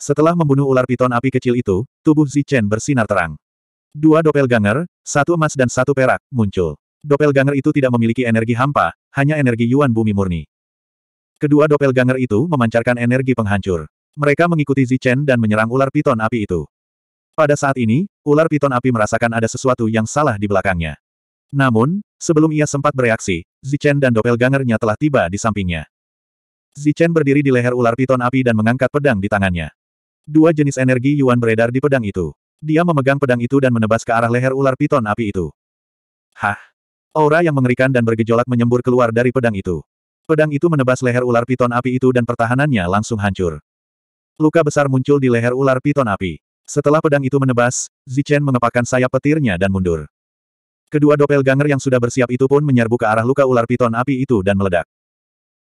Setelah membunuh ular piton api kecil itu, tubuh Zichen bersinar terang. Dua doppelganger, satu emas dan satu perak, muncul. Doppelganger itu tidak memiliki energi hampa, hanya energi Yuan Bumi murni. Kedua doppelganger itu memancarkan energi penghancur. Mereka mengikuti Zichen dan menyerang ular piton api itu. Pada saat ini, ular piton api merasakan ada sesuatu yang salah di belakangnya. Namun, sebelum ia sempat bereaksi, Zichen dan doppelgangernya telah tiba di sampingnya. Zichen berdiri di leher ular piton api dan mengangkat pedang di tangannya. Dua jenis energi Yuan beredar di pedang itu. Dia memegang pedang itu dan menebas ke arah leher ular piton api itu. Hah! Aura yang mengerikan dan bergejolak menyembur keluar dari pedang itu. Pedang itu menebas leher ular piton api itu dan pertahanannya langsung hancur. Luka besar muncul di leher ular piton api. Setelah pedang itu menebas, Zichen mengepakkan sayap petirnya dan mundur. Kedua doppelganger yang sudah bersiap itu pun menyerbu ke arah luka ular piton api itu dan meledak.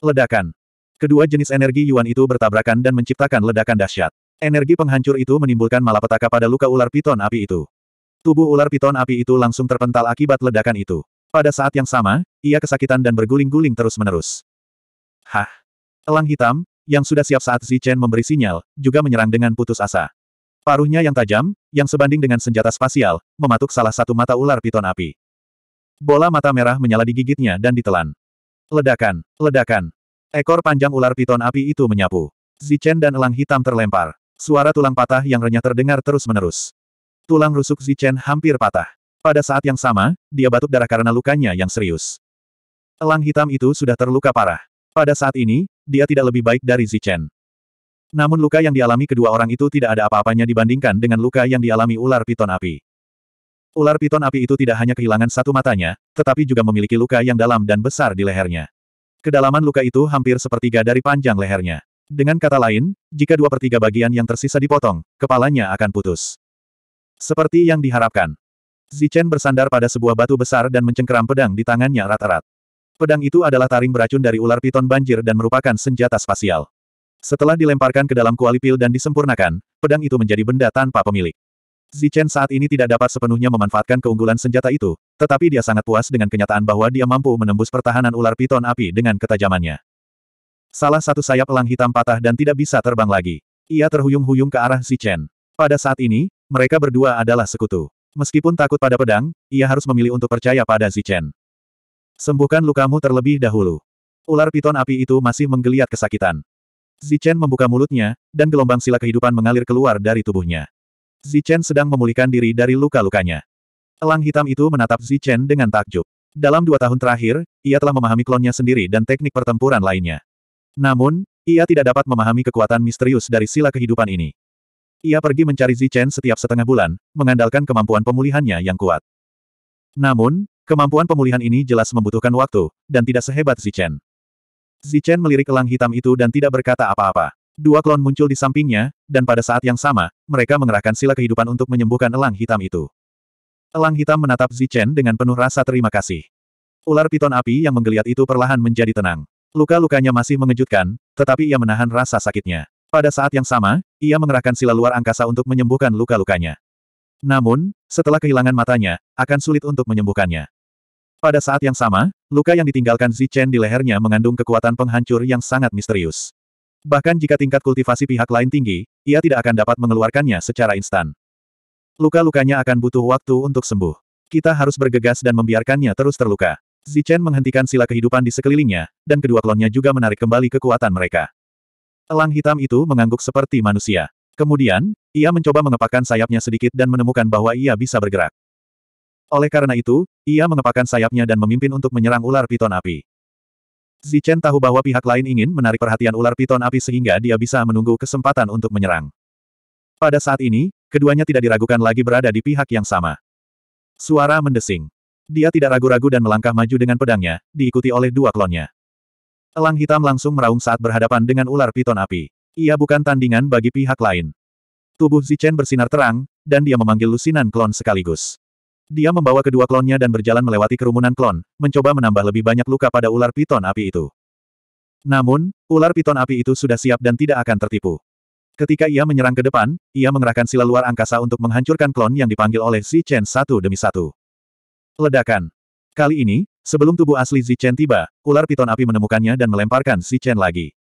Ledakan. Kedua jenis energi Yuan itu bertabrakan dan menciptakan ledakan dahsyat. Energi penghancur itu menimbulkan malapetaka pada luka ular piton api itu. Tubuh ular piton api itu langsung terpental akibat ledakan itu. Pada saat yang sama, ia kesakitan dan berguling-guling terus-menerus. Hah? Elang hitam, yang sudah siap saat Zichen memberi sinyal, juga menyerang dengan putus asa. Paruhnya yang tajam, yang sebanding dengan senjata spasial, mematuk salah satu mata ular piton api. Bola mata merah menyala di gigitnya dan ditelan. Ledakan, ledakan. Ekor panjang ular piton api itu menyapu. Zichen dan elang hitam terlempar. Suara tulang patah yang renyah terdengar terus-menerus. Tulang rusuk Zichen hampir patah. Pada saat yang sama, dia batuk darah karena lukanya yang serius. Elang hitam itu sudah terluka parah. Pada saat ini, dia tidak lebih baik dari Zichen. Namun luka yang dialami kedua orang itu tidak ada apa-apanya dibandingkan dengan luka yang dialami ular piton api. Ular piton api itu tidak hanya kehilangan satu matanya, tetapi juga memiliki luka yang dalam dan besar di lehernya. Kedalaman luka itu hampir sepertiga dari panjang lehernya. Dengan kata lain, jika dua per tiga bagian yang tersisa dipotong, kepalanya akan putus. Seperti yang diharapkan. Zichen bersandar pada sebuah batu besar dan mencengkeram pedang di tangannya rat-rat. Pedang itu adalah taring beracun dari ular piton banjir dan merupakan senjata spasial. Setelah dilemparkan ke dalam kuali pil dan disempurnakan, pedang itu menjadi benda tanpa pemilik. Zichen saat ini tidak dapat sepenuhnya memanfaatkan keunggulan senjata itu, tetapi dia sangat puas dengan kenyataan bahwa dia mampu menembus pertahanan ular piton api dengan ketajamannya. Salah satu sayap elang hitam patah dan tidak bisa terbang lagi. Ia terhuyung-huyung ke arah si Chen. Pada saat ini, mereka berdua adalah sekutu. Meskipun takut pada pedang, ia harus memilih untuk percaya pada si Chen. Sembuhkan lukamu terlebih dahulu. Ular piton api itu masih menggeliat kesakitan. Zichen membuka mulutnya, dan gelombang sila kehidupan mengalir keluar dari tubuhnya. Zichen sedang memulihkan diri dari luka-lukanya. Elang hitam itu menatap Zichen dengan takjub. Dalam dua tahun terakhir, ia telah memahami klonnya sendiri dan teknik pertempuran lainnya. Namun, ia tidak dapat memahami kekuatan misterius dari sila kehidupan ini. Ia pergi mencari Zichen setiap setengah bulan, mengandalkan kemampuan pemulihannya yang kuat. Namun, kemampuan pemulihan ini jelas membutuhkan waktu, dan tidak sehebat Zichen. Zichen melirik elang hitam itu dan tidak berkata apa-apa. Dua klon muncul di sampingnya, dan pada saat yang sama, mereka mengerahkan sila kehidupan untuk menyembuhkan elang hitam itu. Elang hitam menatap Zichen dengan penuh rasa terima kasih. Ular piton api yang menggeliat itu perlahan menjadi tenang. Luka-lukanya masih mengejutkan, tetapi ia menahan rasa sakitnya. Pada saat yang sama, ia mengerahkan sila luar angkasa untuk menyembuhkan luka-lukanya. Namun, setelah kehilangan matanya, akan sulit untuk menyembuhkannya. Pada saat yang sama, luka yang ditinggalkan Zichen di lehernya mengandung kekuatan penghancur yang sangat misterius. Bahkan jika tingkat kultivasi pihak lain tinggi, ia tidak akan dapat mengeluarkannya secara instan. Luka-lukanya akan butuh waktu untuk sembuh. Kita harus bergegas dan membiarkannya terus terluka. Zichen menghentikan sila kehidupan di sekelilingnya, dan kedua klonnya juga menarik kembali kekuatan mereka. Elang hitam itu mengangguk seperti manusia. Kemudian, ia mencoba mengepakkan sayapnya sedikit dan menemukan bahwa ia bisa bergerak. Oleh karena itu, ia mengepakkan sayapnya dan memimpin untuk menyerang ular piton api. Zichen tahu bahwa pihak lain ingin menarik perhatian ular piton api sehingga dia bisa menunggu kesempatan untuk menyerang. Pada saat ini, keduanya tidak diragukan lagi berada di pihak yang sama. Suara mendesing. Dia tidak ragu-ragu dan melangkah maju dengan pedangnya, diikuti oleh dua klonnya. Elang hitam langsung meraung saat berhadapan dengan ular piton api. Ia bukan tandingan bagi pihak lain. Tubuh Zichen bersinar terang, dan dia memanggil lusinan klon sekaligus. Dia membawa kedua klonnya dan berjalan melewati kerumunan klon, mencoba menambah lebih banyak luka pada ular piton api itu. Namun, ular piton api itu sudah siap dan tidak akan tertipu. Ketika ia menyerang ke depan, ia mengerahkan sila luar angkasa untuk menghancurkan klon yang dipanggil oleh Zichen satu demi satu. Ledakan. Kali ini, sebelum tubuh asli Zichen tiba, ular piton api menemukannya dan melemparkan Zichen lagi.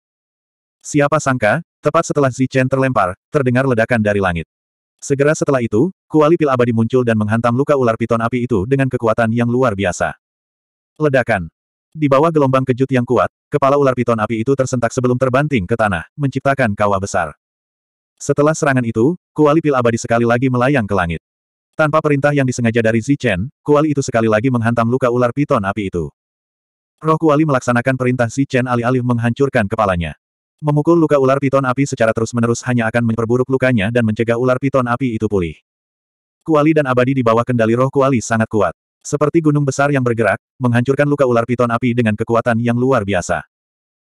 Siapa sangka, tepat setelah Zichen terlempar, terdengar ledakan dari langit. Segera setelah itu, kuali pil abadi muncul dan menghantam luka ular piton api itu dengan kekuatan yang luar biasa. Ledakan. Di bawah gelombang kejut yang kuat, kepala ular piton api itu tersentak sebelum terbanting ke tanah, menciptakan kawah besar. Setelah serangan itu, kuali pil abadi sekali lagi melayang ke langit. Tanpa perintah yang disengaja dari Zichen, Kuali itu sekali lagi menghantam luka ular piton api itu. Roh Kuali melaksanakan perintah Zichen alih-alih menghancurkan kepalanya. Memukul luka ular piton api secara terus-menerus hanya akan memperburuk lukanya dan mencegah ular piton api itu pulih. Kuali dan abadi di bawah kendali roh Kuali sangat kuat. Seperti gunung besar yang bergerak, menghancurkan luka ular piton api dengan kekuatan yang luar biasa.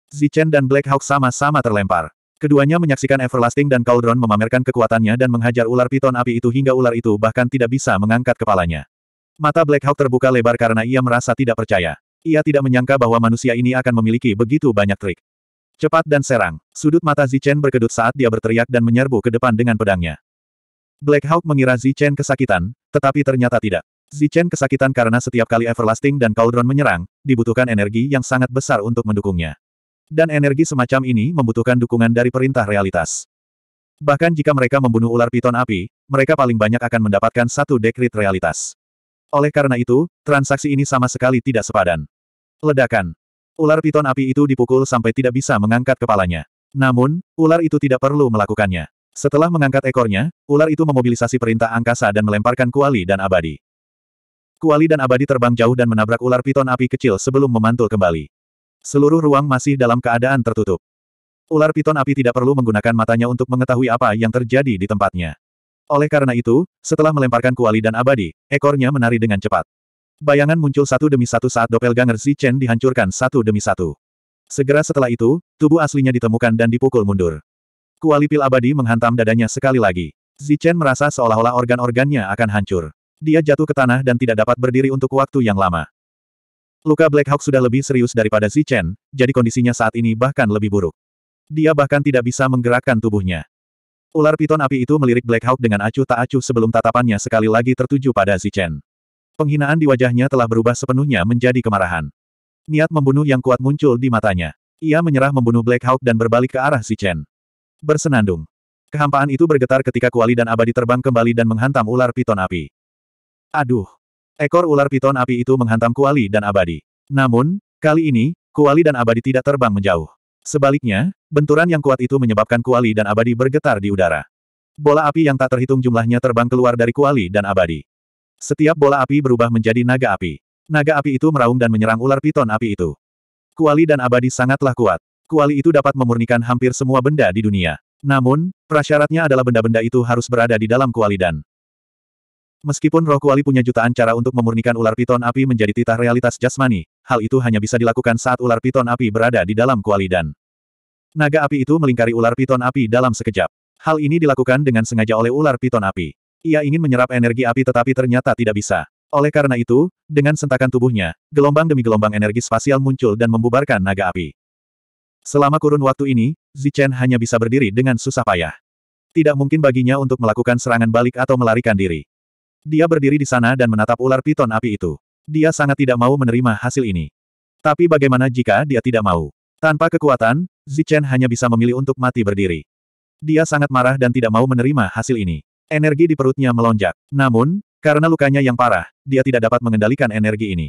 Zichen dan Black Hawk sama-sama terlempar. Keduanya menyaksikan Everlasting dan Cauldron memamerkan kekuatannya dan menghajar ular piton api itu hingga ular itu bahkan tidak bisa mengangkat kepalanya. Mata Blackhawk terbuka lebar karena ia merasa tidak percaya. Ia tidak menyangka bahwa manusia ini akan memiliki begitu banyak trik. Cepat dan serang. Sudut mata Zichen berkedut saat dia berteriak dan menyerbu ke depan dengan pedangnya. Blackhawk Hawk mengira Zichen kesakitan, tetapi ternyata tidak. Zichen kesakitan karena setiap kali Everlasting dan Cauldron menyerang, dibutuhkan energi yang sangat besar untuk mendukungnya. Dan energi semacam ini membutuhkan dukungan dari perintah realitas. Bahkan jika mereka membunuh ular piton api, mereka paling banyak akan mendapatkan satu dekrit realitas. Oleh karena itu, transaksi ini sama sekali tidak sepadan. Ledakan. Ular piton api itu dipukul sampai tidak bisa mengangkat kepalanya. Namun, ular itu tidak perlu melakukannya. Setelah mengangkat ekornya, ular itu memobilisasi perintah angkasa dan melemparkan kuali dan abadi. Kuali dan abadi terbang jauh dan menabrak ular piton api kecil sebelum memantul kembali. Seluruh ruang masih dalam keadaan tertutup. Ular piton api tidak perlu menggunakan matanya untuk mengetahui apa yang terjadi di tempatnya. Oleh karena itu, setelah melemparkan kuali dan abadi, ekornya menari dengan cepat. Bayangan muncul satu demi satu saat doppelganger Zichen dihancurkan satu demi satu. Segera setelah itu, tubuh aslinya ditemukan dan dipukul mundur. Kuali pil abadi menghantam dadanya sekali lagi. Zichen merasa seolah-olah organ-organnya akan hancur. Dia jatuh ke tanah dan tidak dapat berdiri untuk waktu yang lama. Luka Black Hawk sudah lebih serius daripada Chen, jadi kondisinya saat ini bahkan lebih buruk. Dia bahkan tidak bisa menggerakkan tubuhnya. Ular piton api itu melirik Black Hawk dengan acuh tak acuh sebelum tatapannya sekali lagi tertuju pada Chen. Penghinaan di wajahnya telah berubah sepenuhnya menjadi kemarahan. Niat membunuh yang kuat muncul di matanya. Ia menyerah membunuh Black Hawk dan berbalik ke arah Chen. Bersenandung. Kehampaan itu bergetar ketika kuali dan abadi terbang kembali dan menghantam ular piton api. Aduh! Ekor ular piton api itu menghantam Kuali dan Abadi. Namun, kali ini, Kuali dan Abadi tidak terbang menjauh. Sebaliknya, benturan yang kuat itu menyebabkan Kuali dan Abadi bergetar di udara. Bola api yang tak terhitung jumlahnya terbang keluar dari Kuali dan Abadi. Setiap bola api berubah menjadi naga api. Naga api itu meraung dan menyerang ular piton api itu. Kuali dan Abadi sangatlah kuat. Kuali itu dapat memurnikan hampir semua benda di dunia. Namun, prasyaratnya adalah benda-benda itu harus berada di dalam Kuali dan Meskipun roh kuali punya jutaan cara untuk memurnikan ular piton api menjadi titah realitas jasmani, hal itu hanya bisa dilakukan saat ular piton api berada di dalam kuali dan naga api itu melingkari ular piton api dalam sekejap. Hal ini dilakukan dengan sengaja oleh ular piton api. Ia ingin menyerap energi api tetapi ternyata tidak bisa. Oleh karena itu, dengan sentakan tubuhnya, gelombang demi gelombang energi spasial muncul dan membubarkan naga api. Selama kurun waktu ini, Zichen hanya bisa berdiri dengan susah payah. Tidak mungkin baginya untuk melakukan serangan balik atau melarikan diri. Dia berdiri di sana dan menatap ular piton api itu. Dia sangat tidak mau menerima hasil ini. Tapi bagaimana jika dia tidak mau? Tanpa kekuatan, Zichen hanya bisa memilih untuk mati berdiri. Dia sangat marah dan tidak mau menerima hasil ini. Energi di perutnya melonjak. Namun, karena lukanya yang parah, dia tidak dapat mengendalikan energi ini.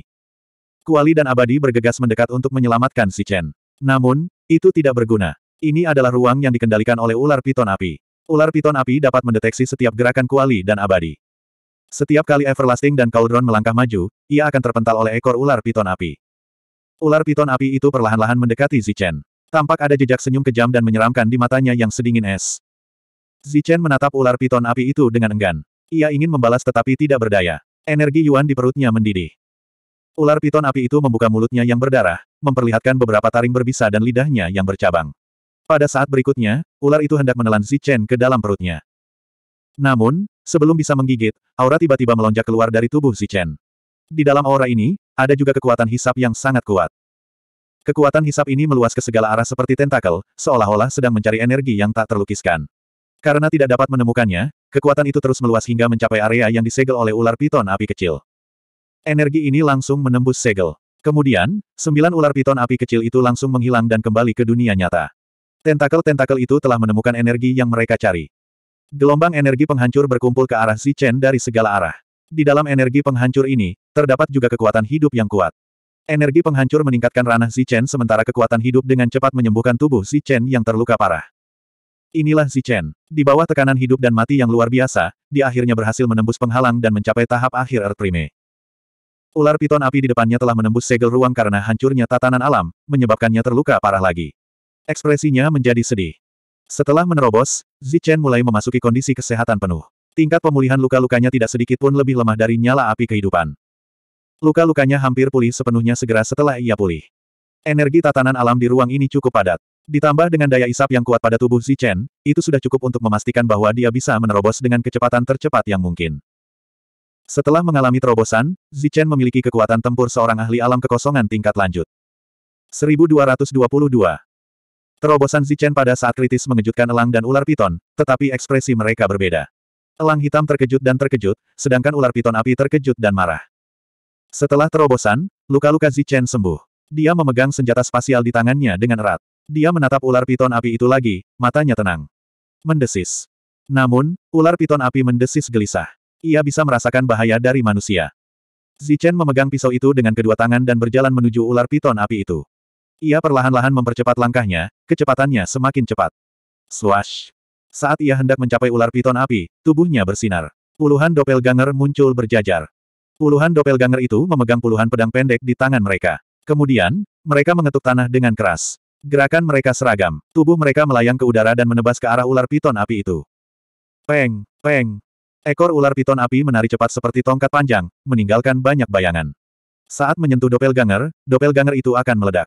Kuali dan Abadi bergegas mendekat untuk menyelamatkan Zichen. Namun, itu tidak berguna. Ini adalah ruang yang dikendalikan oleh ular piton api. Ular piton api dapat mendeteksi setiap gerakan kuali dan abadi. Setiap kali Everlasting dan Cauldron melangkah maju, ia akan terpental oleh ekor ular piton api. Ular piton api itu perlahan-lahan mendekati Zichen. Tampak ada jejak senyum kejam dan menyeramkan di matanya yang sedingin es. Zichen menatap ular piton api itu dengan enggan. Ia ingin membalas tetapi tidak berdaya. Energi Yuan di perutnya mendidih. Ular piton api itu membuka mulutnya yang berdarah, memperlihatkan beberapa taring berbisa dan lidahnya yang bercabang. Pada saat berikutnya, ular itu hendak menelan Zichen ke dalam perutnya. Namun, Sebelum bisa menggigit, aura tiba-tiba melonjak keluar dari tubuh Zichen. Di dalam aura ini, ada juga kekuatan hisap yang sangat kuat. Kekuatan hisap ini meluas ke segala arah seperti tentakel, seolah-olah sedang mencari energi yang tak terlukiskan. Karena tidak dapat menemukannya, kekuatan itu terus meluas hingga mencapai area yang disegel oleh ular piton api kecil. Energi ini langsung menembus segel. Kemudian, sembilan ular piton api kecil itu langsung menghilang dan kembali ke dunia nyata. Tentakel-tentakel itu telah menemukan energi yang mereka cari. Gelombang energi penghancur berkumpul ke arah Zichen dari segala arah. Di dalam energi penghancur ini, terdapat juga kekuatan hidup yang kuat. Energi penghancur meningkatkan ranah Zichen sementara kekuatan hidup dengan cepat menyembuhkan tubuh Zichen yang terluka parah. Inilah Zichen. Di bawah tekanan hidup dan mati yang luar biasa, dia akhirnya berhasil menembus penghalang dan mencapai tahap akhir Earth Prime. Ular piton api di depannya telah menembus segel ruang karena hancurnya tatanan alam, menyebabkannya terluka parah lagi. Ekspresinya menjadi sedih. Setelah menerobos, Zichen mulai memasuki kondisi kesehatan penuh. Tingkat pemulihan luka-lukanya tidak sedikit pun lebih lemah dari nyala api kehidupan. Luka-lukanya hampir pulih sepenuhnya segera setelah ia pulih. Energi tatanan alam di ruang ini cukup padat. Ditambah dengan daya isap yang kuat pada tubuh Zichen, itu sudah cukup untuk memastikan bahwa dia bisa menerobos dengan kecepatan tercepat yang mungkin. Setelah mengalami terobosan, Zichen memiliki kekuatan tempur seorang ahli alam kekosongan tingkat lanjut. 1222 Terobosan Zichen pada saat kritis mengejutkan elang dan ular piton, tetapi ekspresi mereka berbeda. Elang hitam terkejut dan terkejut, sedangkan ular piton api terkejut dan marah. Setelah terobosan, luka-luka Zichen sembuh. Dia memegang senjata spasial di tangannya dengan erat. Dia menatap ular piton api itu lagi, matanya tenang. Mendesis. Namun, ular piton api mendesis gelisah. Ia bisa merasakan bahaya dari manusia. Zichen memegang pisau itu dengan kedua tangan dan berjalan menuju ular piton api itu. Ia perlahan-lahan mempercepat langkahnya, kecepatannya semakin cepat. Swash! Saat ia hendak mencapai ular piton api, tubuhnya bersinar. Puluhan doppelganger muncul berjajar. Puluhan doppelganger itu memegang puluhan pedang pendek di tangan mereka. Kemudian, mereka mengetuk tanah dengan keras. Gerakan mereka seragam. Tubuh mereka melayang ke udara dan menebas ke arah ular piton api itu. Peng, peng. Ekor ular piton api menari cepat seperti tongkat panjang, meninggalkan banyak bayangan. Saat menyentuh doppelganger, doppelganger itu akan meledak.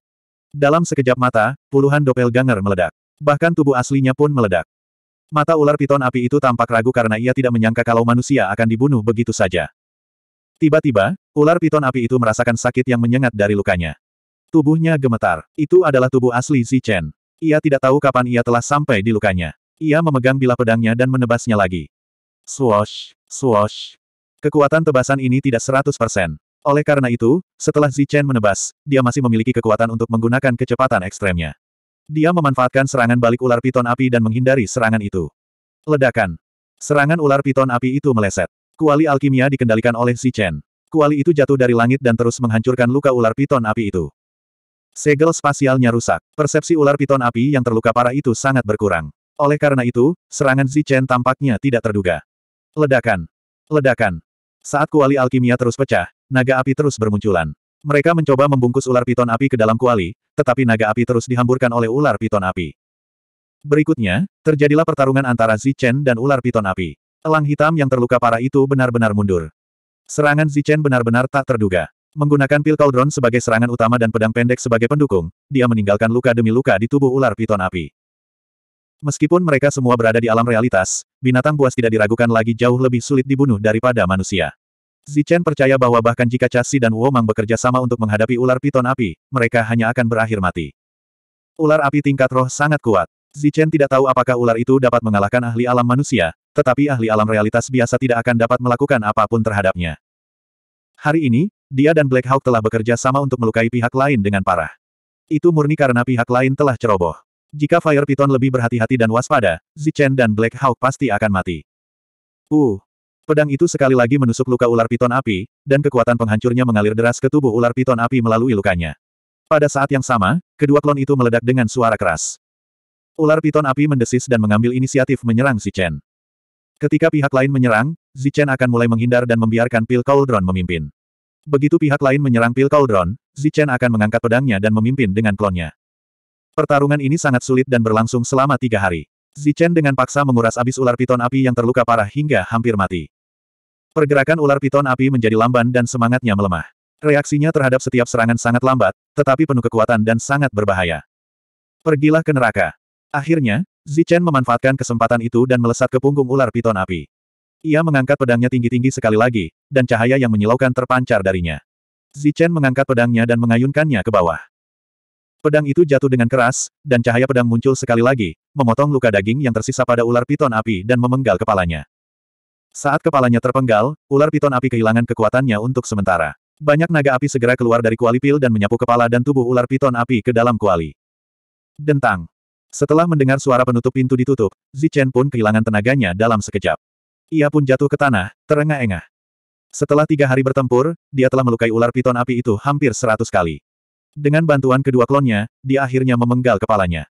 Dalam sekejap mata, puluhan ganger meledak. Bahkan tubuh aslinya pun meledak. Mata ular piton api itu tampak ragu karena ia tidak menyangka kalau manusia akan dibunuh begitu saja. Tiba-tiba, ular piton api itu merasakan sakit yang menyengat dari lukanya. Tubuhnya gemetar. Itu adalah tubuh asli Chen. Ia tidak tahu kapan ia telah sampai di lukanya. Ia memegang bilah pedangnya dan menebasnya lagi. Swash, swash. Kekuatan tebasan ini tidak persen. Oleh karena itu, setelah Zichen menebas, dia masih memiliki kekuatan untuk menggunakan kecepatan ekstremnya. Dia memanfaatkan serangan balik ular piton api dan menghindari serangan itu. Ledakan. Serangan ular piton api itu meleset. Kuali alkimia dikendalikan oleh Zichen. Kuali itu jatuh dari langit dan terus menghancurkan luka ular piton api itu. Segel spasialnya rusak. Persepsi ular piton api yang terluka parah itu sangat berkurang. Oleh karena itu, serangan Zichen tampaknya tidak terduga. Ledakan. Ledakan. Saat kuali alkimia terus pecah, Naga api terus bermunculan. Mereka mencoba membungkus ular piton api ke dalam kuali, tetapi naga api terus dihamburkan oleh ular piton api. Berikutnya, terjadilah pertarungan antara Zichen dan ular piton api. Elang hitam yang terluka parah itu benar-benar mundur. Serangan Zichen benar-benar tak terduga. Menggunakan pil cauldron sebagai serangan utama dan pedang pendek sebagai pendukung, dia meninggalkan luka demi luka di tubuh ular piton api. Meskipun mereka semua berada di alam realitas, binatang buas tidak diragukan lagi jauh lebih sulit dibunuh daripada manusia. Zichen percaya bahwa bahkan jika Chasi dan Womang bekerja sama untuk menghadapi ular piton api, mereka hanya akan berakhir mati. Ular api tingkat roh sangat kuat. Zichen tidak tahu apakah ular itu dapat mengalahkan ahli alam manusia, tetapi ahli alam realitas biasa tidak akan dapat melakukan apapun terhadapnya. Hari ini, dia dan Black Hawk telah bekerja sama untuk melukai pihak lain dengan parah. Itu murni karena pihak lain telah ceroboh. Jika Fire Piton lebih berhati-hati dan waspada, Zichen dan Black Hawk pasti akan mati. Uh, Pedang itu sekali lagi menusuk luka ular piton api, dan kekuatan penghancurnya mengalir deras ke tubuh ular piton api melalui lukanya. Pada saat yang sama, kedua klon itu meledak dengan suara keras. Ular piton api mendesis dan mengambil inisiatif menyerang Zichen. Ketika pihak lain menyerang, Zichen akan mulai menghindar dan membiarkan Pil Cauldron memimpin. Begitu pihak lain menyerang Pil Cauldron, Zichen akan mengangkat pedangnya dan memimpin dengan klonnya. Pertarungan ini sangat sulit dan berlangsung selama tiga hari. Zichen dengan paksa menguras abis ular piton api yang terluka parah hingga hampir mati. Pergerakan ular piton api menjadi lamban dan semangatnya melemah. Reaksinya terhadap setiap serangan sangat lambat, tetapi penuh kekuatan dan sangat berbahaya. Pergilah ke neraka. Akhirnya, Zichen memanfaatkan kesempatan itu dan melesat ke punggung ular piton api. Ia mengangkat pedangnya tinggi-tinggi sekali lagi, dan cahaya yang menyilaukan terpancar darinya. Zichen mengangkat pedangnya dan mengayunkannya ke bawah. Pedang itu jatuh dengan keras, dan cahaya pedang muncul sekali lagi, memotong luka daging yang tersisa pada ular piton api dan memenggal kepalanya. Saat kepalanya terpenggal, ular piton api kehilangan kekuatannya untuk sementara. Banyak naga api segera keluar dari kuali pil dan menyapu kepala dan tubuh ular piton api ke dalam kuali. Dentang. Setelah mendengar suara penutup pintu ditutup, Zichen pun kehilangan tenaganya dalam sekejap. Ia pun jatuh ke tanah, terengah-engah. Setelah tiga hari bertempur, dia telah melukai ular piton api itu hampir seratus kali. Dengan bantuan kedua klonnya, dia akhirnya memenggal kepalanya.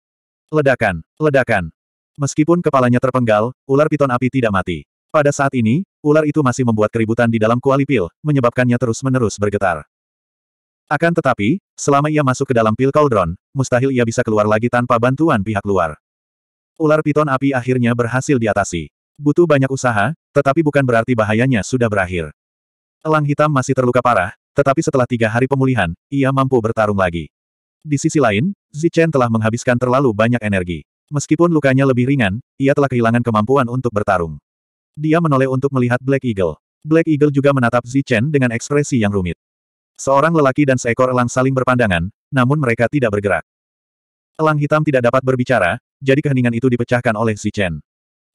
Ledakan, ledakan. Meskipun kepalanya terpenggal, ular piton api tidak mati. Pada saat ini, ular itu masih membuat keributan di dalam kuali pil, menyebabkannya terus-menerus bergetar. Akan tetapi, selama ia masuk ke dalam pil cauldron, mustahil ia bisa keluar lagi tanpa bantuan pihak luar. Ular piton api akhirnya berhasil diatasi. Butuh banyak usaha, tetapi bukan berarti bahayanya sudah berakhir. Elang hitam masih terluka parah, tetapi setelah tiga hari pemulihan, ia mampu bertarung lagi. Di sisi lain, Zichen telah menghabiskan terlalu banyak energi. Meskipun lukanya lebih ringan, ia telah kehilangan kemampuan untuk bertarung. Dia menoleh untuk melihat Black Eagle. Black Eagle juga menatap Zichen dengan ekspresi yang rumit. Seorang lelaki dan seekor elang saling berpandangan, namun mereka tidak bergerak. Elang hitam tidak dapat berbicara, jadi keheningan itu dipecahkan oleh Zichen.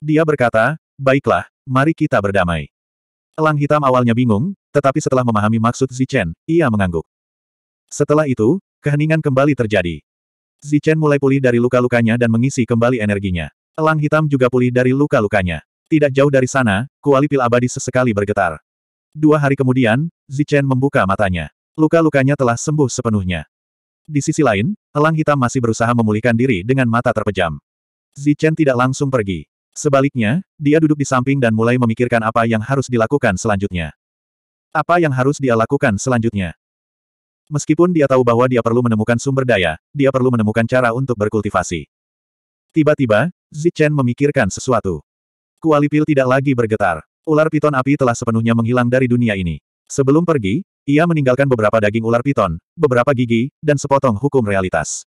Dia berkata, baiklah, mari kita berdamai. Elang hitam awalnya bingung, tetapi setelah memahami maksud Zichen, ia mengangguk. Setelah itu, keheningan kembali terjadi. Zichen mulai pulih dari luka-lukanya dan mengisi kembali energinya. Elang hitam juga pulih dari luka-lukanya. Tidak jauh dari sana, kuali pil abadi sesekali bergetar. Dua hari kemudian, Zichen membuka matanya. Luka-lukanya telah sembuh sepenuhnya. Di sisi lain, elang hitam masih berusaha memulihkan diri dengan mata terpejam. Zichen tidak langsung pergi. Sebaliknya, dia duduk di samping dan mulai memikirkan apa yang harus dilakukan selanjutnya. Apa yang harus dia lakukan selanjutnya? Meskipun dia tahu bahwa dia perlu menemukan sumber daya, dia perlu menemukan cara untuk berkultivasi. Tiba-tiba, Zichen memikirkan sesuatu. Kuali Pil tidak lagi bergetar. Ular piton api telah sepenuhnya menghilang dari dunia ini. Sebelum pergi, ia meninggalkan beberapa daging ular piton, beberapa gigi, dan sepotong hukum realitas.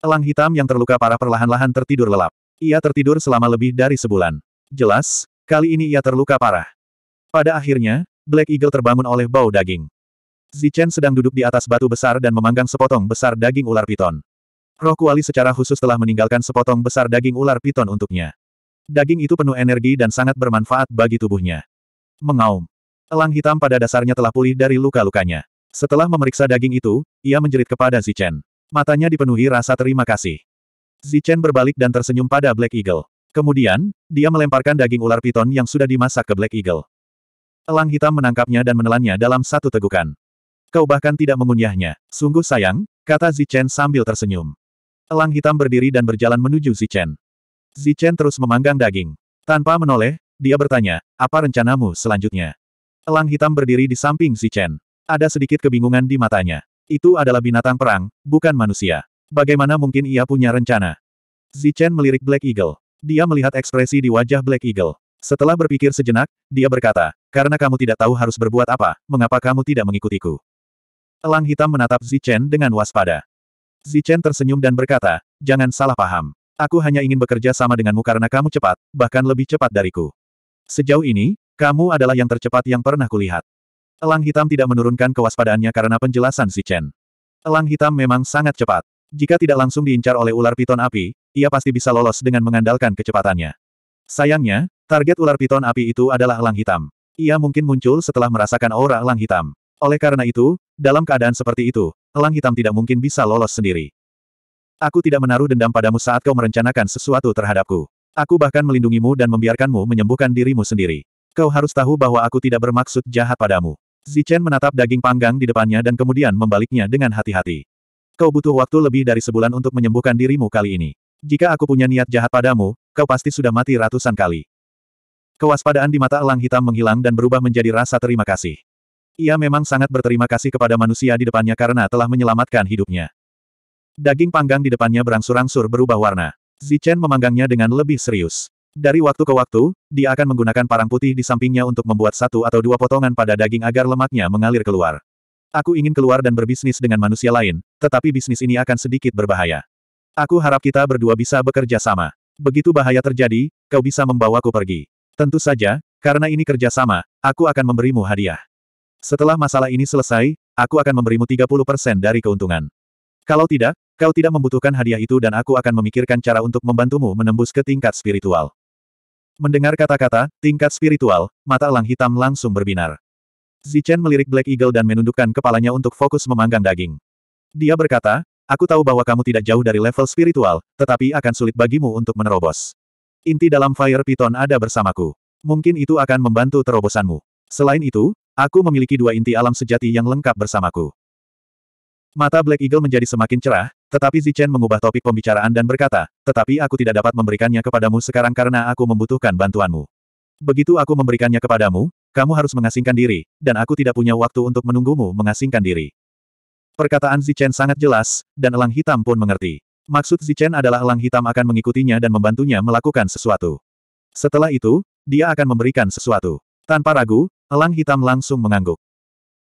Elang hitam yang terluka parah perlahan-lahan tertidur lelap. Ia tertidur selama lebih dari sebulan. Jelas, kali ini ia terluka parah. Pada akhirnya, Black Eagle terbangun oleh bau daging. Zichen sedang duduk di atas batu besar dan memanggang sepotong besar daging ular piton. Roh kuali secara khusus telah meninggalkan sepotong besar daging ular piton untuknya. Daging itu penuh energi dan sangat bermanfaat bagi tubuhnya. Mengaum. Elang hitam pada dasarnya telah pulih dari luka-lukanya. Setelah memeriksa daging itu, ia menjerit kepada Zichen. Matanya dipenuhi rasa terima kasih. Zichen berbalik dan tersenyum pada Black Eagle. Kemudian, dia melemparkan daging ular piton yang sudah dimasak ke Black Eagle. Elang hitam menangkapnya dan menelannya dalam satu tegukan. Kau bahkan tidak mengunyahnya. Sungguh sayang, kata Zichen sambil tersenyum. Elang hitam berdiri dan berjalan menuju Zichen. Zichen terus memanggang daging. Tanpa menoleh, dia bertanya, apa rencanamu selanjutnya? Elang hitam berdiri di samping Zichen. Ada sedikit kebingungan di matanya. Itu adalah binatang perang, bukan manusia. Bagaimana mungkin ia punya rencana? Zichen melirik Black Eagle. Dia melihat ekspresi di wajah Black Eagle. Setelah berpikir sejenak, dia berkata, karena kamu tidak tahu harus berbuat apa, mengapa kamu tidak mengikutiku? Elang hitam menatap Zichen dengan waspada. Zichen tersenyum dan berkata, jangan salah paham. Aku hanya ingin bekerja sama denganmu karena kamu cepat, bahkan lebih cepat dariku. Sejauh ini, kamu adalah yang tercepat yang pernah kulihat. Elang hitam tidak menurunkan kewaspadaannya karena penjelasan si Chen. Elang hitam memang sangat cepat. Jika tidak langsung diincar oleh ular piton api, ia pasti bisa lolos dengan mengandalkan kecepatannya. Sayangnya, target ular piton api itu adalah elang hitam. Ia mungkin muncul setelah merasakan aura elang hitam. Oleh karena itu, dalam keadaan seperti itu, elang hitam tidak mungkin bisa lolos sendiri. Aku tidak menaruh dendam padamu saat kau merencanakan sesuatu terhadapku. Aku bahkan melindungimu dan membiarkanmu menyembuhkan dirimu sendiri. Kau harus tahu bahwa aku tidak bermaksud jahat padamu. Zichen menatap daging panggang di depannya dan kemudian membaliknya dengan hati-hati. Kau butuh waktu lebih dari sebulan untuk menyembuhkan dirimu kali ini. Jika aku punya niat jahat padamu, kau pasti sudah mati ratusan kali. Kewaspadaan di mata elang hitam menghilang dan berubah menjadi rasa terima kasih. Ia memang sangat berterima kasih kepada manusia di depannya karena telah menyelamatkan hidupnya. Daging panggang di depannya berangsur-angsur berubah warna. Zichen memanggangnya dengan lebih serius. Dari waktu ke waktu, dia akan menggunakan parang putih di sampingnya untuk membuat satu atau dua potongan pada daging agar lemaknya mengalir keluar. Aku ingin keluar dan berbisnis dengan manusia lain, tetapi bisnis ini akan sedikit berbahaya. Aku harap kita berdua bisa bekerja sama. Begitu bahaya terjadi, kau bisa membawaku pergi. Tentu saja, karena ini kerjasama, aku akan memberimu hadiah. Setelah masalah ini selesai, aku akan memberimu 30% dari keuntungan. Kalau tidak, kau tidak membutuhkan hadiah itu dan aku akan memikirkan cara untuk membantumu menembus ke tingkat spiritual. Mendengar kata-kata, tingkat spiritual, mata elang hitam langsung berbinar. Zichen melirik Black Eagle dan menundukkan kepalanya untuk fokus memanggang daging. Dia berkata, Aku tahu bahwa kamu tidak jauh dari level spiritual, tetapi akan sulit bagimu untuk menerobos. Inti dalam Fire Python ada bersamaku. Mungkin itu akan membantu terobosanmu. Selain itu, aku memiliki dua inti alam sejati yang lengkap bersamaku. Mata Black Eagle menjadi semakin cerah, tetapi Zichen mengubah topik pembicaraan dan berkata, tetapi aku tidak dapat memberikannya kepadamu sekarang karena aku membutuhkan bantuanmu. Begitu aku memberikannya kepadamu, kamu harus mengasingkan diri, dan aku tidak punya waktu untuk menunggumu mengasingkan diri. Perkataan Zichen sangat jelas, dan elang hitam pun mengerti. Maksud Zichen adalah elang hitam akan mengikutinya dan membantunya melakukan sesuatu. Setelah itu, dia akan memberikan sesuatu. Tanpa ragu, elang hitam langsung mengangguk.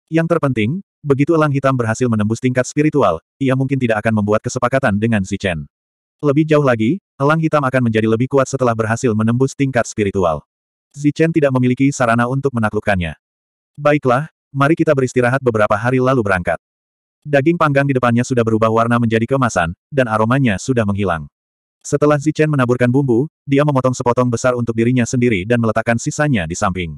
Yang terpenting, Begitu elang hitam berhasil menembus tingkat spiritual, ia mungkin tidak akan membuat kesepakatan dengan Zichen. Lebih jauh lagi, elang hitam akan menjadi lebih kuat setelah berhasil menembus tingkat spiritual. Zichen tidak memiliki sarana untuk menaklukkannya. Baiklah, mari kita beristirahat beberapa hari lalu berangkat. Daging panggang di depannya sudah berubah warna menjadi kemasan, dan aromanya sudah menghilang. Setelah Zichen menaburkan bumbu, dia memotong sepotong besar untuk dirinya sendiri dan meletakkan sisanya di samping.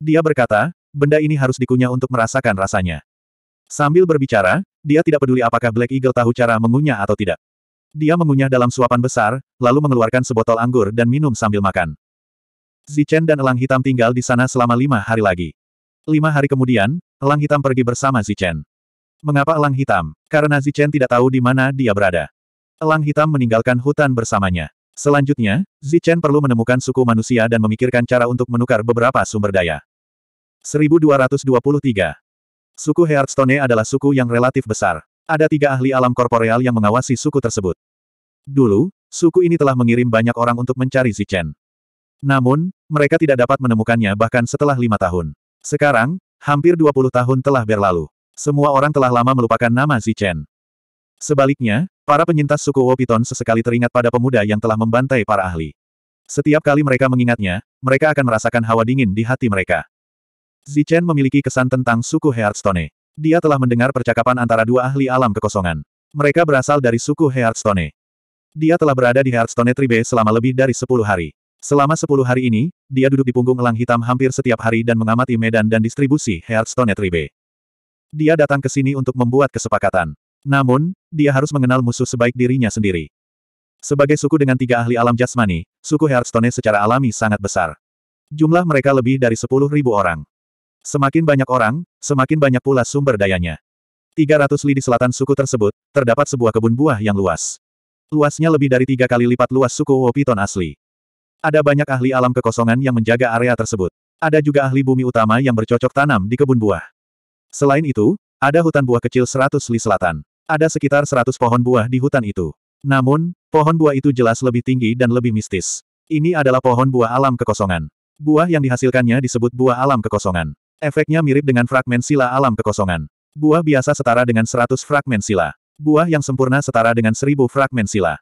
Dia berkata, benda ini harus dikunyah untuk merasakan rasanya. Sambil berbicara, dia tidak peduli apakah Black Eagle tahu cara mengunyah atau tidak. Dia mengunyah dalam suapan besar, lalu mengeluarkan sebotol anggur dan minum sambil makan. Zichen dan Elang Hitam tinggal di sana selama lima hari lagi. Lima hari kemudian, Elang Hitam pergi bersama Zichen. Mengapa Elang Hitam? Karena Zichen tidak tahu di mana dia berada. Elang Hitam meninggalkan hutan bersamanya. Selanjutnya, Zichen perlu menemukan suku manusia dan memikirkan cara untuk menukar beberapa sumber daya. 1223 Suku Hearthstone adalah suku yang relatif besar. Ada tiga ahli alam korporeal yang mengawasi suku tersebut. Dulu, suku ini telah mengirim banyak orang untuk mencari Zichen. Namun, mereka tidak dapat menemukannya bahkan setelah lima tahun. Sekarang, hampir 20 tahun telah berlalu. Semua orang telah lama melupakan nama Zichen. Sebaliknya, para penyintas suku Wopiton sesekali teringat pada pemuda yang telah membantai para ahli. Setiap kali mereka mengingatnya, mereka akan merasakan hawa dingin di hati mereka. Zichen memiliki kesan tentang suku Hearthstone. Dia telah mendengar percakapan antara dua ahli alam kekosongan. Mereka berasal dari suku Hearthstone. Dia telah berada di Hearthstone Tribe selama lebih dari 10 hari. Selama 10 hari ini, dia duduk di punggung elang hitam hampir setiap hari dan mengamati medan dan distribusi Hearthstone Tribe. Dia datang ke sini untuk membuat kesepakatan. Namun, dia harus mengenal musuh sebaik dirinya sendiri. Sebagai suku dengan tiga ahli alam jasmani, suku Hearthstone secara alami sangat besar. Jumlah mereka lebih dari 10.000 orang. Semakin banyak orang, semakin banyak pula sumber dayanya. 300 li di selatan suku tersebut, terdapat sebuah kebun buah yang luas. Luasnya lebih dari tiga kali lipat luas suku Wopiton asli. Ada banyak ahli alam kekosongan yang menjaga area tersebut. Ada juga ahli bumi utama yang bercocok tanam di kebun buah. Selain itu, ada hutan buah kecil 100 li selatan. Ada sekitar 100 pohon buah di hutan itu. Namun, pohon buah itu jelas lebih tinggi dan lebih mistis. Ini adalah pohon buah alam kekosongan. Buah yang dihasilkannya disebut buah alam kekosongan. Efeknya mirip dengan fragmen sila alam kekosongan. Buah biasa setara dengan 100 fragmen sila. Buah yang sempurna setara dengan 1000 fragmen sila.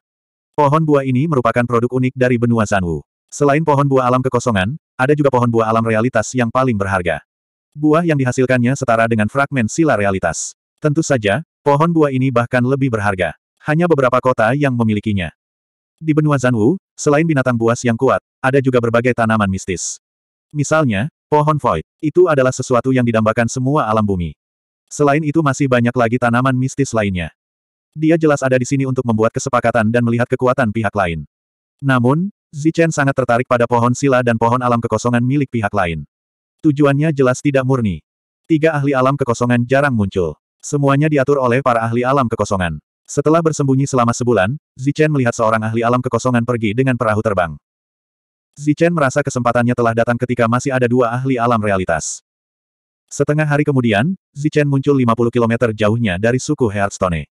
Pohon buah ini merupakan produk unik dari benua Zanwu. Selain pohon buah alam kekosongan, ada juga pohon buah alam realitas yang paling berharga. Buah yang dihasilkannya setara dengan fragmen sila realitas. Tentu saja, pohon buah ini bahkan lebih berharga. Hanya beberapa kota yang memilikinya. Di benua Zanwu, selain binatang buas yang kuat, ada juga berbagai tanaman mistis. Misalnya, Pohon void. Itu adalah sesuatu yang didambakan semua alam bumi. Selain itu masih banyak lagi tanaman mistis lainnya. Dia jelas ada di sini untuk membuat kesepakatan dan melihat kekuatan pihak lain. Namun, Zichen sangat tertarik pada pohon sila dan pohon alam kekosongan milik pihak lain. Tujuannya jelas tidak murni. Tiga ahli alam kekosongan jarang muncul. Semuanya diatur oleh para ahli alam kekosongan. Setelah bersembunyi selama sebulan, Zichen melihat seorang ahli alam kekosongan pergi dengan perahu terbang. Zichen merasa kesempatannya telah datang ketika masih ada dua ahli alam realitas. Setengah hari kemudian, Zichen muncul 50 km jauhnya dari suku Hearthstone.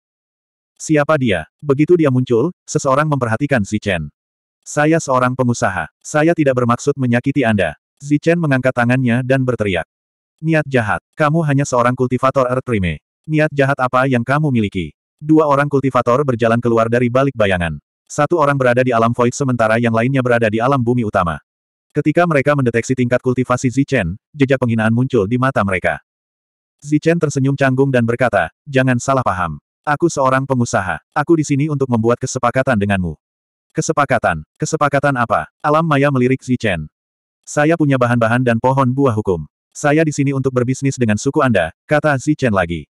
Siapa dia? Begitu dia muncul, seseorang memperhatikan Zichen. Saya seorang pengusaha. Saya tidak bermaksud menyakiti Anda. Zichen mengangkat tangannya dan berteriak. Niat jahat. Kamu hanya seorang kultivator Earth Prime. Niat jahat apa yang kamu miliki? Dua orang kultivator berjalan keluar dari balik bayangan. Satu orang berada di alam void sementara yang lainnya berada di alam bumi utama. Ketika mereka mendeteksi tingkat kultivasi Zichen, jejak penghinaan muncul di mata mereka. Zichen tersenyum canggung dan berkata, jangan salah paham. Aku seorang pengusaha. Aku di sini untuk membuat kesepakatan denganmu. Kesepakatan. Kesepakatan apa? Alam maya melirik Zichen. Saya punya bahan-bahan dan pohon buah hukum. Saya di sini untuk berbisnis dengan suku Anda, kata Zichen lagi.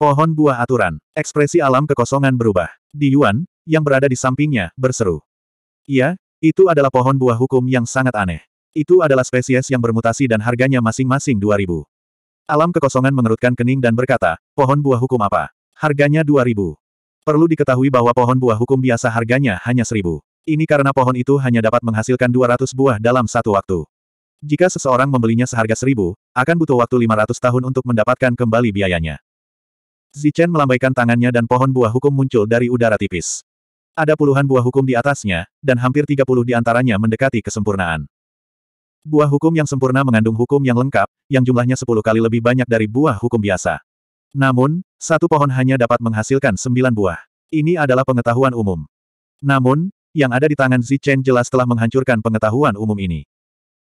Pohon buah aturan. Ekspresi alam kekosongan berubah. Di Yuan, yang berada di sampingnya, berseru. Iya, itu adalah pohon buah hukum yang sangat aneh. Itu adalah spesies yang bermutasi dan harganya masing-masing 2000. Alam kekosongan mengerutkan kening dan berkata, pohon buah hukum apa? Harganya 2000. Perlu diketahui bahwa pohon buah hukum biasa harganya hanya 1000. Ini karena pohon itu hanya dapat menghasilkan 200 buah dalam satu waktu. Jika seseorang membelinya seharga 1000, akan butuh waktu 500 tahun untuk mendapatkan kembali biayanya. Zichen melambaikan tangannya dan pohon buah hukum muncul dari udara tipis. Ada puluhan buah hukum di atasnya, dan hampir 30 di antaranya mendekati kesempurnaan. Buah hukum yang sempurna mengandung hukum yang lengkap, yang jumlahnya 10 kali lebih banyak dari buah hukum biasa. Namun, satu pohon hanya dapat menghasilkan sembilan buah. Ini adalah pengetahuan umum. Namun, yang ada di tangan Zichen jelas telah menghancurkan pengetahuan umum ini.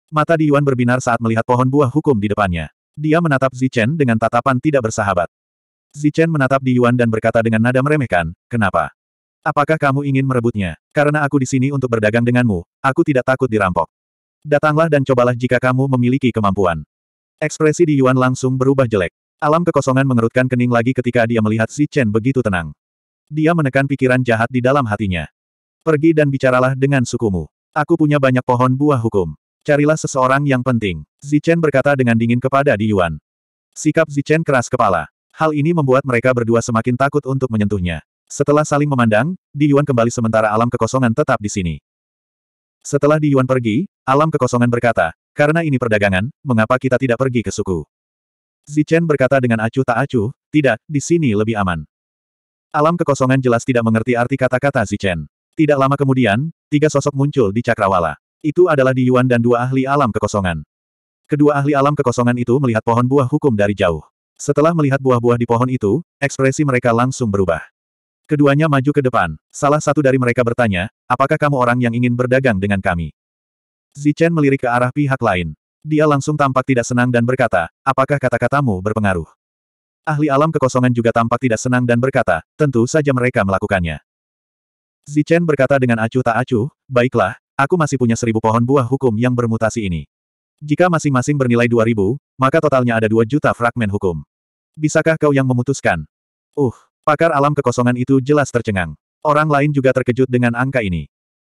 Mata Di Yuan berbinar saat melihat pohon buah hukum di depannya. Dia menatap Zichen dengan tatapan tidak bersahabat. Zichen menatap Di Yuan dan berkata dengan nada meremehkan, kenapa? Apakah kamu ingin merebutnya? Karena aku di sini untuk berdagang denganmu, aku tidak takut dirampok. Datanglah dan cobalah jika kamu memiliki kemampuan. Ekspresi di Yuan langsung berubah jelek. Alam kekosongan mengerutkan kening lagi ketika dia melihat si Chen begitu tenang. Dia menekan pikiran jahat di dalam hatinya. Pergi dan bicaralah dengan sukumu. Aku punya banyak pohon buah hukum. Carilah seseorang yang penting. Zichen berkata dengan dingin kepada Di Yuan. Sikap Zichen keras kepala. Hal ini membuat mereka berdua semakin takut untuk menyentuhnya. Setelah saling memandang, Di Yuan kembali sementara alam kekosongan tetap di sini. Setelah Di Yuan pergi, alam kekosongan berkata, karena ini perdagangan, mengapa kita tidak pergi ke suku? Zichen berkata dengan acuh tak acuh, tidak, di sini lebih aman. Alam kekosongan jelas tidak mengerti arti kata-kata Zichen. Tidak lama kemudian, tiga sosok muncul di Cakrawala. Itu adalah Di Yuan dan dua ahli alam kekosongan. Kedua ahli alam kekosongan itu melihat pohon buah hukum dari jauh. Setelah melihat buah-buah di pohon itu, ekspresi mereka langsung berubah. Keduanya maju ke depan. Salah satu dari mereka bertanya, apakah kamu orang yang ingin berdagang dengan kami? Zichen melirik ke arah pihak lain. Dia langsung tampak tidak senang dan berkata, apakah kata-katamu berpengaruh? Ahli alam kekosongan juga tampak tidak senang dan berkata, tentu saja mereka melakukannya. Zichen berkata dengan acuh tak acuh, baiklah, aku masih punya seribu pohon buah hukum yang bermutasi ini. Jika masing-masing bernilai dua ribu, maka totalnya ada dua juta fragmen hukum. Bisakah kau yang memutuskan? Uh, Pakar alam kekosongan itu jelas tercengang. Orang lain juga terkejut dengan angka ini.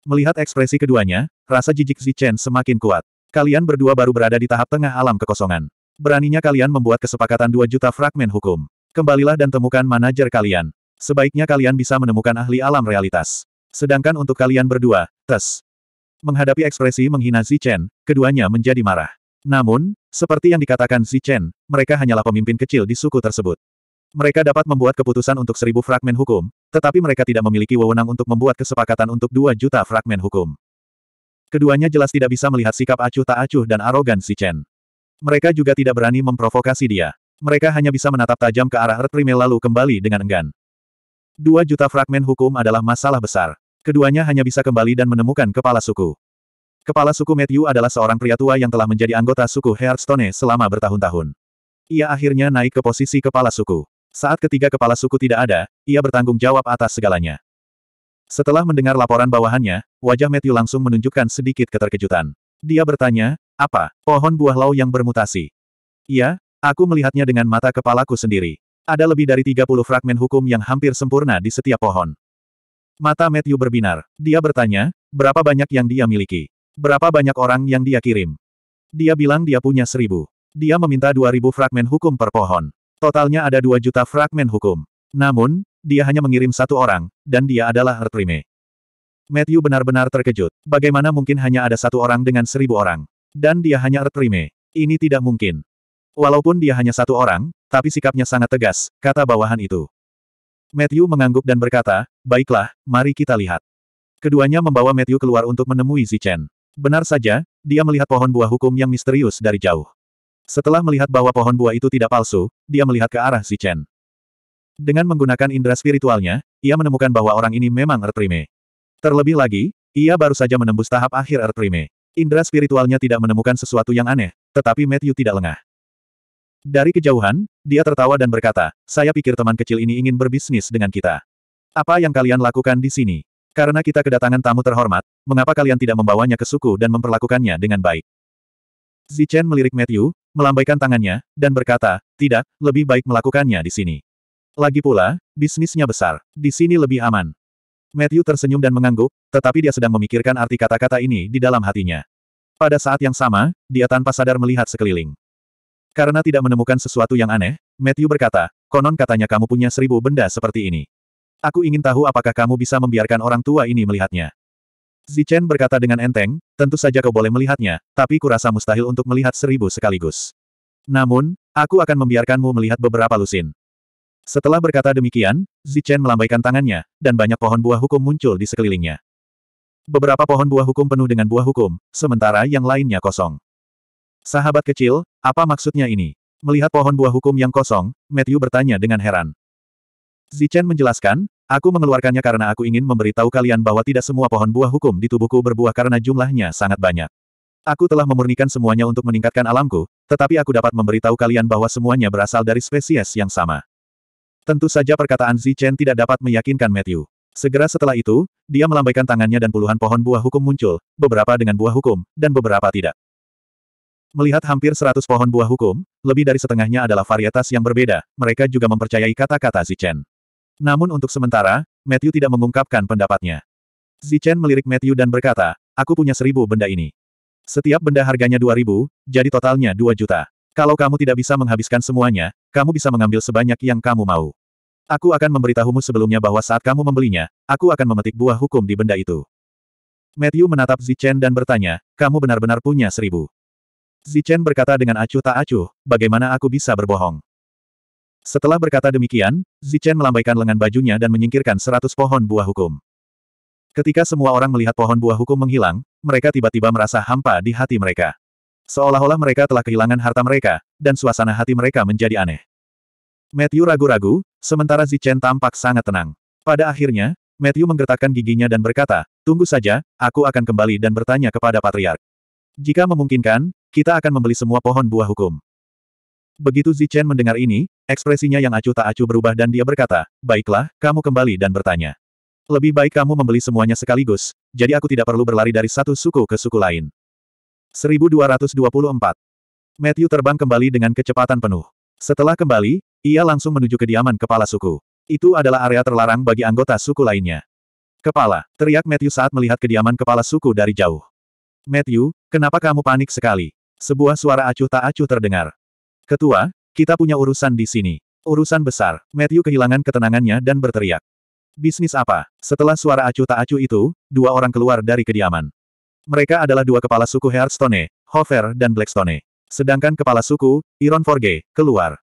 Melihat ekspresi keduanya, rasa jijik Zichen semakin kuat. Kalian berdua baru berada di tahap tengah alam kekosongan. Beraninya kalian membuat kesepakatan 2 juta fragmen hukum. Kembalilah dan temukan manajer kalian. Sebaiknya kalian bisa menemukan ahli alam realitas. Sedangkan untuk kalian berdua, tes. Menghadapi ekspresi menghina Zichen, keduanya menjadi marah. Namun, seperti yang dikatakan Zichen, mereka hanyalah pemimpin kecil di suku tersebut. Mereka dapat membuat keputusan untuk seribu fragmen hukum, tetapi mereka tidak memiliki wewenang untuk membuat kesepakatan untuk dua juta fragmen hukum. Keduanya jelas tidak bisa melihat sikap acuh tak acuh dan arogan si Chen. Mereka juga tidak berani memprovokasi dia. Mereka hanya bisa menatap tajam ke arah Earth lalu kembali dengan enggan. Dua juta fragmen hukum adalah masalah besar. Keduanya hanya bisa kembali dan menemukan kepala suku. Kepala suku Matthew adalah seorang pria tua yang telah menjadi anggota suku Hearthstone selama bertahun-tahun. Ia akhirnya naik ke posisi kepala suku. Saat ketiga kepala suku tidak ada, ia bertanggung jawab atas segalanya. Setelah mendengar laporan bawahannya, wajah Matthew langsung menunjukkan sedikit keterkejutan. Dia bertanya, apa, pohon buah lau yang bermutasi? Iya, aku melihatnya dengan mata kepalaku sendiri. Ada lebih dari 30 fragmen hukum yang hampir sempurna di setiap pohon. Mata Matthew berbinar. Dia bertanya, berapa banyak yang dia miliki? Berapa banyak orang yang dia kirim? Dia bilang dia punya seribu. Dia meminta dua ribu fragmen hukum per pohon. Totalnya ada 2 juta fragmen hukum. Namun, dia hanya mengirim satu orang, dan dia adalah Ertrime. Matthew benar-benar terkejut. Bagaimana mungkin hanya ada satu orang dengan seribu orang? Dan dia hanya Ertrime. Ini tidak mungkin. Walaupun dia hanya satu orang, tapi sikapnya sangat tegas, kata bawahan itu. Matthew mengangguk dan berkata, baiklah, mari kita lihat. Keduanya membawa Matthew keluar untuk menemui Zichen. Benar saja, dia melihat pohon buah hukum yang misterius dari jauh. Setelah melihat bahwa pohon buah itu tidak palsu, dia melihat ke arah Zichen. Dengan menggunakan indera spiritualnya, ia menemukan bahwa orang ini memang Ertrime. Terlebih lagi, ia baru saja menembus tahap akhir Ertrime. Indra spiritualnya tidak menemukan sesuatu yang aneh, tetapi Matthew tidak lengah. Dari kejauhan, dia tertawa dan berkata, saya pikir teman kecil ini ingin berbisnis dengan kita. Apa yang kalian lakukan di sini? Karena kita kedatangan tamu terhormat, mengapa kalian tidak membawanya ke suku dan memperlakukannya dengan baik? Zichen melirik Matthew, melambaikan tangannya, dan berkata, tidak, lebih baik melakukannya di sini. Lagi pula, bisnisnya besar, di sini lebih aman. Matthew tersenyum dan mengangguk, tetapi dia sedang memikirkan arti kata-kata ini di dalam hatinya. Pada saat yang sama, dia tanpa sadar melihat sekeliling. Karena tidak menemukan sesuatu yang aneh, Matthew berkata, konon katanya kamu punya seribu benda seperti ini. Aku ingin tahu apakah kamu bisa membiarkan orang tua ini melihatnya. Zichen berkata dengan enteng, tentu saja kau boleh melihatnya, tapi kurasa mustahil untuk melihat seribu sekaligus. Namun, aku akan membiarkanmu melihat beberapa lusin. Setelah berkata demikian, Zichen melambaikan tangannya, dan banyak pohon buah hukum muncul di sekelilingnya. Beberapa pohon buah hukum penuh dengan buah hukum, sementara yang lainnya kosong. Sahabat kecil, apa maksudnya ini? Melihat pohon buah hukum yang kosong, Matthew bertanya dengan heran. Zichen menjelaskan, Aku mengeluarkannya karena aku ingin memberitahu kalian bahwa tidak semua pohon buah hukum di tubuhku berbuah karena jumlahnya sangat banyak. Aku telah memurnikan semuanya untuk meningkatkan alamku, tetapi aku dapat memberitahu kalian bahwa semuanya berasal dari spesies yang sama. Tentu saja perkataan Zichen tidak dapat meyakinkan Matthew. Segera setelah itu, dia melambaikan tangannya dan puluhan pohon buah hukum muncul, beberapa dengan buah hukum, dan beberapa tidak. Melihat hampir seratus pohon buah hukum, lebih dari setengahnya adalah varietas yang berbeda, mereka juga mempercayai kata-kata Zichen. Namun untuk sementara, Matthew tidak mengungkapkan pendapatnya. Zichen melirik Matthew dan berkata, aku punya seribu benda ini. Setiap benda harganya dua ribu, jadi totalnya dua juta. Kalau kamu tidak bisa menghabiskan semuanya, kamu bisa mengambil sebanyak yang kamu mau. Aku akan memberitahumu sebelumnya bahwa saat kamu membelinya, aku akan memetik buah hukum di benda itu. Matthew menatap Zichen dan bertanya, kamu benar-benar punya seribu. Zichen berkata dengan acuh tak acuh, bagaimana aku bisa berbohong? Setelah berkata demikian, Zichen melambaikan lengan bajunya dan menyingkirkan seratus pohon buah hukum. Ketika semua orang melihat pohon buah hukum menghilang, mereka tiba-tiba merasa hampa di hati mereka. Seolah-olah mereka telah kehilangan harta mereka, dan suasana hati mereka menjadi aneh. Matthew ragu-ragu, sementara Zichen tampak sangat tenang. Pada akhirnya, Matthew menggertakkan giginya dan berkata, Tunggu saja, aku akan kembali dan bertanya kepada Patriark. Jika memungkinkan, kita akan membeli semua pohon buah hukum. Begitu Zichen mendengar ini, ekspresinya yang acuh tak acuh berubah dan dia berkata, baiklah, kamu kembali dan bertanya. Lebih baik kamu membeli semuanya sekaligus, jadi aku tidak perlu berlari dari satu suku ke suku lain. 1224 Matthew terbang kembali dengan kecepatan penuh. Setelah kembali, ia langsung menuju kediaman kepala suku. Itu adalah area terlarang bagi anggota suku lainnya. Kepala, teriak Matthew saat melihat kediaman kepala suku dari jauh. Matthew, kenapa kamu panik sekali? Sebuah suara acuh tak acuh terdengar. Ketua, kita punya urusan di sini. Urusan besar, Matthew kehilangan ketenangannya dan berteriak. Bisnis apa? Setelah suara acu tak acu itu, dua orang keluar dari kediaman. Mereka adalah dua kepala suku Hearthstone, Hofer dan Blackstone. Sedangkan kepala suku, Iron Forge, keluar.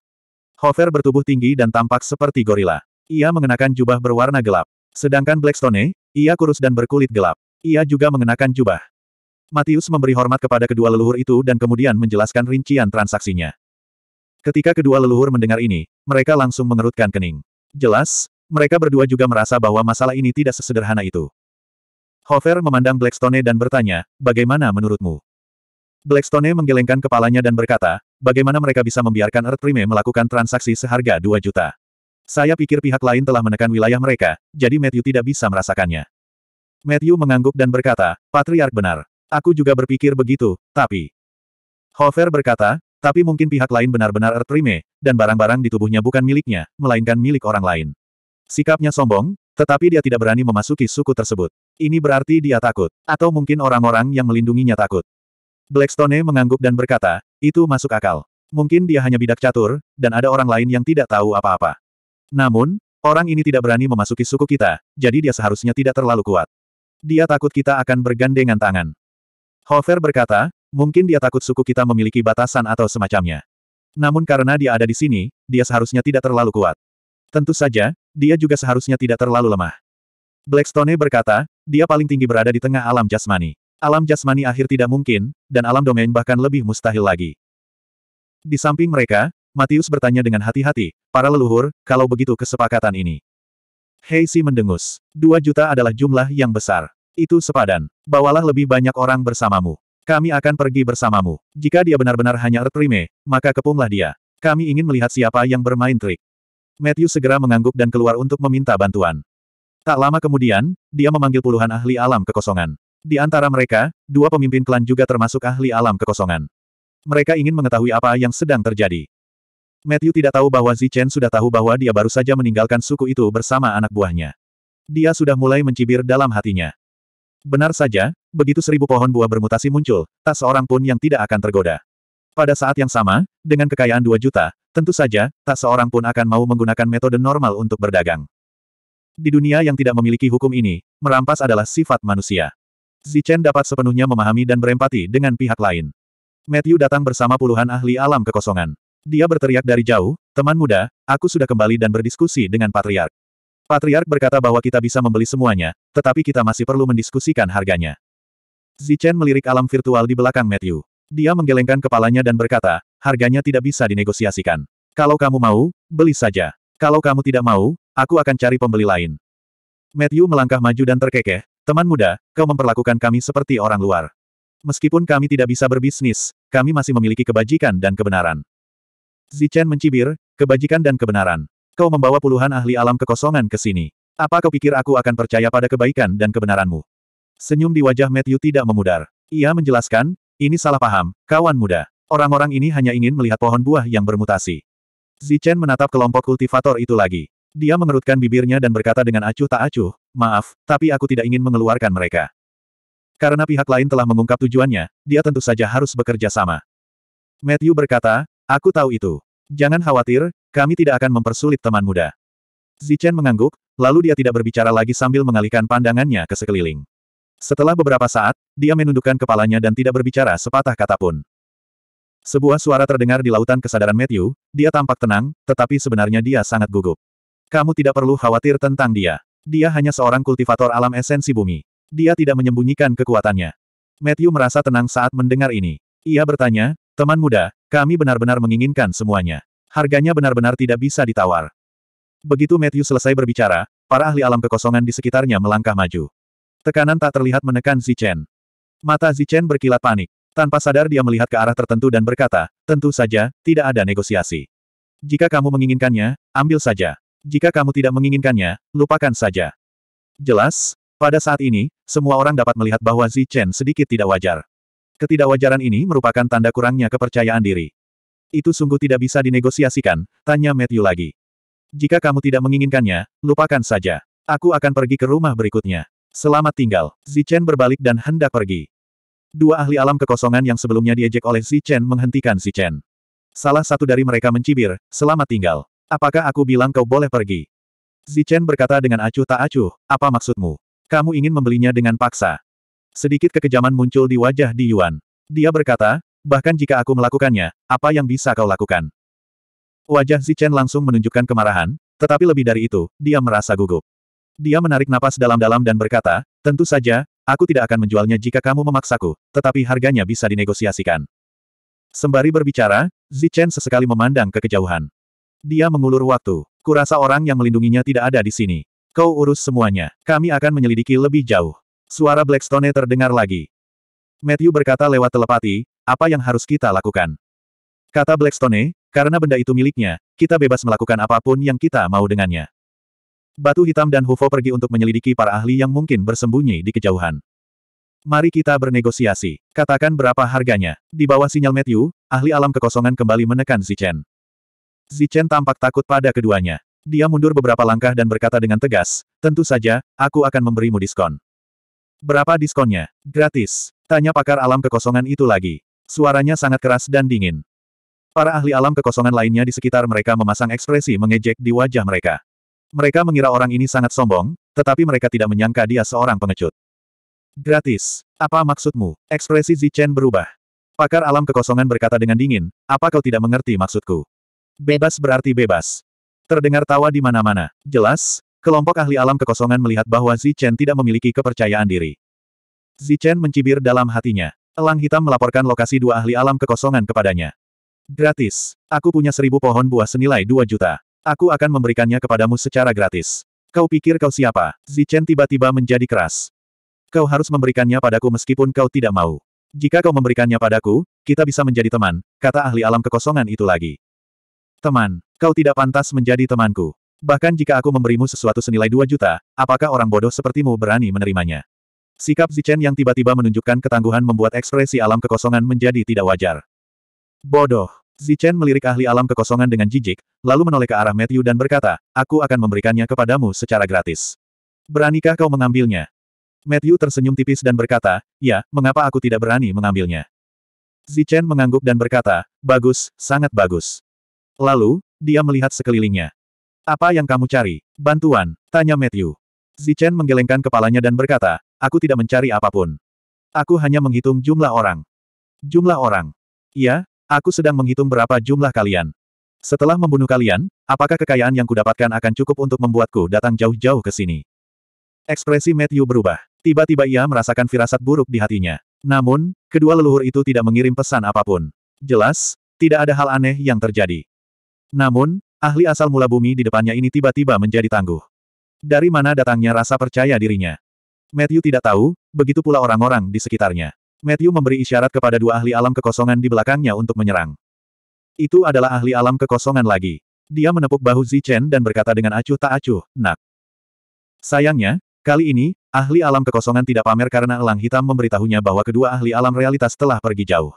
Hofer bertubuh tinggi dan tampak seperti gorila. Ia mengenakan jubah berwarna gelap. Sedangkan Blackstone, ia kurus dan berkulit gelap. Ia juga mengenakan jubah. Matius memberi hormat kepada kedua leluhur itu dan kemudian menjelaskan rincian transaksinya. Ketika kedua leluhur mendengar ini, mereka langsung mengerutkan kening. Jelas, mereka berdua juga merasa bahwa masalah ini tidak sesederhana itu. Hofer memandang Blackstone dan bertanya, bagaimana menurutmu? Blackstone menggelengkan kepalanya dan berkata, bagaimana mereka bisa membiarkan Earth Prime melakukan transaksi seharga 2 juta? Saya pikir pihak lain telah menekan wilayah mereka, jadi Matthew tidak bisa merasakannya. Matthew mengangguk dan berkata, Patriark benar. Aku juga berpikir begitu, tapi... Hofer berkata, tapi mungkin pihak lain benar-benar ertrime, dan barang-barang di tubuhnya bukan miliknya, melainkan milik orang lain. Sikapnya sombong, tetapi dia tidak berani memasuki suku tersebut. Ini berarti dia takut, atau mungkin orang-orang yang melindunginya takut. Blackstone mengangguk dan berkata, itu masuk akal. Mungkin dia hanya bidak catur, dan ada orang lain yang tidak tahu apa-apa. Namun, orang ini tidak berani memasuki suku kita, jadi dia seharusnya tidak terlalu kuat. Dia takut kita akan bergandengan tangan. Hofer berkata, Mungkin dia takut suku kita memiliki batasan atau semacamnya. Namun karena dia ada di sini, dia seharusnya tidak terlalu kuat. Tentu saja, dia juga seharusnya tidak terlalu lemah. Blackstone berkata, dia paling tinggi berada di tengah alam jasmani. Alam jasmani akhir tidak mungkin, dan alam domain bahkan lebih mustahil lagi. Di samping mereka, Matius bertanya dengan hati-hati, para leluhur, kalau begitu kesepakatan ini. Heisi mendengus. Dua juta adalah jumlah yang besar. Itu sepadan. Bawalah lebih banyak orang bersamamu. Kami akan pergi bersamamu. Jika dia benar-benar hanya Earth Prime, maka kepunglah dia. Kami ingin melihat siapa yang bermain trik. Matthew segera mengangguk dan keluar untuk meminta bantuan. Tak lama kemudian, dia memanggil puluhan ahli alam kekosongan. Di antara mereka, dua pemimpin klan juga termasuk ahli alam kekosongan. Mereka ingin mengetahui apa yang sedang terjadi. Matthew tidak tahu bahwa Zichen sudah tahu bahwa dia baru saja meninggalkan suku itu bersama anak buahnya. Dia sudah mulai mencibir dalam hatinya. Benar saja, begitu seribu pohon buah bermutasi muncul, tak seorang pun yang tidak akan tergoda. Pada saat yang sama, dengan kekayaan dua juta, tentu saja, tak seorang pun akan mau menggunakan metode normal untuk berdagang. Di dunia yang tidak memiliki hukum ini, merampas adalah sifat manusia. Zichen dapat sepenuhnya memahami dan berempati dengan pihak lain. Matthew datang bersama puluhan ahli alam kekosongan. Dia berteriak dari jauh, teman muda, aku sudah kembali dan berdiskusi dengan Patriark. Patriark berkata bahwa kita bisa membeli semuanya, tetapi kita masih perlu mendiskusikan harganya. Zichen melirik alam virtual di belakang Matthew. Dia menggelengkan kepalanya dan berkata, harganya tidak bisa dinegosiasikan. Kalau kamu mau, beli saja. Kalau kamu tidak mau, aku akan cari pembeli lain. Matthew melangkah maju dan terkekeh, teman muda, kau memperlakukan kami seperti orang luar. Meskipun kami tidak bisa berbisnis, kami masih memiliki kebajikan dan kebenaran. Zichen mencibir, kebajikan dan kebenaran. Kau membawa puluhan ahli alam kekosongan ke sini. Apa kau pikir aku akan percaya pada kebaikan dan kebenaranmu? Senyum di wajah Matthew tidak memudar. Ia menjelaskan, ini salah paham, kawan muda. Orang-orang ini hanya ingin melihat pohon buah yang bermutasi. Zichen menatap kelompok kultivator itu lagi. Dia mengerutkan bibirnya dan berkata dengan acuh tak acuh, maaf, tapi aku tidak ingin mengeluarkan mereka. Karena pihak lain telah mengungkap tujuannya, dia tentu saja harus bekerja sama. Matthew berkata, aku tahu itu. Jangan khawatir, kami tidak akan mempersulit teman muda. Zichen mengangguk, lalu dia tidak berbicara lagi sambil mengalihkan pandangannya ke sekeliling. Setelah beberapa saat, dia menundukkan kepalanya dan tidak berbicara sepatah kata pun. Sebuah suara terdengar di lautan kesadaran Matthew, dia tampak tenang, tetapi sebenarnya dia sangat gugup. Kamu tidak perlu khawatir tentang dia. Dia hanya seorang kultivator alam esensi bumi. Dia tidak menyembunyikan kekuatannya. Matthew merasa tenang saat mendengar ini. Ia bertanya, teman muda, kami benar-benar menginginkan semuanya. Harganya benar-benar tidak bisa ditawar. Begitu Matthew selesai berbicara, para ahli alam kekosongan di sekitarnya melangkah maju. Tekanan tak terlihat menekan Zichen. Mata Zichen berkilat panik. Tanpa sadar dia melihat ke arah tertentu dan berkata, tentu saja, tidak ada negosiasi. Jika kamu menginginkannya, ambil saja. Jika kamu tidak menginginkannya, lupakan saja. Jelas, pada saat ini, semua orang dapat melihat bahwa Zichen sedikit tidak wajar. Ketidakwajaran ini merupakan tanda kurangnya kepercayaan diri. Itu sungguh tidak bisa dinegosiasikan, tanya Matthew lagi. Jika kamu tidak menginginkannya, lupakan saja. Aku akan pergi ke rumah berikutnya. Selamat tinggal. Zichen berbalik dan hendak pergi. Dua ahli alam kekosongan yang sebelumnya diejek oleh Zichen menghentikan Zichen. Salah satu dari mereka mencibir, selamat tinggal. Apakah aku bilang kau boleh pergi? Zichen berkata dengan acuh tak acuh, apa maksudmu? Kamu ingin membelinya dengan paksa. Sedikit kekejaman muncul di wajah Di Yuan. Dia berkata, bahkan jika aku melakukannya, apa yang bisa kau lakukan? Wajah Zichen langsung menunjukkan kemarahan, tetapi lebih dari itu, dia merasa gugup. Dia menarik napas dalam-dalam dan berkata, tentu saja, aku tidak akan menjualnya jika kamu memaksaku, tetapi harganya bisa dinegosiasikan. Sembari berbicara, Zichen sesekali memandang ke kejauhan. Dia mengulur waktu. Kurasa orang yang melindunginya tidak ada di sini. Kau urus semuanya. Kami akan menyelidiki lebih jauh. Suara Blackstone terdengar lagi. Matthew berkata lewat telepati, apa yang harus kita lakukan? Kata Blackstone, karena benda itu miliknya, kita bebas melakukan apapun yang kita mau dengannya. Batu Hitam dan Hufo pergi untuk menyelidiki para ahli yang mungkin bersembunyi di kejauhan. Mari kita bernegosiasi. Katakan berapa harganya. Di bawah sinyal Matthew, ahli alam kekosongan kembali menekan Zichen. Zichen tampak takut pada keduanya. Dia mundur beberapa langkah dan berkata dengan tegas, tentu saja, aku akan memberimu diskon. Berapa diskonnya? Gratis. Tanya pakar alam kekosongan itu lagi. Suaranya sangat keras dan dingin. Para ahli alam kekosongan lainnya di sekitar mereka memasang ekspresi mengejek di wajah mereka. Mereka mengira orang ini sangat sombong, tetapi mereka tidak menyangka dia seorang pengecut. Gratis. Apa maksudmu? Ekspresi Zichen berubah. Pakar alam kekosongan berkata dengan dingin, apa kau tidak mengerti maksudku? Bebas berarti bebas. Terdengar tawa di mana-mana. Jelas, kelompok ahli alam kekosongan melihat bahwa Zichen tidak memiliki kepercayaan diri. Zichen mencibir dalam hatinya. Elang hitam melaporkan lokasi dua ahli alam kekosongan kepadanya. Gratis. Aku punya seribu pohon buah senilai dua juta. Aku akan memberikannya kepadamu secara gratis. Kau pikir kau siapa? Zichen tiba-tiba menjadi keras. Kau harus memberikannya padaku meskipun kau tidak mau. Jika kau memberikannya padaku, kita bisa menjadi teman, kata ahli alam kekosongan itu lagi. Teman, kau tidak pantas menjadi temanku. Bahkan jika aku memberimu sesuatu senilai 2 juta, apakah orang bodoh sepertimu berani menerimanya? Sikap Zichen yang tiba-tiba menunjukkan ketangguhan membuat ekspresi alam kekosongan menjadi tidak wajar. Bodoh. Zichen melirik ahli alam kekosongan dengan jijik, lalu menoleh ke arah Matthew dan berkata, aku akan memberikannya kepadamu secara gratis. Beranikah kau mengambilnya? Matthew tersenyum tipis dan berkata, ya, mengapa aku tidak berani mengambilnya? Zichen mengangguk dan berkata, bagus, sangat bagus. Lalu, dia melihat sekelilingnya. Apa yang kamu cari? Bantuan, tanya Matthew. Zichen menggelengkan kepalanya dan berkata, aku tidak mencari apapun. Aku hanya menghitung jumlah orang. Jumlah orang. Ya." Aku sedang menghitung berapa jumlah kalian. Setelah membunuh kalian, apakah kekayaan yang kudapatkan akan cukup untuk membuatku datang jauh-jauh ke sini? Ekspresi Matthew berubah. Tiba-tiba ia merasakan firasat buruk di hatinya. Namun, kedua leluhur itu tidak mengirim pesan apapun. Jelas, tidak ada hal aneh yang terjadi. Namun, ahli asal mula bumi di depannya ini tiba-tiba menjadi tangguh. Dari mana datangnya rasa percaya dirinya? Matthew tidak tahu, begitu pula orang-orang di sekitarnya. Matthew memberi isyarat kepada dua ahli alam kekosongan di belakangnya untuk menyerang. Itu adalah ahli alam kekosongan lagi. Dia menepuk bahu Zichen dan berkata dengan acuh tak acuh, nak. Sayangnya, kali ini, ahli alam kekosongan tidak pamer karena elang hitam memberitahunya bahwa kedua ahli alam realitas telah pergi jauh.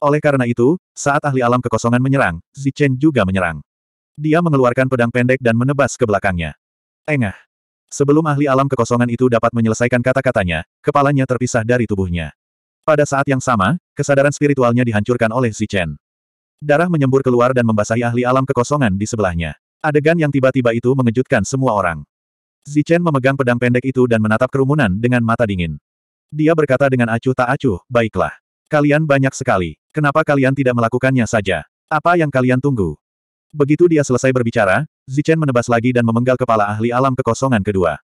Oleh karena itu, saat ahli alam kekosongan menyerang, Zichen juga menyerang. Dia mengeluarkan pedang pendek dan menebas ke belakangnya. Engah. Sebelum ahli alam kekosongan itu dapat menyelesaikan kata-katanya, kepalanya terpisah dari tubuhnya. Pada saat yang sama, kesadaran spiritualnya dihancurkan oleh Zichen. Darah menyembur keluar dan membasahi ahli alam kekosongan di sebelahnya. Adegan yang tiba-tiba itu mengejutkan semua orang. Zichen memegang pedang pendek itu dan menatap kerumunan dengan mata dingin. Dia berkata dengan acuh tak acuh, baiklah. Kalian banyak sekali. Kenapa kalian tidak melakukannya saja? Apa yang kalian tunggu? Begitu dia selesai berbicara, Zichen menebas lagi dan memenggal kepala ahli alam kekosongan kedua.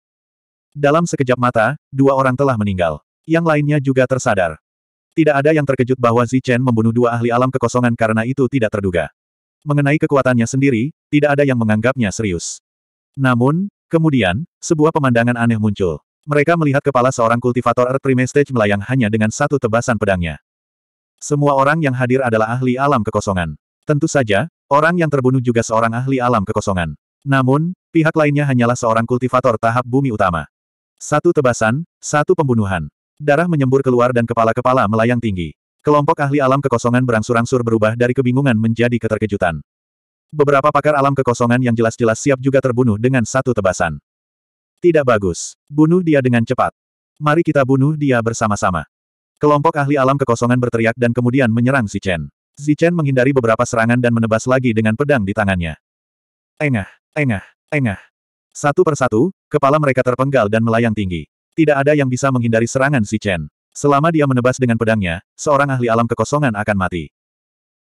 Dalam sekejap mata, dua orang telah meninggal. Yang lainnya juga tersadar. Tidak ada yang terkejut bahwa Zichen membunuh dua ahli alam kekosongan karena itu tidak terduga. Mengenai kekuatannya sendiri, tidak ada yang menganggapnya serius. Namun, kemudian, sebuah pemandangan aneh muncul. Mereka melihat kepala seorang kultivator Earth Prime Stage melayang hanya dengan satu tebasan pedangnya. Semua orang yang hadir adalah ahli alam kekosongan. Tentu saja, orang yang terbunuh juga seorang ahli alam kekosongan. Namun, pihak lainnya hanyalah seorang kultivator tahap bumi utama. Satu tebasan, satu pembunuhan. Darah menyembur keluar dan kepala-kepala melayang tinggi. Kelompok ahli alam kekosongan berangsur-angsur berubah dari kebingungan menjadi keterkejutan. Beberapa pakar alam kekosongan yang jelas-jelas siap juga terbunuh dengan satu tebasan. Tidak bagus. Bunuh dia dengan cepat. Mari kita bunuh dia bersama-sama. Kelompok ahli alam kekosongan berteriak dan kemudian menyerang si Chen. Si Chen menghindari beberapa serangan dan menebas lagi dengan pedang di tangannya. Engah, engah, engah. Satu persatu, kepala mereka terpenggal dan melayang tinggi. Tidak ada yang bisa menghindari serangan si Chen. Selama dia menebas dengan pedangnya, seorang ahli alam kekosongan akan mati.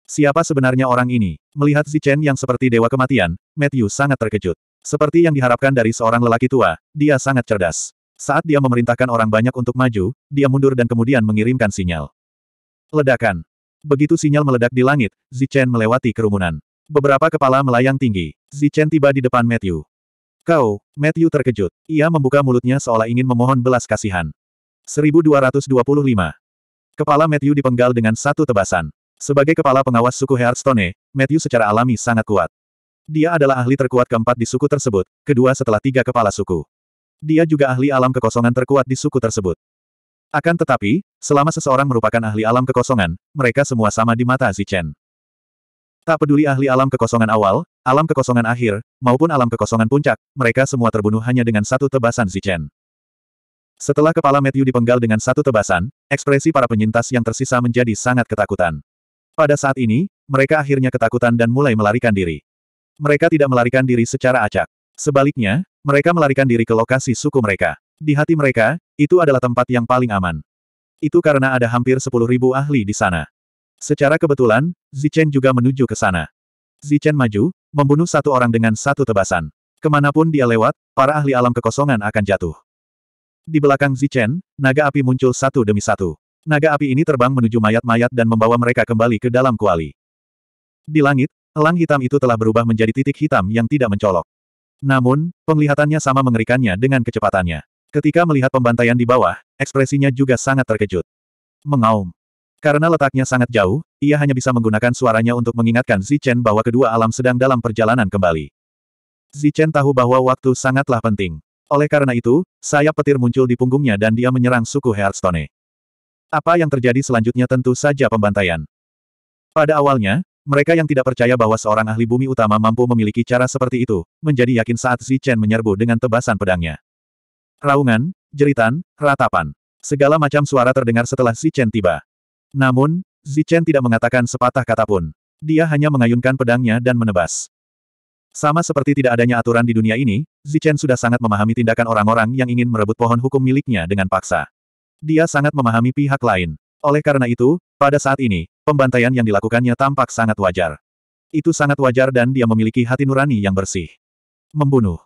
Siapa sebenarnya orang ini? Melihat Zichen yang seperti dewa kematian, Matthew sangat terkejut. Seperti yang diharapkan dari seorang lelaki tua, dia sangat cerdas. Saat dia memerintahkan orang banyak untuk maju, dia mundur dan kemudian mengirimkan sinyal. Ledakan. Begitu sinyal meledak di langit, Zichen melewati kerumunan. Beberapa kepala melayang tinggi. Zichen tiba di depan Matthew. Kau, Matthew terkejut. Ia membuka mulutnya seolah ingin memohon belas kasihan. 1225. Kepala Matthew dipenggal dengan satu tebasan. Sebagai kepala pengawas suku Hearthstone, Matthew secara alami sangat kuat. Dia adalah ahli terkuat keempat di suku tersebut, kedua setelah tiga kepala suku. Dia juga ahli alam kekosongan terkuat di suku tersebut. Akan tetapi, selama seseorang merupakan ahli alam kekosongan, mereka semua sama di mata Zichen. Tak peduli ahli alam kekosongan awal, alam kekosongan akhir, maupun alam kekosongan puncak, mereka semua terbunuh hanya dengan satu tebasan Zichen. Setelah kepala Matthew dipenggal dengan satu tebasan, ekspresi para penyintas yang tersisa menjadi sangat ketakutan. Pada saat ini, mereka akhirnya ketakutan dan mulai melarikan diri. Mereka tidak melarikan diri secara acak. Sebaliknya, mereka melarikan diri ke lokasi suku mereka. Di hati mereka, itu adalah tempat yang paling aman. Itu karena ada hampir 10.000 ahli di sana. Secara kebetulan, Zichen juga menuju ke sana. Zichen maju, membunuh satu orang dengan satu tebasan. Kemanapun dia lewat, para ahli alam kekosongan akan jatuh. Di belakang Zichen, naga api muncul satu demi satu. Naga api ini terbang menuju mayat-mayat dan membawa mereka kembali ke dalam kuali. Di langit, elang hitam itu telah berubah menjadi titik hitam yang tidak mencolok. Namun, penglihatannya sama mengerikannya dengan kecepatannya. Ketika melihat pembantaian di bawah, ekspresinya juga sangat terkejut. Mengaum. Karena letaknya sangat jauh, ia hanya bisa menggunakan suaranya untuk mengingatkan Zichen bahwa kedua alam sedang dalam perjalanan kembali. Zichen tahu bahwa waktu sangatlah penting. Oleh karena itu, sayap petir muncul di punggungnya dan dia menyerang suku Hearthstone. Apa yang terjadi selanjutnya tentu saja pembantaian. Pada awalnya, mereka yang tidak percaya bahwa seorang ahli bumi utama mampu memiliki cara seperti itu, menjadi yakin saat Zichen menyerbu dengan tebasan pedangnya. Raungan, jeritan, ratapan. Segala macam suara terdengar setelah Zichen tiba. Namun, Zichen tidak mengatakan sepatah kata pun. Dia hanya mengayunkan pedangnya dan menebas. Sama seperti tidak adanya aturan di dunia ini, Zichen sudah sangat memahami tindakan orang-orang yang ingin merebut pohon hukum miliknya dengan paksa. Dia sangat memahami pihak lain. Oleh karena itu, pada saat ini, pembantaian yang dilakukannya tampak sangat wajar. Itu sangat wajar dan dia memiliki hati nurani yang bersih. Membunuh.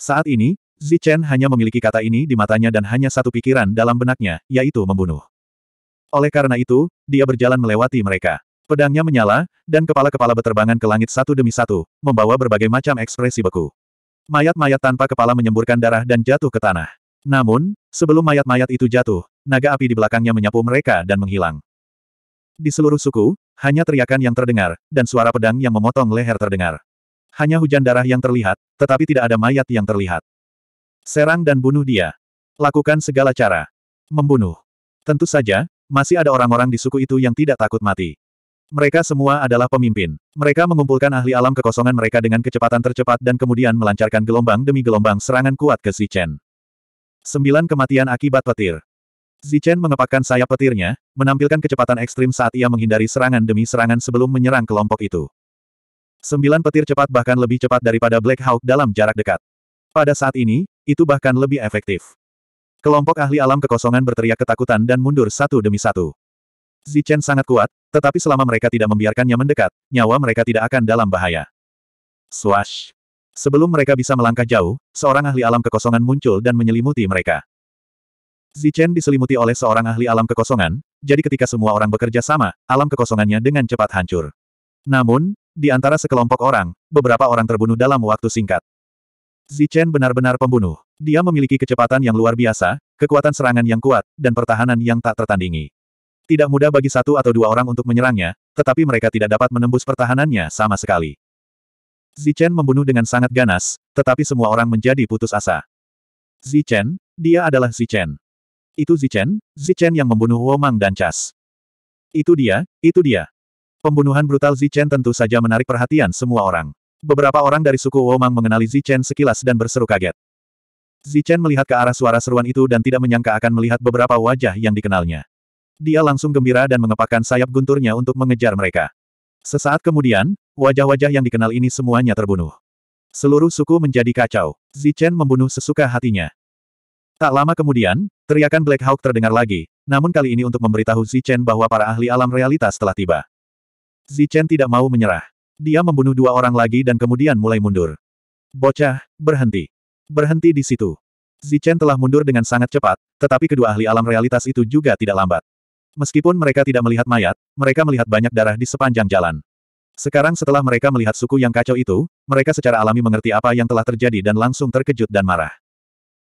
Saat ini, Zichen hanya memiliki kata ini di matanya dan hanya satu pikiran dalam benaknya, yaitu membunuh. Oleh karena itu, dia berjalan melewati mereka. Pedangnya menyala, dan kepala-kepala beterbangan ke langit satu demi satu, membawa berbagai macam ekspresi beku. Mayat-mayat tanpa kepala menyemburkan darah dan jatuh ke tanah. Namun, sebelum mayat-mayat itu jatuh, naga api di belakangnya menyapu mereka dan menghilang. Di seluruh suku, hanya teriakan yang terdengar, dan suara pedang yang memotong leher terdengar. Hanya hujan darah yang terlihat, tetapi tidak ada mayat yang terlihat. Serang dan bunuh dia. Lakukan segala cara. Membunuh. Tentu saja, masih ada orang-orang di suku itu yang tidak takut mati. Mereka semua adalah pemimpin. Mereka mengumpulkan ahli alam kekosongan mereka dengan kecepatan tercepat dan kemudian melancarkan gelombang demi gelombang serangan kuat ke Zichen. Sembilan kematian akibat petir. Zichen mengepakkan sayap petirnya, menampilkan kecepatan ekstrim saat ia menghindari serangan demi serangan sebelum menyerang kelompok itu. Sembilan petir cepat bahkan lebih cepat daripada Black Hawk dalam jarak dekat. Pada saat ini, itu bahkan lebih efektif. Kelompok ahli alam kekosongan berteriak ketakutan dan mundur satu demi satu. Zichen sangat kuat, tetapi selama mereka tidak membiarkannya mendekat, nyawa mereka tidak akan dalam bahaya. Swash! Sebelum mereka bisa melangkah jauh, seorang ahli alam kekosongan muncul dan menyelimuti mereka. Zichen diselimuti oleh seorang ahli alam kekosongan, jadi ketika semua orang bekerja sama, alam kekosongannya dengan cepat hancur. Namun, di antara sekelompok orang, beberapa orang terbunuh dalam waktu singkat. Zichen benar-benar pembunuh. Dia memiliki kecepatan yang luar biasa, kekuatan serangan yang kuat, dan pertahanan yang tak tertandingi. Tidak mudah bagi satu atau dua orang untuk menyerangnya, tetapi mereka tidak dapat menembus pertahanannya sama sekali. Zichen membunuh dengan sangat ganas, tetapi semua orang menjadi putus asa. Zichen, dia adalah Zichen. Itu Zichen, Zichen yang membunuh Womang dan Chas. Itu dia, itu dia. Pembunuhan brutal Zichen tentu saja menarik perhatian semua orang. Beberapa orang dari suku Womang mengenali Zichen sekilas dan berseru kaget. Zichen melihat ke arah suara seruan itu dan tidak menyangka akan melihat beberapa wajah yang dikenalnya. Dia langsung gembira dan mengepakkan sayap gunturnya untuk mengejar mereka. Sesaat kemudian, wajah-wajah yang dikenal ini semuanya terbunuh. Seluruh suku menjadi kacau. Zichen membunuh sesuka hatinya. Tak lama kemudian, teriakan Black Hawk terdengar lagi, namun kali ini untuk memberitahu Zichen bahwa para ahli alam realitas telah tiba. Zichen tidak mau menyerah. Dia membunuh dua orang lagi dan kemudian mulai mundur. Bocah, berhenti. Berhenti di situ. Zichen telah mundur dengan sangat cepat, tetapi kedua ahli alam realitas itu juga tidak lambat. Meskipun mereka tidak melihat mayat, mereka melihat banyak darah di sepanjang jalan. Sekarang setelah mereka melihat suku yang kacau itu, mereka secara alami mengerti apa yang telah terjadi dan langsung terkejut dan marah.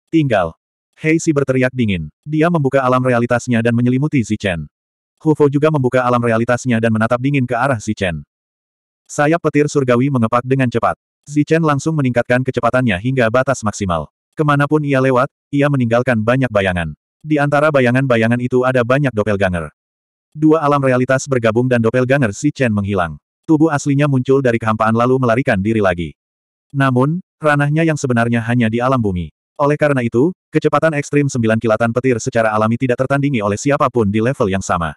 Tinggal. Heisi berteriak dingin. Dia membuka alam realitasnya dan menyelimuti Zichen. Hufo juga membuka alam realitasnya dan menatap dingin ke arah Zichen. Sayap petir surgawi mengepak dengan cepat. Zichen langsung meningkatkan kecepatannya hingga batas maksimal. Kemanapun ia lewat, ia meninggalkan banyak bayangan. Di antara bayangan-bayangan itu ada banyak doppelganger. Dua alam realitas bergabung dan doppelganger Zichen menghilang. Tubuh aslinya muncul dari kehampaan lalu melarikan diri lagi. Namun, ranahnya yang sebenarnya hanya di alam bumi. Oleh karena itu, kecepatan ekstrim sembilan kilatan petir secara alami tidak tertandingi oleh siapapun di level yang sama.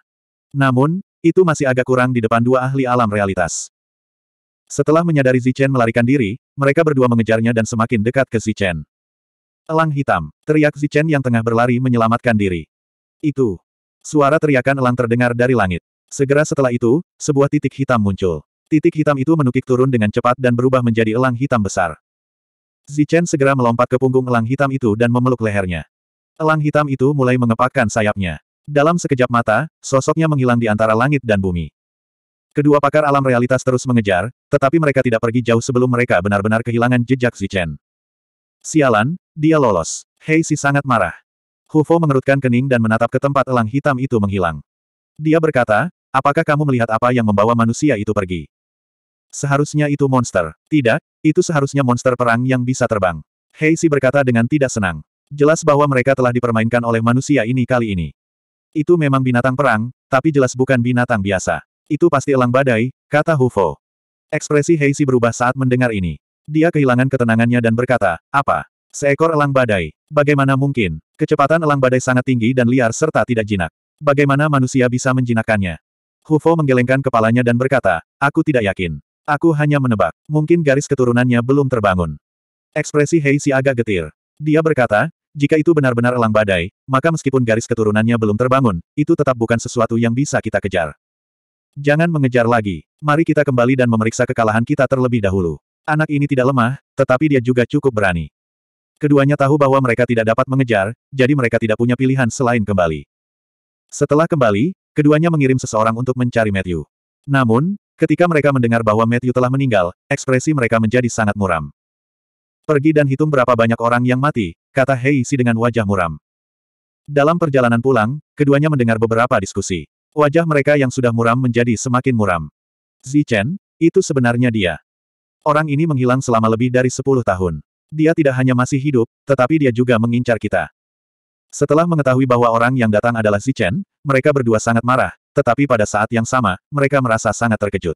Namun, itu masih agak kurang di depan dua ahli alam realitas. Setelah menyadari Zichen melarikan diri, mereka berdua mengejarnya dan semakin dekat ke Zichen. Elang hitam, teriak Zichen yang tengah berlari menyelamatkan diri. Itu. Suara teriakan elang terdengar dari langit. Segera setelah itu, sebuah titik hitam muncul. Titik hitam itu menukik turun dengan cepat dan berubah menjadi elang hitam besar. Zichen segera melompat ke punggung elang hitam itu dan memeluk lehernya. Elang hitam itu mulai mengepakkan sayapnya. Dalam sekejap mata, sosoknya menghilang di antara langit dan bumi. Kedua pakar alam realitas terus mengejar, tetapi mereka tidak pergi jauh sebelum mereka benar-benar kehilangan jejak Zichen. Sialan, dia lolos. Hei si sangat marah. Hufo mengerutkan kening dan menatap ke tempat elang hitam itu menghilang. Dia berkata, apakah kamu melihat apa yang membawa manusia itu pergi? Seharusnya itu monster. Tidak, itu seharusnya monster perang yang bisa terbang. Hei si berkata dengan tidak senang. Jelas bahwa mereka telah dipermainkan oleh manusia ini kali ini. Itu memang binatang perang, tapi jelas bukan binatang biasa. Itu pasti elang badai, kata Hufo. Ekspresi Heisi berubah saat mendengar ini. Dia kehilangan ketenangannya dan berkata, apa? Seekor elang badai. Bagaimana mungkin? Kecepatan elang badai sangat tinggi dan liar serta tidak jinak. Bagaimana manusia bisa menjinakkannya? Hufo menggelengkan kepalanya dan berkata, aku tidak yakin. Aku hanya menebak. Mungkin garis keturunannya belum terbangun. Ekspresi Heisi agak getir. Dia berkata, jika itu benar-benar elang badai, maka meskipun garis keturunannya belum terbangun, itu tetap bukan sesuatu yang bisa kita kejar. Jangan mengejar lagi. Mari kita kembali dan memeriksa kekalahan kita terlebih dahulu. Anak ini tidak lemah, tetapi dia juga cukup berani. Keduanya tahu bahwa mereka tidak dapat mengejar, jadi mereka tidak punya pilihan selain kembali. Setelah kembali, keduanya mengirim seseorang untuk mencari Matthew. Namun, ketika mereka mendengar bahwa Matthew telah meninggal, ekspresi mereka menjadi sangat muram. Pergi dan hitung berapa banyak orang yang mati, kata Heisi dengan wajah muram. Dalam perjalanan pulang, keduanya mendengar beberapa diskusi. Wajah mereka yang sudah muram menjadi semakin muram. Zichen, itu sebenarnya dia. Orang ini menghilang selama lebih dari sepuluh tahun. Dia tidak hanya masih hidup, tetapi dia juga mengincar kita. Setelah mengetahui bahwa orang yang datang adalah Zichen, mereka berdua sangat marah, tetapi pada saat yang sama, mereka merasa sangat terkejut.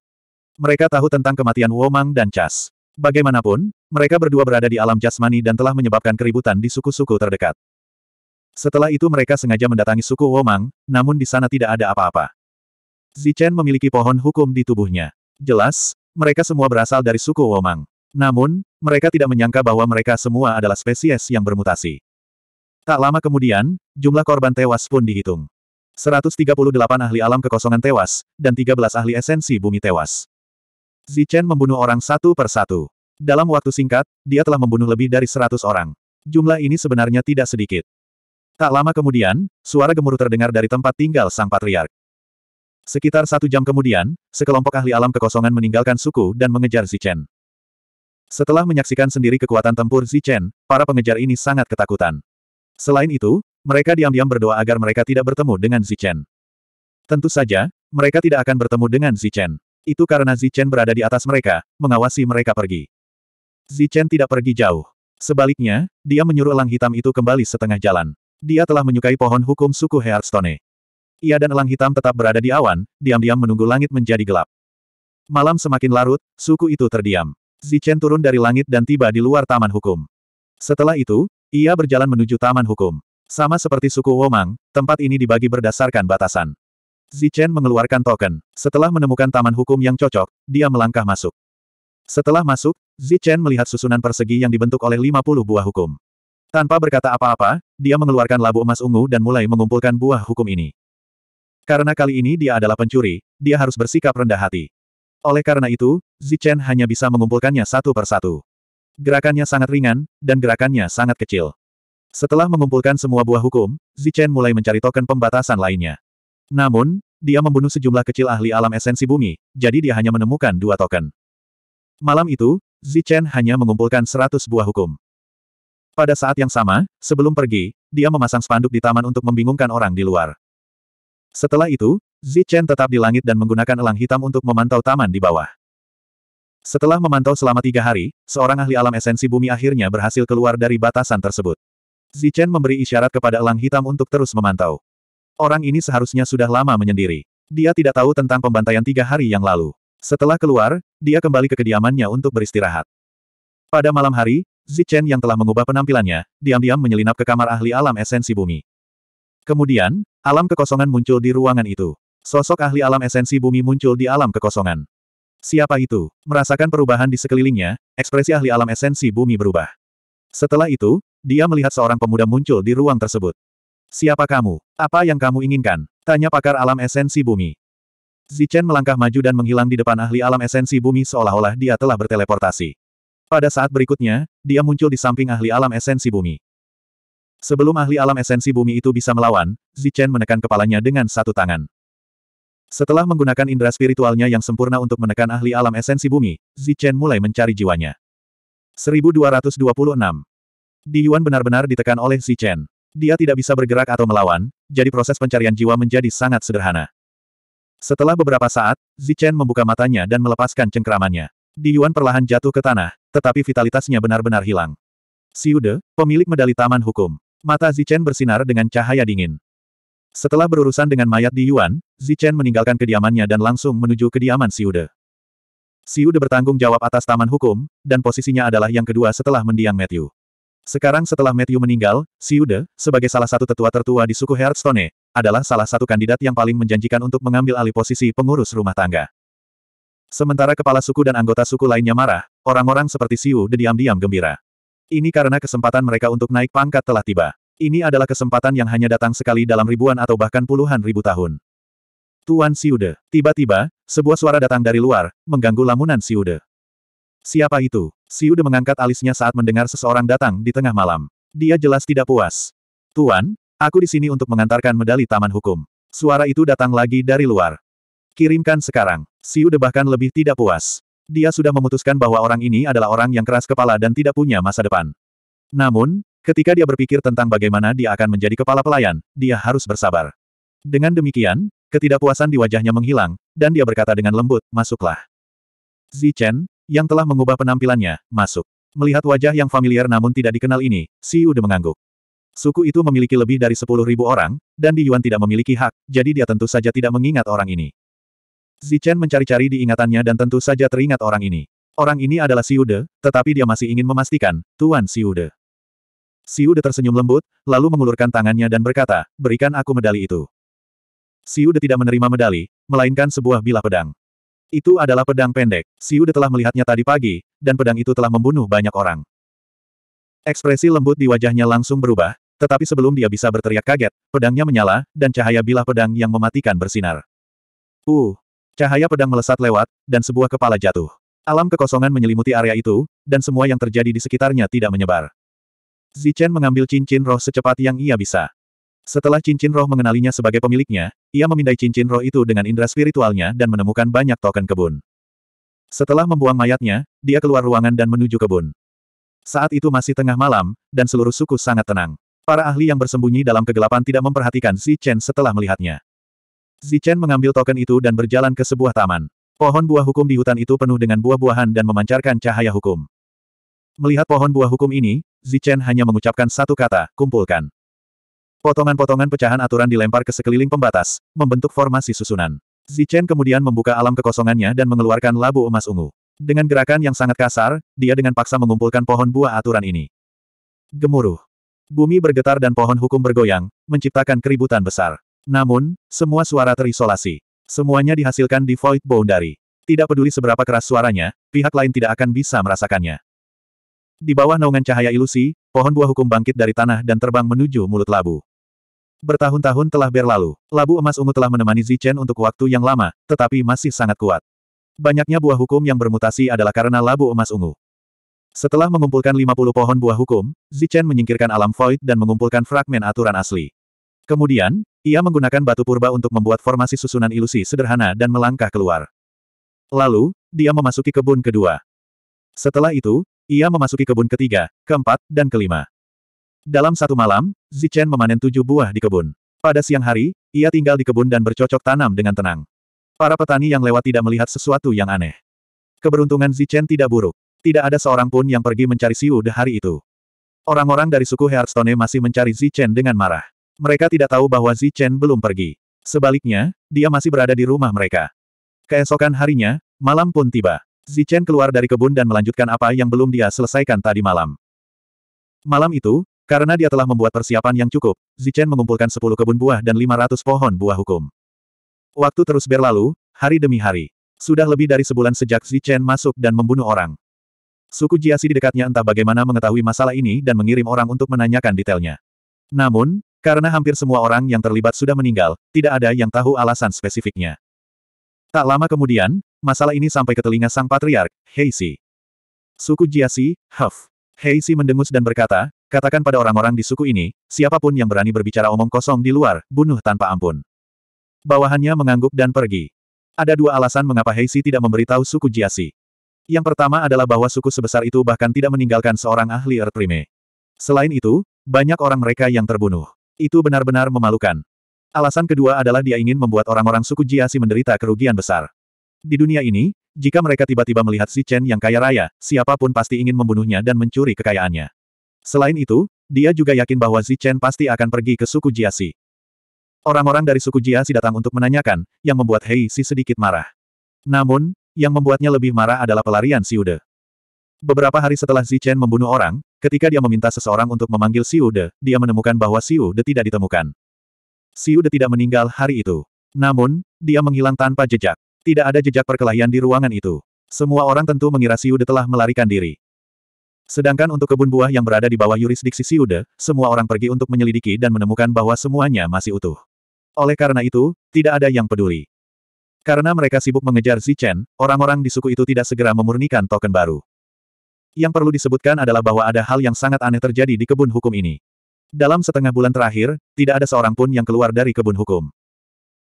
Mereka tahu tentang kematian Womang dan Chas. Bagaimanapun, mereka berdua berada di alam jasmani dan telah menyebabkan keributan di suku-suku terdekat. Setelah itu mereka sengaja mendatangi suku Womang, namun di sana tidak ada apa-apa. Zichen memiliki pohon hukum di tubuhnya. Jelas, mereka semua berasal dari suku Womang. Namun, mereka tidak menyangka bahwa mereka semua adalah spesies yang bermutasi. Tak lama kemudian, jumlah korban tewas pun dihitung. 138 ahli alam kekosongan tewas, dan 13 ahli esensi bumi tewas. Zichen membunuh orang satu per satu. Dalam waktu singkat, dia telah membunuh lebih dari 100 orang. Jumlah ini sebenarnya tidak sedikit. Tak lama kemudian, suara gemuruh terdengar dari tempat tinggal sang patriark. Sekitar satu jam kemudian, sekelompok ahli alam kekosongan meninggalkan suku dan mengejar Zichen. Setelah menyaksikan sendiri kekuatan tempur Zichen, para pengejar ini sangat ketakutan. Selain itu, mereka diam-diam berdoa agar mereka tidak bertemu dengan Zichen. Tentu saja, mereka tidak akan bertemu dengan Zichen. Itu karena Zichen berada di atas mereka, mengawasi mereka pergi. Zichen tidak pergi jauh. Sebaliknya, dia menyuruh elang hitam itu kembali setengah jalan. Dia telah menyukai pohon hukum suku Hearthstone. Ia dan elang hitam tetap berada di awan, diam-diam menunggu langit menjadi gelap. Malam semakin larut, suku itu terdiam. Zichen turun dari langit dan tiba di luar taman hukum. Setelah itu, ia berjalan menuju taman hukum. Sama seperti suku Womang, tempat ini dibagi berdasarkan batasan. Zichen mengeluarkan token. Setelah menemukan taman hukum yang cocok, dia melangkah masuk. Setelah masuk, Zichen melihat susunan persegi yang dibentuk oleh 50 buah hukum. Tanpa berkata apa-apa, dia mengeluarkan labu emas ungu dan mulai mengumpulkan buah hukum ini. Karena kali ini dia adalah pencuri, dia harus bersikap rendah hati. Oleh karena itu, Zichen hanya bisa mengumpulkannya satu persatu. Gerakannya sangat ringan, dan gerakannya sangat kecil. Setelah mengumpulkan semua buah hukum, Zichen mulai mencari token pembatasan lainnya. Namun, dia membunuh sejumlah kecil ahli alam esensi bumi, jadi dia hanya menemukan dua token. Malam itu, Zichen hanya mengumpulkan seratus buah hukum. Pada saat yang sama, sebelum pergi, dia memasang spanduk di taman untuk membingungkan orang di luar. Setelah itu, Zichen tetap di langit dan menggunakan elang hitam untuk memantau taman di bawah. Setelah memantau selama tiga hari, seorang ahli alam esensi bumi akhirnya berhasil keluar dari batasan tersebut. Zichen memberi isyarat kepada elang hitam untuk terus memantau. Orang ini seharusnya sudah lama menyendiri. Dia tidak tahu tentang pembantaian tiga hari yang lalu. Setelah keluar, dia kembali ke kediamannya untuk beristirahat. Pada malam hari, Zichen yang telah mengubah penampilannya, diam-diam menyelinap ke kamar ahli alam esensi bumi. Kemudian, alam kekosongan muncul di ruangan itu. Sosok ahli alam esensi bumi muncul di alam kekosongan. Siapa itu? Merasakan perubahan di sekelilingnya, ekspresi ahli alam esensi bumi berubah. Setelah itu, dia melihat seorang pemuda muncul di ruang tersebut. Siapa kamu? Apa yang kamu inginkan? Tanya pakar alam esensi bumi. Zichen melangkah maju dan menghilang di depan ahli alam esensi bumi seolah-olah dia telah berteleportasi. Pada saat berikutnya, dia muncul di samping ahli alam esensi bumi. Sebelum ahli alam esensi bumi itu bisa melawan, Zichen menekan kepalanya dengan satu tangan. Setelah menggunakan indera spiritualnya yang sempurna untuk menekan ahli alam esensi bumi, Zichen mulai mencari jiwanya. 1226. Yuan benar-benar ditekan oleh Zichen. Dia tidak bisa bergerak atau melawan, jadi proses pencarian jiwa menjadi sangat sederhana. Setelah beberapa saat, Zichen membuka matanya dan melepaskan cengkeramannya. Di Yuan perlahan jatuh ke tanah, tetapi vitalitasnya benar-benar hilang. Siude, pemilik medali Taman Hukum. Mata Zichen bersinar dengan cahaya dingin. Setelah berurusan dengan mayat Di Yuan, Zichen meninggalkan kediamannya dan langsung menuju kediaman Siude. Siude bertanggung jawab atas Taman Hukum, dan posisinya adalah yang kedua setelah mendiang Matthew. Sekarang setelah Matthew meninggal, Siude, sebagai salah satu tetua tertua di suku Hearthstone, adalah salah satu kandidat yang paling menjanjikan untuk mengambil alih posisi pengurus rumah tangga. Sementara kepala suku dan anggota suku lainnya marah, orang-orang seperti Siu De diam-diam gembira. Ini karena kesempatan mereka untuk naik pangkat telah tiba. Ini adalah kesempatan yang hanya datang sekali dalam ribuan atau bahkan puluhan ribu tahun. Tuan Siude. Tiba-tiba, sebuah suara datang dari luar, mengganggu lamunan Siude. Siapa itu? Siude mengangkat alisnya saat mendengar seseorang datang di tengah malam. Dia jelas tidak puas. Tuan, aku di sini untuk mengantarkan medali Taman Hukum. Suara itu datang lagi dari luar. Kirimkan sekarang. Siu De bahkan lebih tidak puas. Dia sudah memutuskan bahwa orang ini adalah orang yang keras kepala dan tidak punya masa depan. Namun, ketika dia berpikir tentang bagaimana dia akan menjadi kepala pelayan, dia harus bersabar. Dengan demikian, ketidakpuasan di wajahnya menghilang, dan dia berkata dengan lembut, masuklah. Zichen, yang telah mengubah penampilannya, masuk. Melihat wajah yang familiar namun tidak dikenal ini, Siu mengangguk. Suku itu memiliki lebih dari sepuluh ribu orang, dan Di Yuan tidak memiliki hak, jadi dia tentu saja tidak mengingat orang ini. Zichen mencari-cari di ingatannya dan tentu saja teringat orang ini. Orang ini adalah Siude, tetapi dia masih ingin memastikan, Tuan Siude. Siude tersenyum lembut, lalu mengulurkan tangannya dan berkata, berikan aku medali itu. Siude tidak menerima medali, melainkan sebuah bilah pedang. Itu adalah pedang pendek, Siude telah melihatnya tadi pagi, dan pedang itu telah membunuh banyak orang. Ekspresi lembut di wajahnya langsung berubah, tetapi sebelum dia bisa berteriak kaget, pedangnya menyala, dan cahaya bilah pedang yang mematikan bersinar. Uh, Cahaya pedang melesat lewat, dan sebuah kepala jatuh. Alam kekosongan menyelimuti area itu, dan semua yang terjadi di sekitarnya tidak menyebar. Zichen mengambil cincin roh secepat yang ia bisa. Setelah cincin roh mengenalinya sebagai pemiliknya, ia memindai cincin roh itu dengan indera spiritualnya dan menemukan banyak token kebun. Setelah membuang mayatnya, dia keluar ruangan dan menuju kebun. Saat itu masih tengah malam, dan seluruh suku sangat tenang. Para ahli yang bersembunyi dalam kegelapan tidak memperhatikan Zichen setelah melihatnya. Zichen mengambil token itu dan berjalan ke sebuah taman. Pohon buah hukum di hutan itu penuh dengan buah-buahan dan memancarkan cahaya hukum. Melihat pohon buah hukum ini, Zichen hanya mengucapkan satu kata, kumpulkan. Potongan-potongan pecahan aturan dilempar ke sekeliling pembatas, membentuk formasi susunan. Zichen kemudian membuka alam kekosongannya dan mengeluarkan labu emas ungu. Dengan gerakan yang sangat kasar, dia dengan paksa mengumpulkan pohon buah aturan ini. Gemuruh. Bumi bergetar dan pohon hukum bergoyang, menciptakan keributan besar. Namun, semua suara terisolasi. Semuanya dihasilkan di Void Boundary. Tidak peduli seberapa keras suaranya, pihak lain tidak akan bisa merasakannya. Di bawah naungan cahaya ilusi, pohon buah hukum bangkit dari tanah dan terbang menuju mulut labu. Bertahun-tahun telah berlalu, labu emas ungu telah menemani Zichen untuk waktu yang lama, tetapi masih sangat kuat. Banyaknya buah hukum yang bermutasi adalah karena labu emas ungu. Setelah mengumpulkan 50 pohon buah hukum, Zichen menyingkirkan alam void dan mengumpulkan fragmen aturan asli. Kemudian, ia menggunakan batu purba untuk membuat formasi susunan ilusi sederhana dan melangkah keluar. Lalu, dia memasuki kebun kedua. Setelah itu, ia memasuki kebun ketiga, keempat, dan kelima. Dalam satu malam, Zichen memanen tujuh buah di kebun. Pada siang hari, ia tinggal di kebun dan bercocok tanam dengan tenang. Para petani yang lewat tidak melihat sesuatu yang aneh. Keberuntungan Zichen tidak buruk. Tidak ada seorang pun yang pergi mencari Siu de hari itu. Orang-orang dari suku Hearthstone masih mencari Zichen dengan marah. Mereka tidak tahu bahwa Zi Chen belum pergi. Sebaliknya, dia masih berada di rumah mereka. Keesokan harinya, malam pun tiba. Zi Chen keluar dari kebun dan melanjutkan apa yang belum dia selesaikan tadi malam. Malam itu, karena dia telah membuat persiapan yang cukup, Zi Chen mengumpulkan 10 kebun buah dan 500 pohon buah hukum. Waktu terus berlalu, hari demi hari. Sudah lebih dari sebulan sejak Zi Chen masuk dan membunuh orang. Suku Jiasi di dekatnya entah bagaimana mengetahui masalah ini dan mengirim orang untuk menanyakan detailnya. Namun, karena hampir semua orang yang terlibat sudah meninggal, tidak ada yang tahu alasan spesifiknya. Tak lama kemudian, masalah ini sampai ke telinga sang patriark, Heisi. Suku Jiasi, Huff. Heisi mendengus dan berkata, katakan pada orang-orang di suku ini, siapapun yang berani berbicara omong kosong di luar, bunuh tanpa ampun. Bawahannya mengangguk dan pergi. Ada dua alasan mengapa Heisi tidak memberitahu suku Jiasi. Yang pertama adalah bahwa suku sebesar itu bahkan tidak meninggalkan seorang ahli Earth Prime. Selain itu, banyak orang mereka yang terbunuh. Itu benar-benar memalukan. Alasan kedua adalah dia ingin membuat orang-orang suku Jiasi menderita kerugian besar. Di dunia ini, jika mereka tiba-tiba melihat si Chen yang kaya raya, siapapun pasti ingin membunuhnya dan mencuri kekayaannya. Selain itu, dia juga yakin bahwa Si Chen pasti akan pergi ke suku Jiasi. Orang-orang dari suku Jiasi datang untuk menanyakan, yang membuat Hei Si sedikit marah. Namun, yang membuatnya lebih marah adalah pelarian Siude. Beberapa hari setelah Zichen membunuh orang, ketika dia meminta seseorang untuk memanggil Siu De, dia menemukan bahwa Siu De tidak ditemukan. Siu De tidak meninggal hari itu. Namun, dia menghilang tanpa jejak. Tidak ada jejak perkelahian di ruangan itu. Semua orang tentu mengira Siu De telah melarikan diri. Sedangkan untuk kebun buah yang berada di bawah yurisdiksi De, semua orang pergi untuk menyelidiki dan menemukan bahwa semuanya masih utuh. Oleh karena itu, tidak ada yang peduli. Karena mereka sibuk mengejar Zichen, orang-orang di suku itu tidak segera memurnikan token baru. Yang perlu disebutkan adalah bahwa ada hal yang sangat aneh terjadi di kebun hukum ini. Dalam setengah bulan terakhir, tidak ada seorang pun yang keluar dari kebun hukum.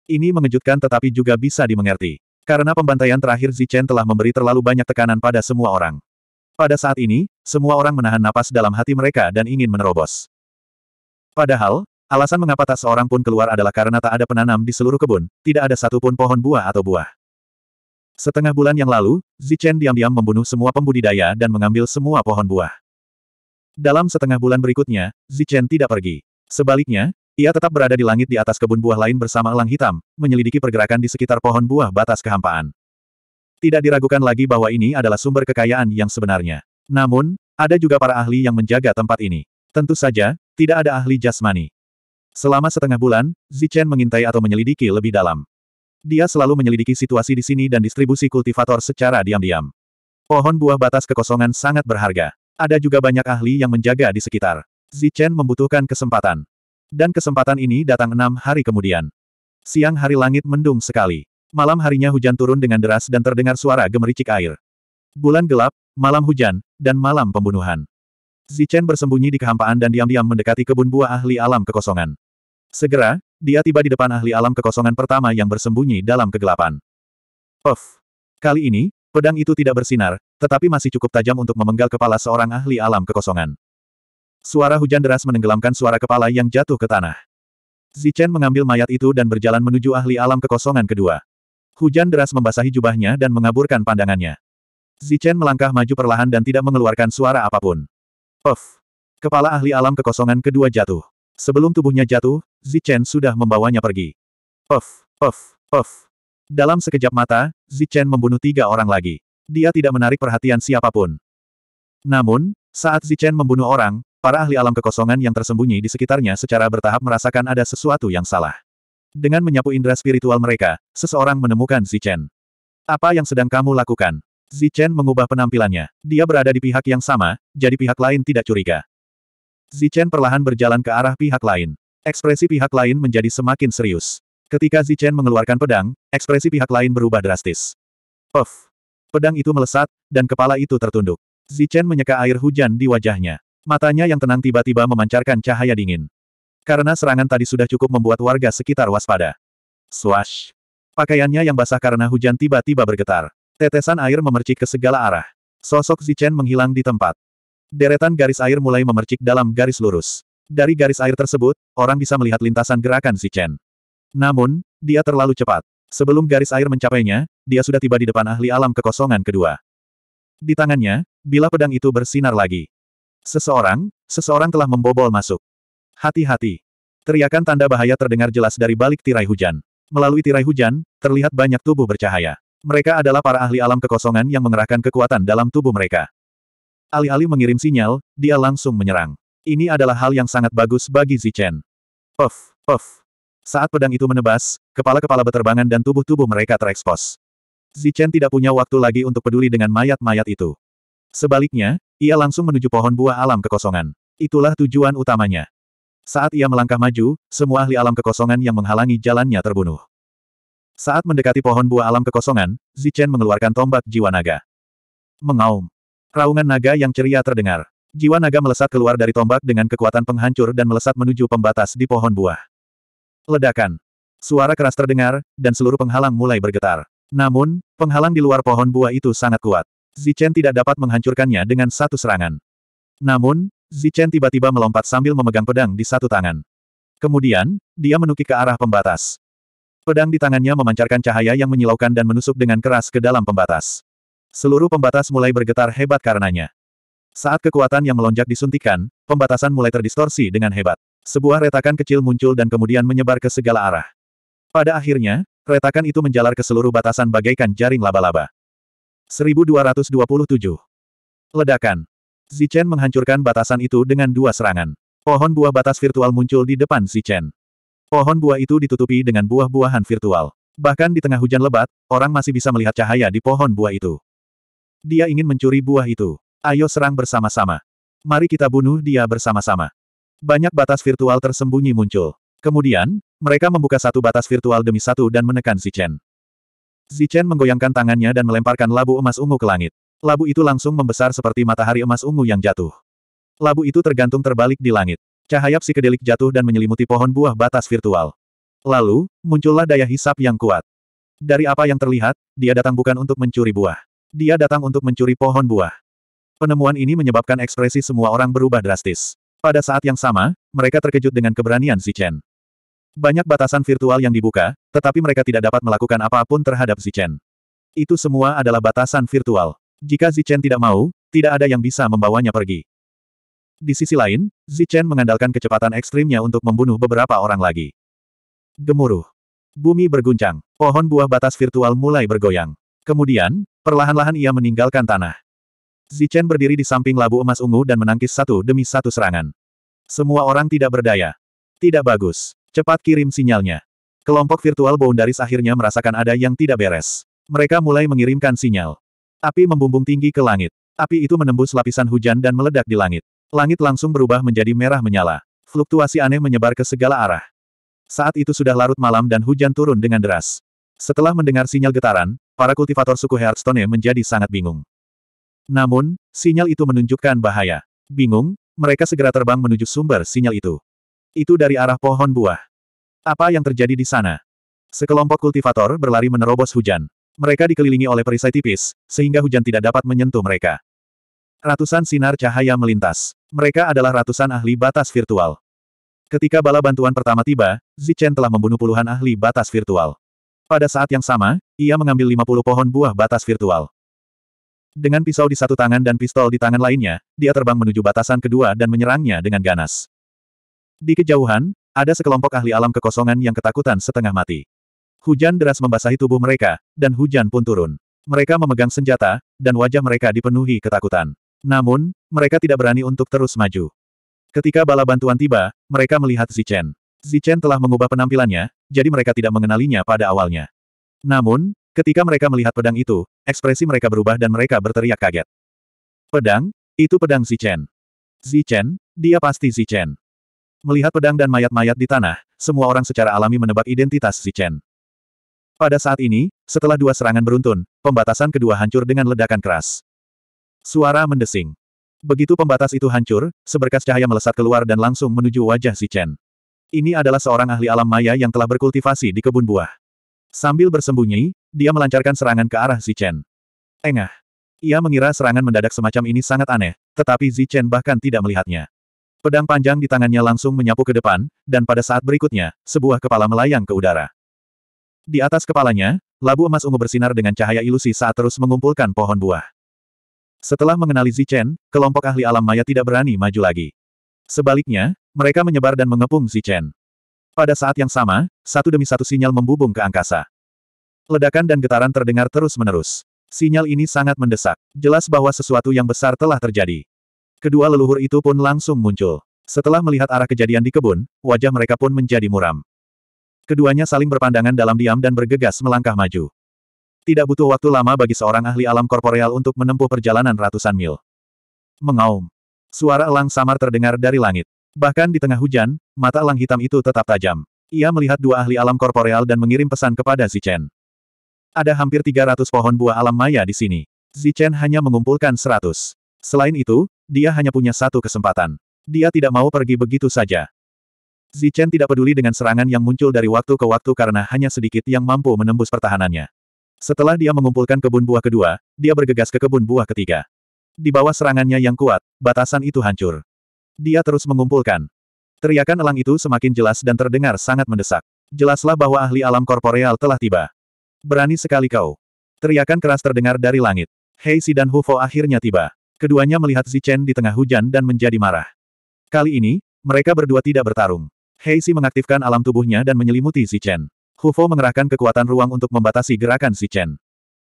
Ini mengejutkan tetapi juga bisa dimengerti. Karena pembantaian terakhir Zichen telah memberi terlalu banyak tekanan pada semua orang. Pada saat ini, semua orang menahan napas dalam hati mereka dan ingin menerobos. Padahal, alasan mengapa tak seorang pun keluar adalah karena tak ada penanam di seluruh kebun, tidak ada satupun pohon buah atau buah. Setengah bulan yang lalu, Zichen diam-diam membunuh semua pembudidaya dan mengambil semua pohon buah. Dalam setengah bulan berikutnya, Zichen tidak pergi. Sebaliknya, ia tetap berada di langit di atas kebun buah lain bersama elang hitam, menyelidiki pergerakan di sekitar pohon buah batas kehampaan. Tidak diragukan lagi bahwa ini adalah sumber kekayaan yang sebenarnya. Namun, ada juga para ahli yang menjaga tempat ini. Tentu saja, tidak ada ahli jasmani. Selama setengah bulan, Zichen mengintai atau menyelidiki lebih dalam. Dia selalu menyelidiki situasi di sini dan distribusi kultivator secara diam-diam. Pohon buah batas kekosongan sangat berharga. Ada juga banyak ahli yang menjaga di sekitar. Zichen membutuhkan kesempatan. Dan kesempatan ini datang enam hari kemudian. Siang hari langit mendung sekali. Malam harinya hujan turun dengan deras dan terdengar suara gemericik air. Bulan gelap, malam hujan, dan malam pembunuhan. Zichen bersembunyi di kehampaan dan diam-diam mendekati kebun buah ahli alam kekosongan. Segera, dia tiba di depan ahli alam kekosongan pertama yang bersembunyi dalam kegelapan. Of! Kali ini, pedang itu tidak bersinar, tetapi masih cukup tajam untuk memenggal kepala seorang ahli alam kekosongan. Suara hujan deras menenggelamkan suara kepala yang jatuh ke tanah. Zichen mengambil mayat itu dan berjalan menuju ahli alam kekosongan kedua. Hujan deras membasahi jubahnya dan mengaburkan pandangannya. Zichen melangkah maju perlahan dan tidak mengeluarkan suara apapun. Of! Kepala ahli alam kekosongan kedua jatuh. Sebelum tubuhnya jatuh, Zichen sudah membawanya pergi. Puff, puff, puff. Dalam sekejap mata, Zichen membunuh tiga orang lagi. Dia tidak menarik perhatian siapapun. Namun, saat Zichen membunuh orang, para ahli alam kekosongan yang tersembunyi di sekitarnya secara bertahap merasakan ada sesuatu yang salah. Dengan menyapu indera spiritual mereka, seseorang menemukan Zichen. Apa yang sedang kamu lakukan? Zichen mengubah penampilannya. Dia berada di pihak yang sama, jadi pihak lain tidak curiga. Zichen perlahan berjalan ke arah pihak lain. Ekspresi pihak lain menjadi semakin serius. Ketika Zichen mengeluarkan pedang, ekspresi pihak lain berubah drastis. Puff! Pedang itu melesat, dan kepala itu tertunduk. Zichen menyeka air hujan di wajahnya. Matanya yang tenang tiba-tiba memancarkan cahaya dingin. Karena serangan tadi sudah cukup membuat warga sekitar waspada. Swash! Pakaiannya yang basah karena hujan tiba-tiba bergetar. Tetesan air memercik ke segala arah. Sosok Zichen menghilang di tempat. Deretan garis air mulai memercik dalam garis lurus. Dari garis air tersebut, orang bisa melihat lintasan gerakan si Chen. Namun, dia terlalu cepat. Sebelum garis air mencapainya, dia sudah tiba di depan ahli alam kekosongan kedua. Di tangannya, bila pedang itu bersinar lagi. Seseorang, seseorang telah membobol masuk. Hati-hati. Teriakan tanda bahaya terdengar jelas dari balik tirai hujan. Melalui tirai hujan, terlihat banyak tubuh bercahaya. Mereka adalah para ahli alam kekosongan yang mengerahkan kekuatan dalam tubuh mereka. Alih-alih mengirim sinyal, dia langsung menyerang. Ini adalah hal yang sangat bagus bagi Zichen. Puff, puff. Saat pedang itu menebas, kepala-kepala berterbangan dan tubuh-tubuh mereka terekspos. Zichen tidak punya waktu lagi untuk peduli dengan mayat-mayat itu. Sebaliknya, ia langsung menuju pohon buah alam kekosongan. Itulah tujuan utamanya. Saat ia melangkah maju, semua ahli alam kekosongan yang menghalangi jalannya terbunuh. Saat mendekati pohon buah alam kekosongan, Zichen mengeluarkan tombak jiwa naga. Mengaum. Raungan naga yang ceria terdengar. Jiwa naga melesat keluar dari tombak dengan kekuatan penghancur dan melesat menuju pembatas di pohon buah. Ledakan. Suara keras terdengar, dan seluruh penghalang mulai bergetar. Namun, penghalang di luar pohon buah itu sangat kuat. Zichen tidak dapat menghancurkannya dengan satu serangan. Namun, Zichen tiba-tiba melompat sambil memegang pedang di satu tangan. Kemudian, dia menukik ke arah pembatas. Pedang di tangannya memancarkan cahaya yang menyilaukan dan menusuk dengan keras ke dalam pembatas. Seluruh pembatas mulai bergetar hebat karenanya. Saat kekuatan yang melonjak disuntikan, pembatasan mulai terdistorsi dengan hebat. Sebuah retakan kecil muncul dan kemudian menyebar ke segala arah. Pada akhirnya, retakan itu menjalar ke seluruh batasan bagaikan jaring laba-laba. 1227. Ledakan. Zichen menghancurkan batasan itu dengan dua serangan. Pohon buah batas virtual muncul di depan Zichen. Pohon buah itu ditutupi dengan buah-buahan virtual. Bahkan di tengah hujan lebat, orang masih bisa melihat cahaya di pohon buah itu. Dia ingin mencuri buah itu. Ayo serang bersama-sama. Mari kita bunuh dia bersama-sama. Banyak batas virtual tersembunyi muncul. Kemudian, mereka membuka satu batas virtual demi satu dan menekan Zichen. Zichen menggoyangkan tangannya dan melemparkan labu emas ungu ke langit. Labu itu langsung membesar seperti matahari emas ungu yang jatuh. Labu itu tergantung terbalik di langit. Cahaya psikedelik jatuh dan menyelimuti pohon buah batas virtual. Lalu, muncullah daya hisap yang kuat. Dari apa yang terlihat, dia datang bukan untuk mencuri buah. Dia datang untuk mencuri pohon buah. Penemuan ini menyebabkan ekspresi semua orang berubah drastis. Pada saat yang sama, mereka terkejut dengan keberanian Zichen. Banyak batasan virtual yang dibuka, tetapi mereka tidak dapat melakukan apapun terhadap Zichen. Itu semua adalah batasan virtual. Jika Zichen tidak mau, tidak ada yang bisa membawanya pergi. Di sisi lain, Zichen mengandalkan kecepatan ekstrimnya untuk membunuh beberapa orang lagi. Gemuruh. Bumi berguncang. Pohon buah batas virtual mulai bergoyang. Kemudian, perlahan-lahan ia meninggalkan tanah. Zichen berdiri di samping labu emas ungu dan menangkis satu demi satu serangan. Semua orang tidak berdaya. Tidak bagus. Cepat kirim sinyalnya. Kelompok virtual Boundaris akhirnya merasakan ada yang tidak beres. Mereka mulai mengirimkan sinyal. Api membumbung tinggi ke langit. Api itu menembus lapisan hujan dan meledak di langit. Langit langsung berubah menjadi merah menyala. Fluktuasi aneh menyebar ke segala arah. Saat itu sudah larut malam dan hujan turun dengan deras. Setelah mendengar sinyal getaran, para kultivator suku Hearthstone menjadi sangat bingung. Namun, sinyal itu menunjukkan bahaya. Bingung, mereka segera terbang menuju sumber sinyal itu. Itu dari arah pohon buah. Apa yang terjadi di sana? Sekelompok kultivator berlari menerobos hujan. Mereka dikelilingi oleh perisai tipis, sehingga hujan tidak dapat menyentuh mereka. Ratusan sinar cahaya melintas. Mereka adalah ratusan ahli batas virtual. Ketika bala bantuan pertama tiba, Zichen telah membunuh puluhan ahli batas virtual. Pada saat yang sama, ia mengambil 50 pohon buah batas virtual. Dengan pisau di satu tangan dan pistol di tangan lainnya, dia terbang menuju batasan kedua dan menyerangnya dengan ganas. Di kejauhan, ada sekelompok ahli alam kekosongan yang ketakutan setengah mati. Hujan deras membasahi tubuh mereka, dan hujan pun turun. Mereka memegang senjata, dan wajah mereka dipenuhi ketakutan. Namun, mereka tidak berani untuk terus maju. Ketika bala bantuan tiba, mereka melihat Zichen. Zichen telah mengubah penampilannya, jadi mereka tidak mengenalinya pada awalnya. Namun, Ketika mereka melihat pedang itu, ekspresi mereka berubah dan mereka berteriak kaget. Pedang? Itu pedang Zichen. Zichen? Dia pasti Zichen. Melihat pedang dan mayat-mayat di tanah, semua orang secara alami menebak identitas Zichen. Pada saat ini, setelah dua serangan beruntun, pembatasan kedua hancur dengan ledakan keras. Suara mendesing. Begitu pembatas itu hancur, seberkas cahaya melesat keluar dan langsung menuju wajah Zichen. Ini adalah seorang ahli alam maya yang telah berkultivasi di kebun buah. Sambil bersembunyi, dia melancarkan serangan ke arah Zichen. Engah. Ia mengira serangan mendadak semacam ini sangat aneh, tetapi Zichen bahkan tidak melihatnya. Pedang panjang di tangannya langsung menyapu ke depan, dan pada saat berikutnya, sebuah kepala melayang ke udara. Di atas kepalanya, labu emas ungu bersinar dengan cahaya ilusi saat terus mengumpulkan pohon buah. Setelah mengenali Zichen, kelompok ahli alam maya tidak berani maju lagi. Sebaliknya, mereka menyebar dan mengepung Zichen. Pada saat yang sama, satu demi satu sinyal membubung ke angkasa. Ledakan dan getaran terdengar terus-menerus. Sinyal ini sangat mendesak. Jelas bahwa sesuatu yang besar telah terjadi. Kedua leluhur itu pun langsung muncul. Setelah melihat arah kejadian di kebun, wajah mereka pun menjadi muram. Keduanya saling berpandangan dalam diam dan bergegas melangkah maju. Tidak butuh waktu lama bagi seorang ahli alam korporeal untuk menempuh perjalanan ratusan mil. Mengaum. Suara elang samar terdengar dari langit. Bahkan di tengah hujan, mata elang hitam itu tetap tajam. Ia melihat dua ahli alam korporeal dan mengirim pesan kepada Zichen. Ada hampir 300 pohon buah alam maya di sini. Zichen hanya mengumpulkan 100. Selain itu, dia hanya punya satu kesempatan. Dia tidak mau pergi begitu saja. Zichen tidak peduli dengan serangan yang muncul dari waktu ke waktu karena hanya sedikit yang mampu menembus pertahanannya. Setelah dia mengumpulkan kebun buah kedua, dia bergegas ke kebun buah ketiga. Di bawah serangannya yang kuat, batasan itu hancur. Dia terus mengumpulkan. Teriakan elang itu semakin jelas dan terdengar sangat mendesak. Jelaslah bahwa ahli alam korporeal telah tiba. Berani sekali kau. Teriakan keras terdengar dari langit. Hei Si dan Hufo akhirnya tiba. Keduanya melihat Zichen di tengah hujan dan menjadi marah. Kali ini, mereka berdua tidak bertarung. Hei Si mengaktifkan alam tubuhnya dan menyelimuti Zichen. Hufo mengerahkan kekuatan ruang untuk membatasi gerakan Zichen.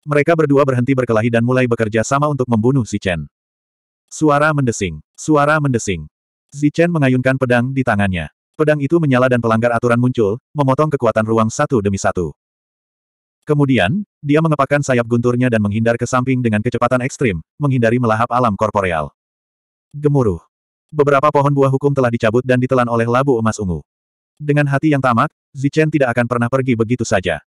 Mereka berdua berhenti berkelahi dan mulai bekerja sama untuk membunuh Zichen. Suara mendesing. Suara mendesing. Zichen mengayunkan pedang di tangannya. Pedang itu menyala dan pelanggar aturan muncul, memotong kekuatan ruang satu demi satu. Kemudian, dia mengepakkan sayap gunturnya dan menghindar ke samping dengan kecepatan ekstrim, menghindari melahap alam korporeal. Gemuruh. Beberapa pohon buah hukum telah dicabut dan ditelan oleh labu emas ungu. Dengan hati yang tamak, Zichen tidak akan pernah pergi begitu saja.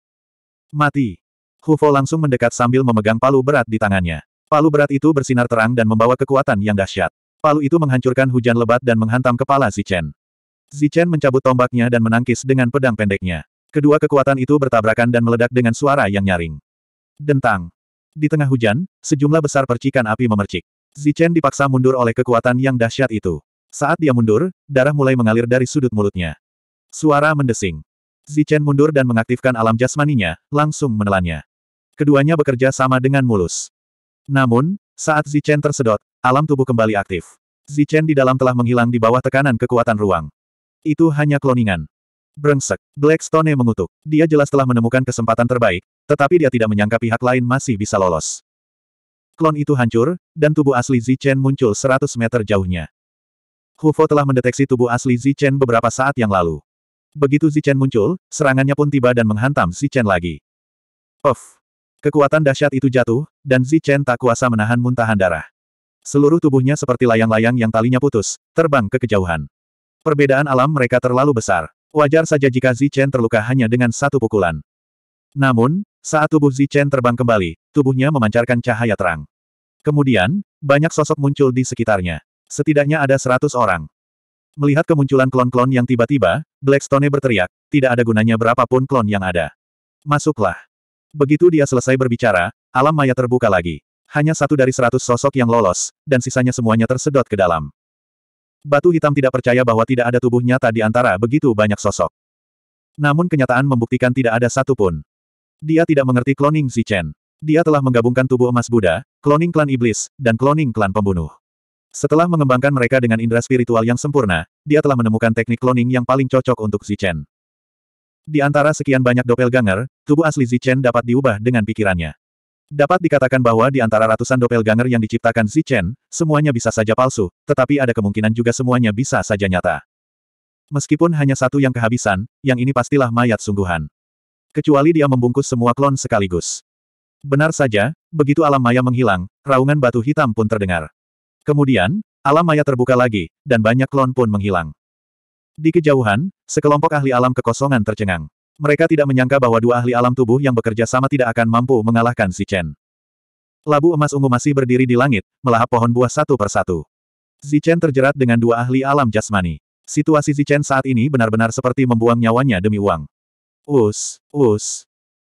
Mati. Hufo langsung mendekat sambil memegang palu berat di tangannya. Palu berat itu bersinar terang dan membawa kekuatan yang dahsyat. Palu itu menghancurkan hujan lebat dan menghantam kepala Zichen. Zichen mencabut tombaknya dan menangkis dengan pedang pendeknya. Kedua kekuatan itu bertabrakan dan meledak dengan suara yang nyaring. Dentang. Di tengah hujan, sejumlah besar percikan api memercik. Zichen dipaksa mundur oleh kekuatan yang dahsyat itu. Saat dia mundur, darah mulai mengalir dari sudut mulutnya. Suara mendesing. Zichen mundur dan mengaktifkan alam jasmaninya, langsung menelannya. Keduanya bekerja sama dengan mulus. Namun, saat Zichen tersedot, alam tubuh kembali aktif. Zichen di dalam telah menghilang di bawah tekanan kekuatan ruang. Itu hanya kloningan. Brengsek. Blackstone mengutuk. Dia jelas telah menemukan kesempatan terbaik, tetapi dia tidak menyangka pihak lain masih bisa lolos. Klon itu hancur, dan tubuh asli Zichen muncul 100 meter jauhnya. Hufo telah mendeteksi tubuh asli Zichen beberapa saat yang lalu. Begitu Zichen muncul, serangannya pun tiba dan menghantam Zichen lagi. Of! Kekuatan dahsyat itu jatuh, dan Zichen tak kuasa menahan muntahan darah. Seluruh tubuhnya seperti layang-layang yang talinya putus, terbang ke kejauhan. Perbedaan alam mereka terlalu besar. Wajar saja jika Zichen terluka hanya dengan satu pukulan. Namun, saat tubuh Zichen terbang kembali, tubuhnya memancarkan cahaya terang. Kemudian, banyak sosok muncul di sekitarnya. Setidaknya ada seratus orang. Melihat kemunculan klon-klon yang tiba-tiba, Blackstone berteriak, tidak ada gunanya berapapun klon yang ada. Masuklah. Begitu dia selesai berbicara, alam maya terbuka lagi. Hanya satu dari seratus sosok yang lolos, dan sisanya semuanya tersedot ke dalam. Batu hitam tidak percaya bahwa tidak ada tubuh nyata di antara begitu banyak sosok. Namun kenyataan membuktikan tidak ada satu pun. Dia tidak mengerti cloning Zichen. Dia telah menggabungkan tubuh emas Buddha, kloning klan iblis, dan kloning klan pembunuh. Setelah mengembangkan mereka dengan indera spiritual yang sempurna, dia telah menemukan teknik kloning yang paling cocok untuk Zichen. Di antara sekian banyak doppelganger, tubuh asli Zichen dapat diubah dengan pikirannya. Dapat dikatakan bahwa di antara ratusan ganger yang diciptakan Chen, semuanya bisa saja palsu, tetapi ada kemungkinan juga semuanya bisa saja nyata. Meskipun hanya satu yang kehabisan, yang ini pastilah mayat sungguhan. Kecuali dia membungkus semua klon sekaligus. Benar saja, begitu alam maya menghilang, raungan batu hitam pun terdengar. Kemudian, alam maya terbuka lagi, dan banyak klon pun menghilang. Di kejauhan, sekelompok ahli alam kekosongan tercengang. Mereka tidak menyangka bahwa dua ahli alam tubuh yang bekerja sama tidak akan mampu mengalahkan si Chen. Labu emas ungu masih berdiri di langit, melahap pohon buah satu persatu. Zichen terjerat dengan dua ahli alam jasmani. Situasi Zichen saat ini benar-benar seperti membuang nyawanya demi uang. Us, us.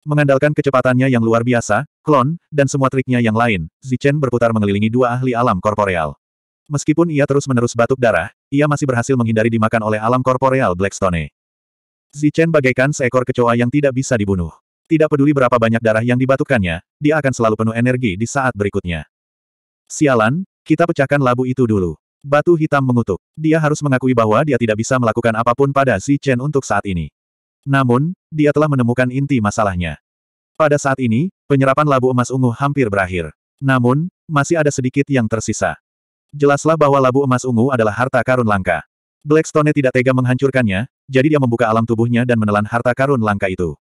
Mengandalkan kecepatannya yang luar biasa, klon, dan semua triknya yang lain, Zichen berputar mengelilingi dua ahli alam korporeal. Meskipun ia terus-menerus batuk darah, ia masih berhasil menghindari dimakan oleh alam korporeal Blackstone. Zichen bagaikan seekor kecoa yang tidak bisa dibunuh. Tidak peduli berapa banyak darah yang dibatukannya, dia akan selalu penuh energi di saat berikutnya. Sialan, kita pecahkan labu itu dulu. Batu hitam mengutuk. Dia harus mengakui bahwa dia tidak bisa melakukan apapun pada Zichen untuk saat ini. Namun, dia telah menemukan inti masalahnya. Pada saat ini, penyerapan labu emas ungu hampir berakhir. Namun, masih ada sedikit yang tersisa. Jelaslah bahwa labu emas ungu adalah harta karun langka. Blackstone tidak tega menghancurkannya, jadi dia membuka alam tubuhnya dan menelan harta karun langka itu.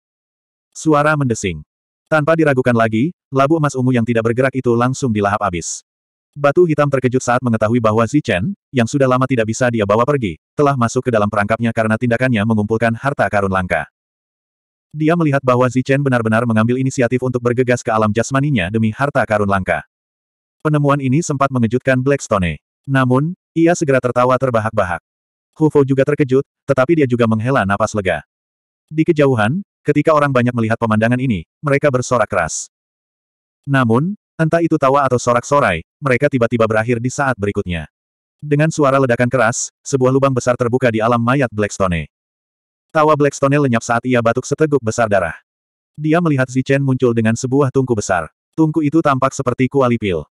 Suara mendesing. Tanpa diragukan lagi, labu emas ungu yang tidak bergerak itu langsung dilahap habis. Batu hitam terkejut saat mengetahui bahwa Zichen, yang sudah lama tidak bisa dia bawa pergi, telah masuk ke dalam perangkapnya karena tindakannya mengumpulkan harta karun langka. Dia melihat bahwa Zichen benar-benar mengambil inisiatif untuk bergegas ke alam jasmaninya demi harta karun langka. Penemuan ini sempat mengejutkan Blackstone. Namun, ia segera tertawa terbahak-bahak. Hu Fu juga terkejut, tetapi dia juga menghela napas lega. Di kejauhan, ketika orang banyak melihat pemandangan ini, mereka bersorak keras. Namun, entah itu tawa atau sorak-sorai, mereka tiba-tiba berakhir di saat berikutnya. Dengan suara ledakan keras, sebuah lubang besar terbuka di alam mayat Blackstone. Tawa Blackstone lenyap saat ia batuk seteguk besar darah. Dia melihat Zichen muncul dengan sebuah tungku besar. Tungku itu tampak seperti kuali pil.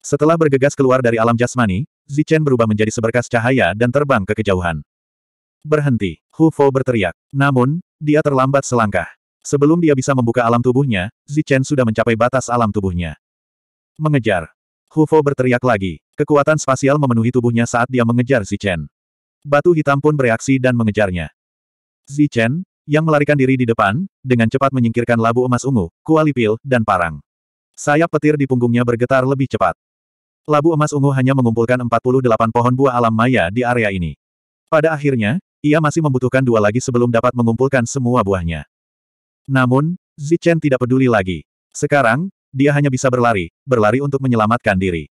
Setelah bergegas keluar dari alam jasmani, Zichen berubah menjadi seberkas cahaya dan terbang ke kejauhan. Berhenti, Hu Fo berteriak. Namun, dia terlambat selangkah. Sebelum dia bisa membuka alam tubuhnya, Zichen sudah mencapai batas alam tubuhnya. Mengejar. Hu Fo berteriak lagi. Kekuatan spasial memenuhi tubuhnya saat dia mengejar Zichen. Batu hitam pun bereaksi dan mengejarnya. Zichen, yang melarikan diri di depan, dengan cepat menyingkirkan labu emas ungu, kualipil, dan parang. Sayap petir di punggungnya bergetar lebih cepat. Labu emas ungu hanya mengumpulkan 48 pohon buah alam maya di area ini. Pada akhirnya, ia masih membutuhkan dua lagi sebelum dapat mengumpulkan semua buahnya. Namun, Zichen tidak peduli lagi. Sekarang, dia hanya bisa berlari, berlari untuk menyelamatkan diri.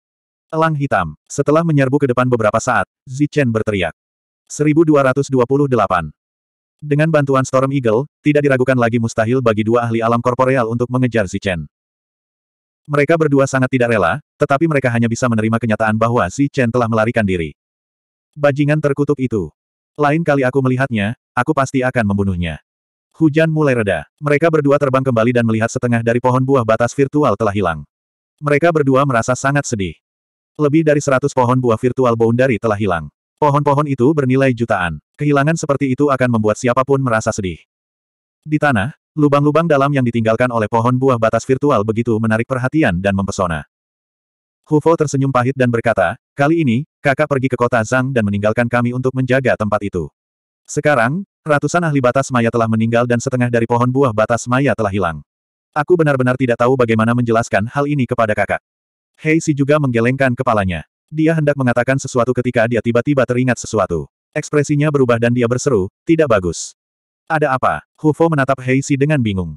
Elang hitam. Setelah menyerbu ke depan beberapa saat, Zichen berteriak. 1228. Dengan bantuan Storm Eagle, tidak diragukan lagi mustahil bagi dua ahli alam korporeal untuk mengejar Zichen. Mereka berdua sangat tidak rela, tetapi mereka hanya bisa menerima kenyataan bahwa si Chen telah melarikan diri. Bajingan terkutuk itu. Lain kali aku melihatnya, aku pasti akan membunuhnya. Hujan mulai reda. Mereka berdua terbang kembali dan melihat setengah dari pohon buah batas virtual telah hilang. Mereka berdua merasa sangat sedih. Lebih dari seratus pohon buah virtual boundary telah hilang. Pohon-pohon itu bernilai jutaan. Kehilangan seperti itu akan membuat siapapun merasa sedih. Di tanah, Lubang-lubang dalam yang ditinggalkan oleh pohon buah batas virtual begitu menarik perhatian dan mempesona. Hufo tersenyum pahit dan berkata, kali ini, kakak pergi ke kota Zhang dan meninggalkan kami untuk menjaga tempat itu. Sekarang, ratusan ahli batas maya telah meninggal dan setengah dari pohon buah batas maya telah hilang. Aku benar-benar tidak tahu bagaimana menjelaskan hal ini kepada kakak. Hei Si juga menggelengkan kepalanya. Dia hendak mengatakan sesuatu ketika dia tiba-tiba teringat sesuatu. Ekspresinya berubah dan dia berseru, tidak bagus. Ada apa? Hufo menatap Heisi dengan bingung.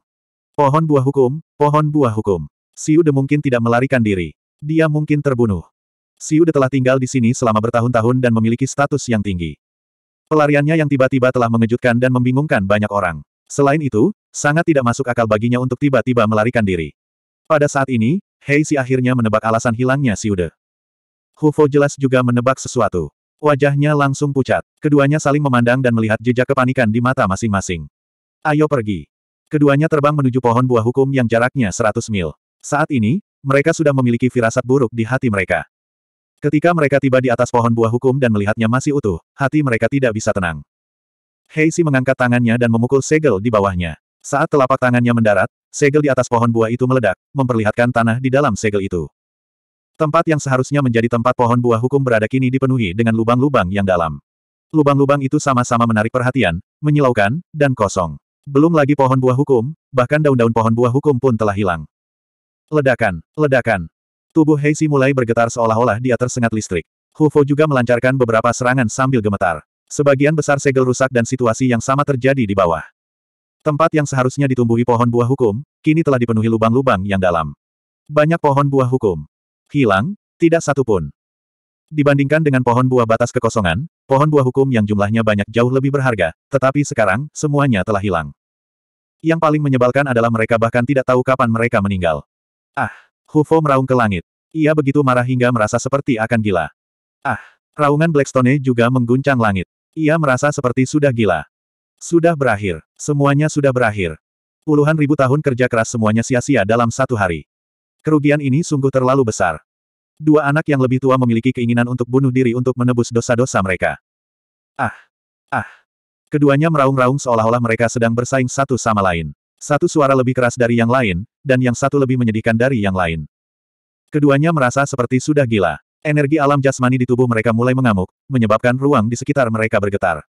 Pohon buah hukum, pohon buah hukum. Siu De mungkin tidak melarikan diri. Dia mungkin terbunuh. Siu De telah tinggal di sini selama bertahun-tahun dan memiliki status yang tinggi. Pelariannya yang tiba-tiba telah mengejutkan dan membingungkan banyak orang. Selain itu, sangat tidak masuk akal baginya untuk tiba-tiba melarikan diri. Pada saat ini, Heisi akhirnya menebak alasan hilangnya Siu De. Hufo jelas juga menebak sesuatu. Wajahnya langsung pucat. Keduanya saling memandang dan melihat jejak kepanikan di mata masing-masing. Ayo pergi. Keduanya terbang menuju pohon buah hukum yang jaraknya 100 mil. Saat ini, mereka sudah memiliki firasat buruk di hati mereka. Ketika mereka tiba di atas pohon buah hukum dan melihatnya masih utuh, hati mereka tidak bisa tenang. Heisi mengangkat tangannya dan memukul segel di bawahnya. Saat telapak tangannya mendarat, segel di atas pohon buah itu meledak, memperlihatkan tanah di dalam segel itu. Tempat yang seharusnya menjadi tempat pohon buah hukum berada kini dipenuhi dengan lubang-lubang yang dalam. Lubang-lubang itu sama-sama menarik perhatian, menyilaukan, dan kosong. Belum lagi pohon buah hukum, bahkan daun-daun pohon buah hukum pun telah hilang. Ledakan, ledakan. Tubuh Heisi mulai bergetar seolah-olah dia tersengat listrik. Hufo juga melancarkan beberapa serangan sambil gemetar. Sebagian besar segel rusak dan situasi yang sama terjadi di bawah. Tempat yang seharusnya ditumbuhi pohon buah hukum, kini telah dipenuhi lubang-lubang yang dalam. Banyak pohon buah hukum hilang, tidak satu pun. Dibandingkan dengan pohon buah batas kekosongan, pohon buah hukum yang jumlahnya banyak jauh lebih berharga, tetapi sekarang, semuanya telah hilang. Yang paling menyebalkan adalah mereka bahkan tidak tahu kapan mereka meninggal. Ah, Hufo meraung ke langit. Ia begitu marah hingga merasa seperti akan gila. Ah, raungan Blackstone juga mengguncang langit. Ia merasa seperti sudah gila. Sudah berakhir. Semuanya sudah berakhir. Puluhan ribu tahun kerja keras semuanya sia-sia dalam satu hari. Kerugian ini sungguh terlalu besar. Dua anak yang lebih tua memiliki keinginan untuk bunuh diri untuk menebus dosa-dosa mereka. Ah! Ah! Keduanya meraung-raung seolah-olah mereka sedang bersaing satu sama lain. Satu suara lebih keras dari yang lain, dan yang satu lebih menyedihkan dari yang lain. Keduanya merasa seperti sudah gila. Energi alam jasmani di tubuh mereka mulai mengamuk, menyebabkan ruang di sekitar mereka bergetar.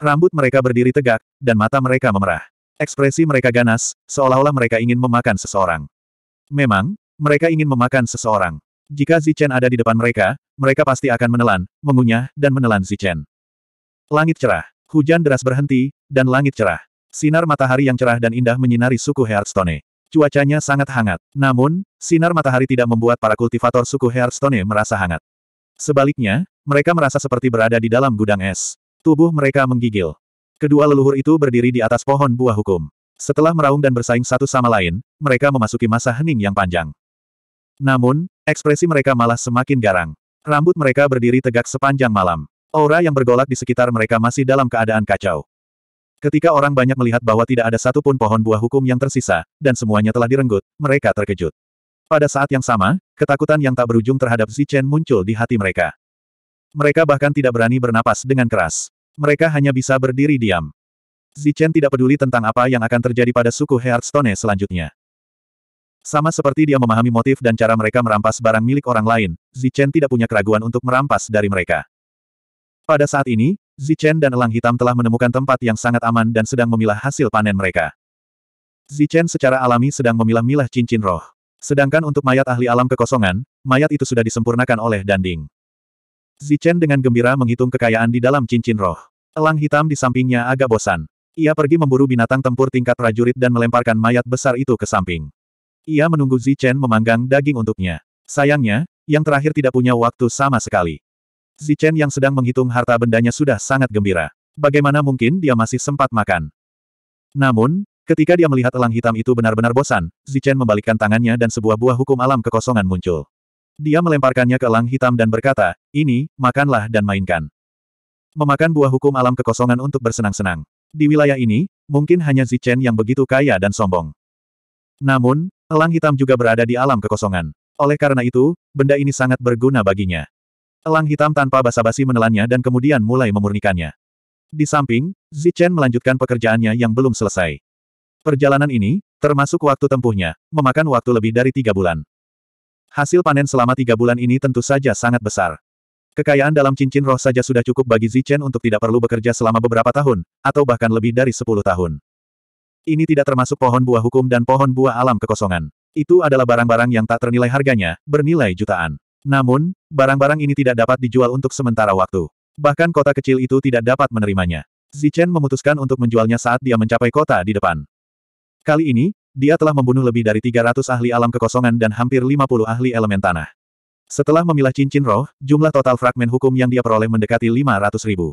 Rambut mereka berdiri tegak, dan mata mereka memerah. Ekspresi mereka ganas, seolah-olah mereka ingin memakan seseorang. Memang, mereka ingin memakan seseorang. Jika Zichen ada di depan mereka, mereka pasti akan menelan, mengunyah, dan menelan Zichen. Langit cerah. Hujan deras berhenti, dan langit cerah. Sinar matahari yang cerah dan indah menyinari suku Hearthstone. Cuacanya sangat hangat. Namun, sinar matahari tidak membuat para kultivator suku Hearthstone merasa hangat. Sebaliknya, mereka merasa seperti berada di dalam gudang es. Tubuh mereka menggigil. Kedua leluhur itu berdiri di atas pohon buah hukum. Setelah meraung dan bersaing satu sama lain, mereka memasuki masa hening yang panjang. Namun, ekspresi mereka malah semakin garang. Rambut mereka berdiri tegak sepanjang malam. Aura yang bergolak di sekitar mereka masih dalam keadaan kacau. Ketika orang banyak melihat bahwa tidak ada satupun pohon buah hukum yang tersisa, dan semuanya telah direnggut, mereka terkejut. Pada saat yang sama, ketakutan yang tak berujung terhadap Zichen muncul di hati mereka. Mereka bahkan tidak berani bernapas dengan keras. Mereka hanya bisa berdiri diam. Zichen tidak peduli tentang apa yang akan terjadi pada suku Hearthstone selanjutnya. Sama seperti dia memahami motif dan cara mereka merampas barang milik orang lain, Zichen tidak punya keraguan untuk merampas dari mereka. Pada saat ini, Zichen dan Elang Hitam telah menemukan tempat yang sangat aman dan sedang memilah hasil panen mereka. Zichen secara alami sedang memilah-milah cincin roh. Sedangkan untuk mayat ahli alam kekosongan, mayat itu sudah disempurnakan oleh Danding. Zichen dengan gembira menghitung kekayaan di dalam cincin roh. Elang hitam di sampingnya agak bosan. Ia pergi memburu binatang tempur tingkat prajurit dan melemparkan mayat besar itu ke samping. Ia menunggu Zichen memanggang daging untuknya. Sayangnya, yang terakhir tidak punya waktu sama sekali. Zichen yang sedang menghitung harta bendanya sudah sangat gembira. Bagaimana mungkin dia masih sempat makan? Namun, ketika dia melihat elang hitam itu benar-benar bosan, Zichen membalikkan tangannya dan sebuah buah hukum alam kekosongan muncul. Dia melemparkannya ke elang hitam dan berkata, ini, makanlah dan mainkan. Memakan buah hukum alam kekosongan untuk bersenang-senang. Di wilayah ini, mungkin hanya Zichen yang begitu kaya dan sombong. Namun, elang hitam juga berada di alam kekosongan. Oleh karena itu, benda ini sangat berguna baginya. Elang hitam tanpa basa-basi menelannya dan kemudian mulai memurnikannya. Di samping, Zichen melanjutkan pekerjaannya yang belum selesai. Perjalanan ini, termasuk waktu tempuhnya, memakan waktu lebih dari tiga bulan. Hasil panen selama tiga bulan ini tentu saja sangat besar. Kekayaan dalam cincin roh saja sudah cukup bagi Zichen untuk tidak perlu bekerja selama beberapa tahun, atau bahkan lebih dari sepuluh tahun. Ini tidak termasuk pohon buah hukum dan pohon buah alam kekosongan. Itu adalah barang-barang yang tak ternilai harganya, bernilai jutaan. Namun, barang-barang ini tidak dapat dijual untuk sementara waktu. Bahkan kota kecil itu tidak dapat menerimanya. Zichen memutuskan untuk menjualnya saat dia mencapai kota di depan. Kali ini, dia telah membunuh lebih dari 300 ahli alam kekosongan dan hampir 50 ahli elemen tanah. Setelah memilah cincin roh, jumlah total fragmen hukum yang dia peroleh mendekati 500 ribu.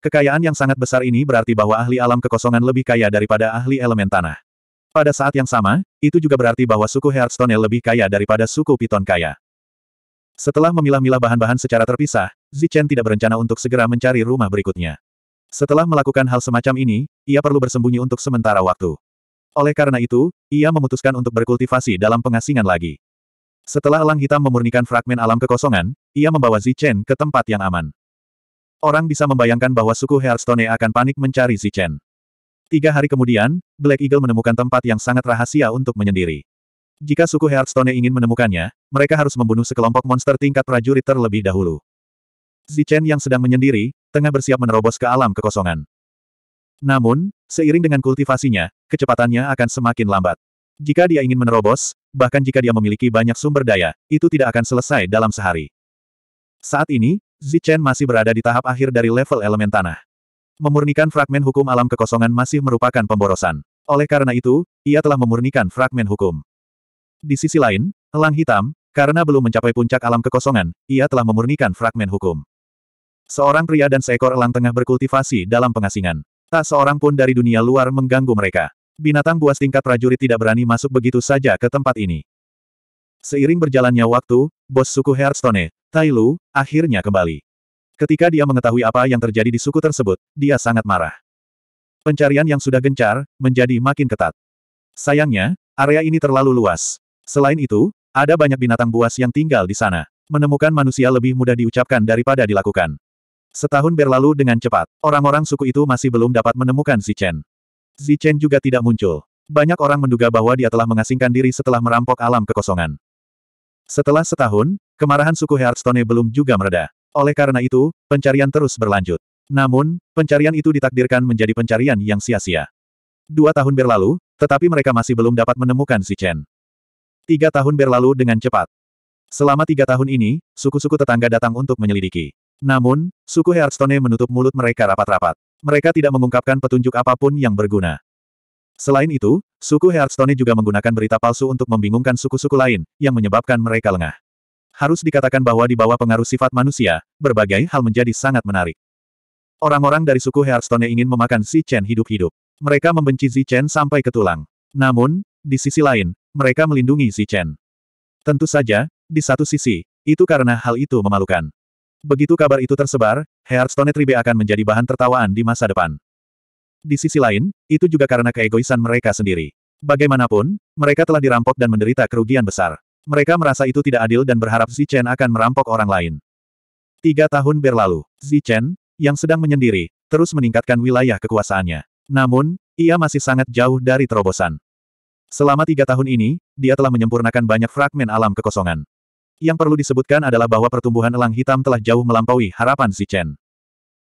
Kekayaan yang sangat besar ini berarti bahwa ahli alam kekosongan lebih kaya daripada ahli elemen tanah. Pada saat yang sama, itu juga berarti bahwa suku Hearthstone lebih kaya daripada suku Piton kaya. Setelah memilah-milah bahan-bahan secara terpisah, Zichen tidak berencana untuk segera mencari rumah berikutnya. Setelah melakukan hal semacam ini, ia perlu bersembunyi untuk sementara waktu. Oleh karena itu, ia memutuskan untuk berkultivasi dalam pengasingan lagi. Setelah elang hitam memurnikan fragmen alam kekosongan, ia membawa Zichen ke tempat yang aman. Orang bisa membayangkan bahwa suku Hearthstone akan panik mencari Zichen. Tiga hari kemudian, Black Eagle menemukan tempat yang sangat rahasia untuk menyendiri. Jika suku Hearthstone ingin menemukannya, mereka harus membunuh sekelompok monster tingkat prajurit terlebih dahulu. Zichen yang sedang menyendiri, tengah bersiap menerobos ke alam kekosongan. Namun, seiring dengan kultivasinya, kecepatannya akan semakin lambat. Jika dia ingin menerobos, bahkan jika dia memiliki banyak sumber daya, itu tidak akan selesai dalam sehari. Saat ini, Zichen masih berada di tahap akhir dari level elemen tanah. Memurnikan fragmen hukum alam kekosongan masih merupakan pemborosan. Oleh karena itu, ia telah memurnikan fragmen hukum. Di sisi lain, elang hitam, karena belum mencapai puncak alam kekosongan, ia telah memurnikan fragmen hukum. Seorang pria dan seekor elang tengah berkultivasi dalam pengasingan. Tak seorang pun dari dunia luar mengganggu mereka. Binatang buas tingkat prajurit tidak berani masuk begitu saja ke tempat ini. Seiring berjalannya waktu, bos suku Hearthstone, Tai Lu, akhirnya kembali. Ketika dia mengetahui apa yang terjadi di suku tersebut, dia sangat marah. Pencarian yang sudah gencar, menjadi makin ketat. Sayangnya, area ini terlalu luas. Selain itu, ada banyak binatang buas yang tinggal di sana. Menemukan manusia lebih mudah diucapkan daripada dilakukan. Setahun berlalu dengan cepat, orang-orang suku itu masih belum dapat menemukan Zichen. Zichen juga tidak muncul. Banyak orang menduga bahwa dia telah mengasingkan diri setelah merampok alam kekosongan. Setelah setahun, kemarahan suku Hearthstone belum juga mereda. Oleh karena itu, pencarian terus berlanjut. Namun, pencarian itu ditakdirkan menjadi pencarian yang sia-sia. Dua tahun berlalu, tetapi mereka masih belum dapat menemukan si Chen. Tiga tahun berlalu dengan cepat. Selama tiga tahun ini, suku-suku tetangga datang untuk menyelidiki. Namun, suku Hearthstone menutup mulut mereka rapat-rapat. Mereka tidak mengungkapkan petunjuk apapun yang berguna. Selain itu, suku Hearthstone juga menggunakan berita palsu untuk membingungkan suku-suku lain, yang menyebabkan mereka lengah. Harus dikatakan bahwa di bawah pengaruh sifat manusia, berbagai hal menjadi sangat menarik. Orang-orang dari suku Hearthstone ingin memakan Si Chen hidup-hidup. Mereka membenci Si Chen sampai ke tulang. Namun, di sisi lain, mereka melindungi Si Chen. Tentu saja, di satu sisi, itu karena hal itu memalukan. Begitu kabar itu tersebar, Hearthstone Tribe akan menjadi bahan tertawaan di masa depan. Di sisi lain, itu juga karena keegoisan mereka sendiri. Bagaimanapun, mereka telah dirampok dan menderita kerugian besar. Mereka merasa itu tidak adil dan berharap Zichen akan merampok orang lain. Tiga tahun berlalu, Zichen, yang sedang menyendiri, terus meningkatkan wilayah kekuasaannya. Namun, ia masih sangat jauh dari terobosan. Selama tiga tahun ini, dia telah menyempurnakan banyak fragmen alam kekosongan. Yang perlu disebutkan adalah bahwa pertumbuhan elang hitam telah jauh melampaui harapan Zichen.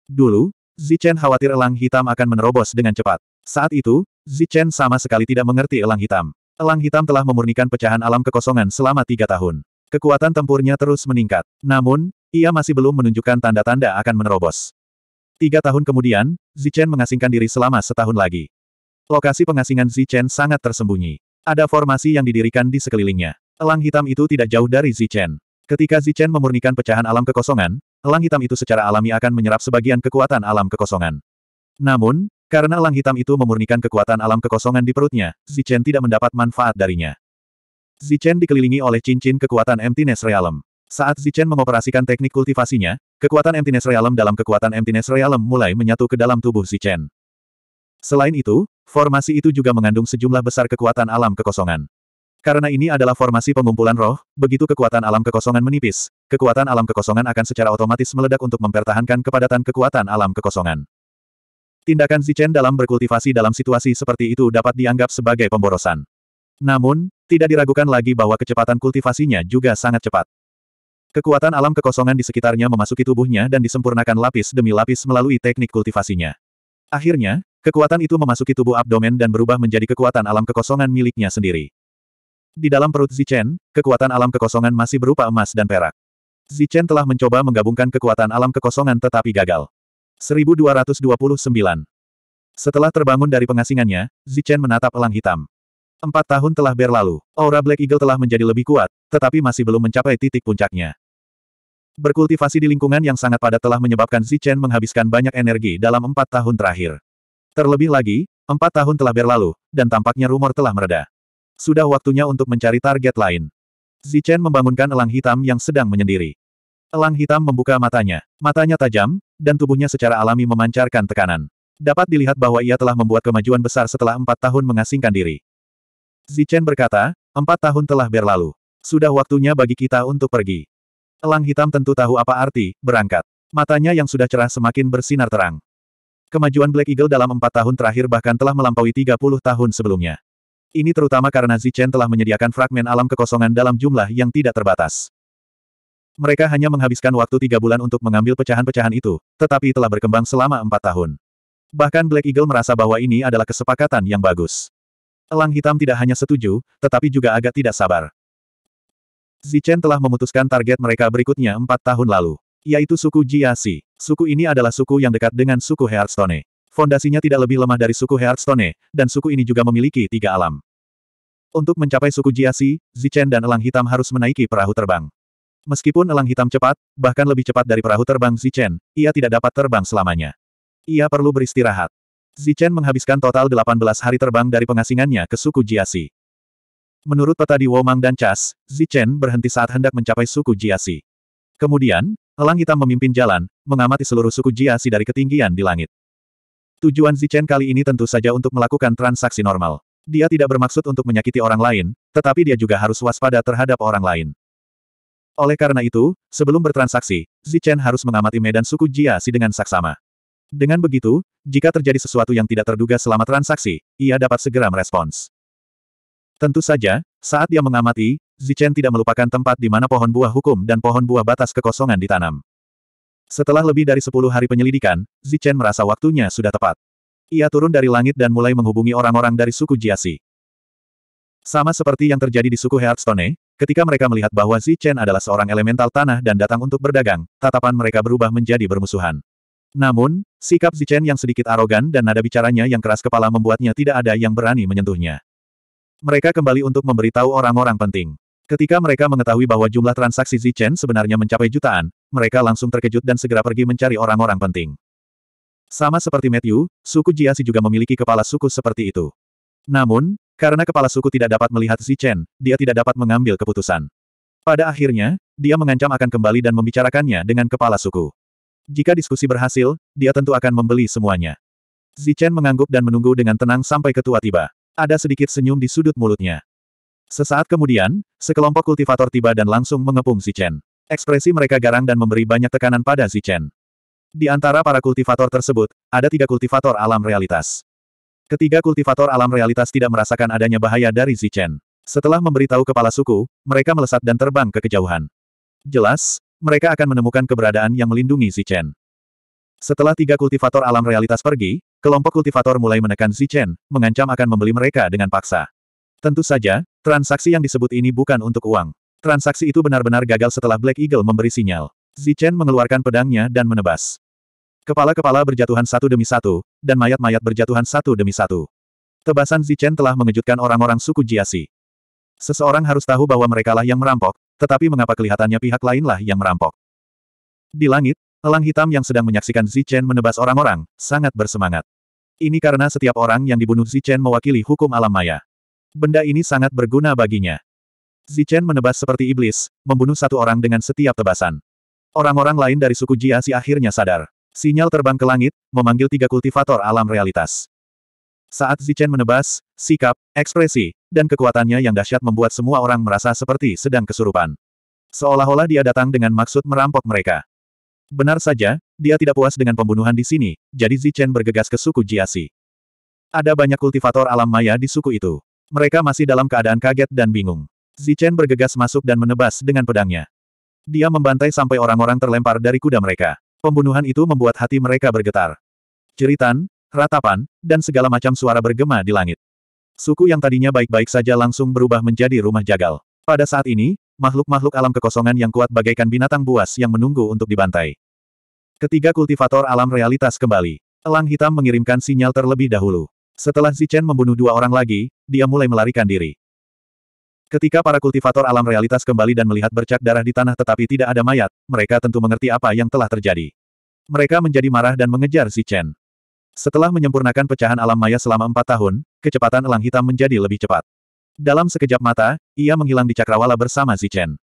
Dulu, Zichen khawatir elang hitam akan menerobos dengan cepat. Saat itu, Zichen sama sekali tidak mengerti elang hitam. Elang hitam telah memurnikan pecahan alam kekosongan selama tiga tahun. Kekuatan tempurnya terus meningkat. Namun, ia masih belum menunjukkan tanda-tanda akan menerobos. Tiga tahun kemudian, Zichen mengasingkan diri selama setahun lagi. Lokasi pengasingan Zichen sangat tersembunyi. Ada formasi yang didirikan di sekelilingnya. Elang hitam itu tidak jauh dari Zichen. Ketika Zichen memurnikan pecahan alam kekosongan, elang hitam itu secara alami akan menyerap sebagian kekuatan alam kekosongan. Namun, karena elang hitam itu memurnikan kekuatan alam kekosongan di perutnya, Zichen tidak mendapat manfaat darinya. Zichen dikelilingi oleh cincin kekuatan emptiness realm. Saat Zichen mengoperasikan teknik kultivasinya, kekuatan emptiness realm dalam kekuatan emptiness realm mulai menyatu ke dalam tubuh Zichen. Selain itu, formasi itu juga mengandung sejumlah besar kekuatan alam kekosongan. Karena ini adalah formasi pengumpulan roh, begitu kekuatan alam kekosongan menipis, kekuatan alam kekosongan akan secara otomatis meledak untuk mempertahankan kepadatan kekuatan alam kekosongan. Tindakan Zichen dalam berkultivasi dalam situasi seperti itu dapat dianggap sebagai pemborosan. Namun, tidak diragukan lagi bahwa kecepatan kultivasinya juga sangat cepat. Kekuatan alam kekosongan di sekitarnya memasuki tubuhnya dan disempurnakan lapis demi lapis melalui teknik kultivasinya. Akhirnya, kekuatan itu memasuki tubuh abdomen dan berubah menjadi kekuatan alam kekosongan miliknya sendiri. Di dalam perut Zichen, kekuatan alam kekosongan masih berupa emas dan perak. Zichen telah mencoba menggabungkan kekuatan alam kekosongan tetapi gagal. 1229. Setelah terbangun dari pengasingannya, Zichen menatap elang hitam. Empat tahun telah berlalu, aura Black Eagle telah menjadi lebih kuat, tetapi masih belum mencapai titik puncaknya. Berkultivasi di lingkungan yang sangat padat telah menyebabkan Zichen menghabiskan banyak energi dalam empat tahun terakhir. Terlebih lagi, empat tahun telah berlalu, dan tampaknya rumor telah mereda. Sudah waktunya untuk mencari target lain. Zichen membangunkan elang hitam yang sedang menyendiri. Elang hitam membuka matanya. Matanya tajam, dan tubuhnya secara alami memancarkan tekanan. Dapat dilihat bahwa ia telah membuat kemajuan besar setelah empat tahun mengasingkan diri. Zichen berkata, empat tahun telah berlalu. Sudah waktunya bagi kita untuk pergi. Elang hitam tentu tahu apa arti, berangkat. Matanya yang sudah cerah semakin bersinar terang. Kemajuan Black Eagle dalam empat tahun terakhir bahkan telah melampaui 30 tahun sebelumnya. Ini terutama karena Zichen telah menyediakan fragmen alam kekosongan dalam jumlah yang tidak terbatas. Mereka hanya menghabiskan waktu tiga bulan untuk mengambil pecahan-pecahan itu, tetapi telah berkembang selama empat tahun. Bahkan Black Eagle merasa bahwa ini adalah kesepakatan yang bagus. Elang hitam tidak hanya setuju, tetapi juga agak tidak sabar. Zichen telah memutuskan target mereka berikutnya empat tahun lalu, yaitu suku Jiasi. Suku ini adalah suku yang dekat dengan suku Hearthstone fondasinya tidak lebih lemah dari suku Hearthstone, dan suku ini juga memiliki tiga alam. Untuk mencapai suku Jiasi, Zichen dan Elang Hitam harus menaiki perahu terbang. Meskipun Elang Hitam cepat, bahkan lebih cepat dari perahu terbang Zichen, ia tidak dapat terbang selamanya. Ia perlu beristirahat. Zichen menghabiskan total 18 hari terbang dari pengasingannya ke suku Jiasi. Menurut peta di Womang dan Chas, Zichen berhenti saat hendak mencapai suku Jiasi. Kemudian, Elang Hitam memimpin jalan, mengamati seluruh suku Jiasi dari ketinggian di langit. Tujuan Zichen kali ini tentu saja untuk melakukan transaksi normal. Dia tidak bermaksud untuk menyakiti orang lain, tetapi dia juga harus waspada terhadap orang lain. Oleh karena itu, sebelum bertransaksi, Zichen harus mengamati medan suku Jiasi dengan saksama. Dengan begitu, jika terjadi sesuatu yang tidak terduga selama transaksi, ia dapat segera merespons. Tentu saja, saat dia mengamati, Zichen tidak melupakan tempat di mana pohon buah hukum dan pohon buah batas kekosongan ditanam. Setelah lebih dari sepuluh hari penyelidikan, Zichen merasa waktunya sudah tepat. Ia turun dari langit dan mulai menghubungi orang-orang dari suku Jiasi. Sama seperti yang terjadi di suku Heartstone, ketika mereka melihat bahwa Zichen adalah seorang elemental tanah dan datang untuk berdagang, tatapan mereka berubah menjadi bermusuhan. Namun, sikap Zichen yang sedikit arogan dan nada bicaranya yang keras kepala membuatnya tidak ada yang berani menyentuhnya. Mereka kembali untuk memberitahu orang-orang penting. Ketika mereka mengetahui bahwa jumlah transaksi Zichen sebenarnya mencapai jutaan, mereka langsung terkejut dan segera pergi mencari orang-orang penting. Sama seperti Matthew, suku Jiasi juga memiliki kepala suku seperti itu. Namun, karena kepala suku tidak dapat melihat Zichen, dia tidak dapat mengambil keputusan. Pada akhirnya, dia mengancam akan kembali dan membicarakannya dengan kepala suku. Jika diskusi berhasil, dia tentu akan membeli semuanya. Zichen mengangguk dan menunggu dengan tenang sampai ketua tiba. Ada sedikit senyum di sudut mulutnya. Sesaat kemudian, sekelompok kultivator tiba dan langsung mengepung Si Chen. Ekspresi mereka garang dan memberi banyak tekanan pada Si Chen. Di antara para kultivator tersebut, ada tiga kultivator alam realitas. Ketiga kultivator alam realitas tidak merasakan adanya bahaya dari Si Chen. Setelah memberitahu kepala suku, mereka melesat dan terbang ke kejauhan. Jelas, mereka akan menemukan keberadaan yang melindungi Si Chen. Setelah tiga kultivator alam realitas pergi, kelompok kultivator mulai menekan Si Chen, mengancam akan membeli mereka dengan paksa. Tentu saja, Transaksi yang disebut ini bukan untuk uang. Transaksi itu benar-benar gagal setelah Black Eagle memberi sinyal. Zichen mengeluarkan pedangnya dan menebas. Kepala-kepala berjatuhan satu demi satu, dan mayat-mayat berjatuhan satu demi satu. Tebasan Zichen telah mengejutkan orang-orang suku Jiasi. Seseorang harus tahu bahwa merekalah yang merampok, tetapi mengapa kelihatannya pihak lainlah yang merampok. Di langit, elang hitam yang sedang menyaksikan Zichen menebas orang-orang, sangat bersemangat. Ini karena setiap orang yang dibunuh Zichen mewakili hukum alam maya. Benda ini sangat berguna baginya. Zichen menebas seperti iblis, membunuh satu orang dengan setiap tebasan. Orang-orang lain dari suku Jiasi akhirnya sadar. Sinyal terbang ke langit, memanggil tiga kultivator alam realitas. Saat Zichen menebas, sikap, ekspresi, dan kekuatannya yang dahsyat membuat semua orang merasa seperti sedang kesurupan. Seolah-olah dia datang dengan maksud merampok mereka. Benar saja, dia tidak puas dengan pembunuhan di sini, jadi Zichen bergegas ke suku Jiasi. Ada banyak kultivator alam maya di suku itu. Mereka masih dalam keadaan kaget dan bingung. Zichen bergegas masuk dan menebas dengan pedangnya. Dia membantai sampai orang-orang terlempar dari kuda mereka. Pembunuhan itu membuat hati mereka bergetar. Ceritan, ratapan, dan segala macam suara bergema di langit. Suku yang tadinya baik-baik saja langsung berubah menjadi rumah jagal. Pada saat ini, makhluk-makhluk alam kekosongan yang kuat bagaikan binatang buas yang menunggu untuk dibantai. Ketiga kultivator alam realitas kembali. Elang hitam mengirimkan sinyal terlebih dahulu. Setelah Chen membunuh dua orang lagi, dia mulai melarikan diri. Ketika para kultivator alam realitas kembali dan melihat bercak darah di tanah tetapi tidak ada mayat, mereka tentu mengerti apa yang telah terjadi. Mereka menjadi marah dan mengejar Chen. Setelah menyempurnakan pecahan alam maya selama empat tahun, kecepatan elang hitam menjadi lebih cepat. Dalam sekejap mata, ia menghilang di cakrawala bersama Chen.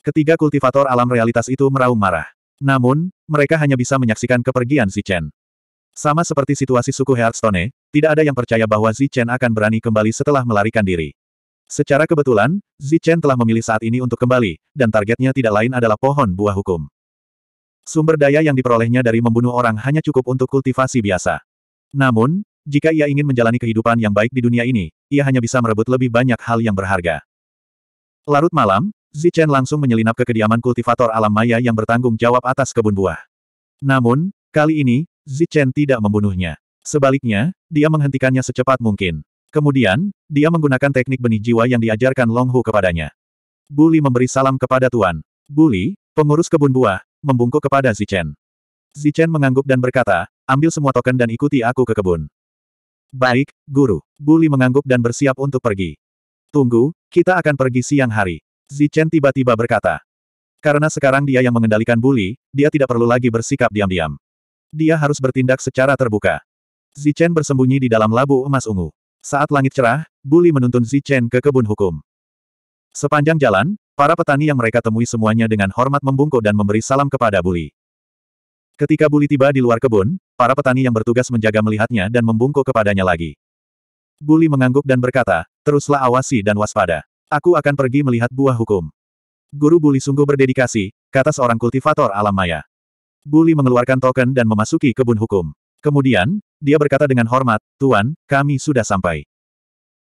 Ketiga kultivator alam realitas itu meraung marah. Namun, mereka hanya bisa menyaksikan kepergian Chen. Sama seperti situasi suku Hearthstone, tidak ada yang percaya bahwa Zichen akan berani kembali setelah melarikan diri. Secara kebetulan, Zichen telah memilih saat ini untuk kembali, dan targetnya tidak lain adalah pohon buah hukum. Sumber daya yang diperolehnya dari membunuh orang hanya cukup untuk kultivasi biasa. Namun, jika ia ingin menjalani kehidupan yang baik di dunia ini, ia hanya bisa merebut lebih banyak hal yang berharga. Larut malam, Zichen langsung menyelinap ke kediaman kultivator alam maya yang bertanggung jawab atas kebun buah. Namun, kali ini, Zichen tidak membunuhnya. Sebaliknya, dia menghentikannya secepat mungkin. Kemudian, dia menggunakan teknik benih jiwa yang diajarkan Longhu kepadanya. Buli memberi salam kepada Tuan. Buli, pengurus kebun buah, membungkuk kepada Zichen. Zichen mengangguk dan berkata, ambil semua token dan ikuti aku ke kebun. Baik, guru. Buli mengangguk dan bersiap untuk pergi. Tunggu, kita akan pergi siang hari. Zichen tiba-tiba berkata. Karena sekarang dia yang mengendalikan Buli, dia tidak perlu lagi bersikap diam-diam. Dia harus bertindak secara terbuka. Zichen bersembunyi di dalam labu emas ungu. Saat langit cerah, Buli menuntun Zichen ke kebun hukum. Sepanjang jalan, para petani yang mereka temui semuanya dengan hormat membungkuk dan memberi salam kepada Buli. Ketika Buli tiba di luar kebun, para petani yang bertugas menjaga melihatnya dan membungkuk kepadanya lagi. Buli mengangguk dan berkata, teruslah awasi dan waspada. Aku akan pergi melihat buah hukum. Guru Buli sungguh berdedikasi, kata seorang kultivator alam maya. Buli mengeluarkan token dan memasuki kebun hukum. Kemudian, dia berkata dengan hormat, Tuan, kami sudah sampai.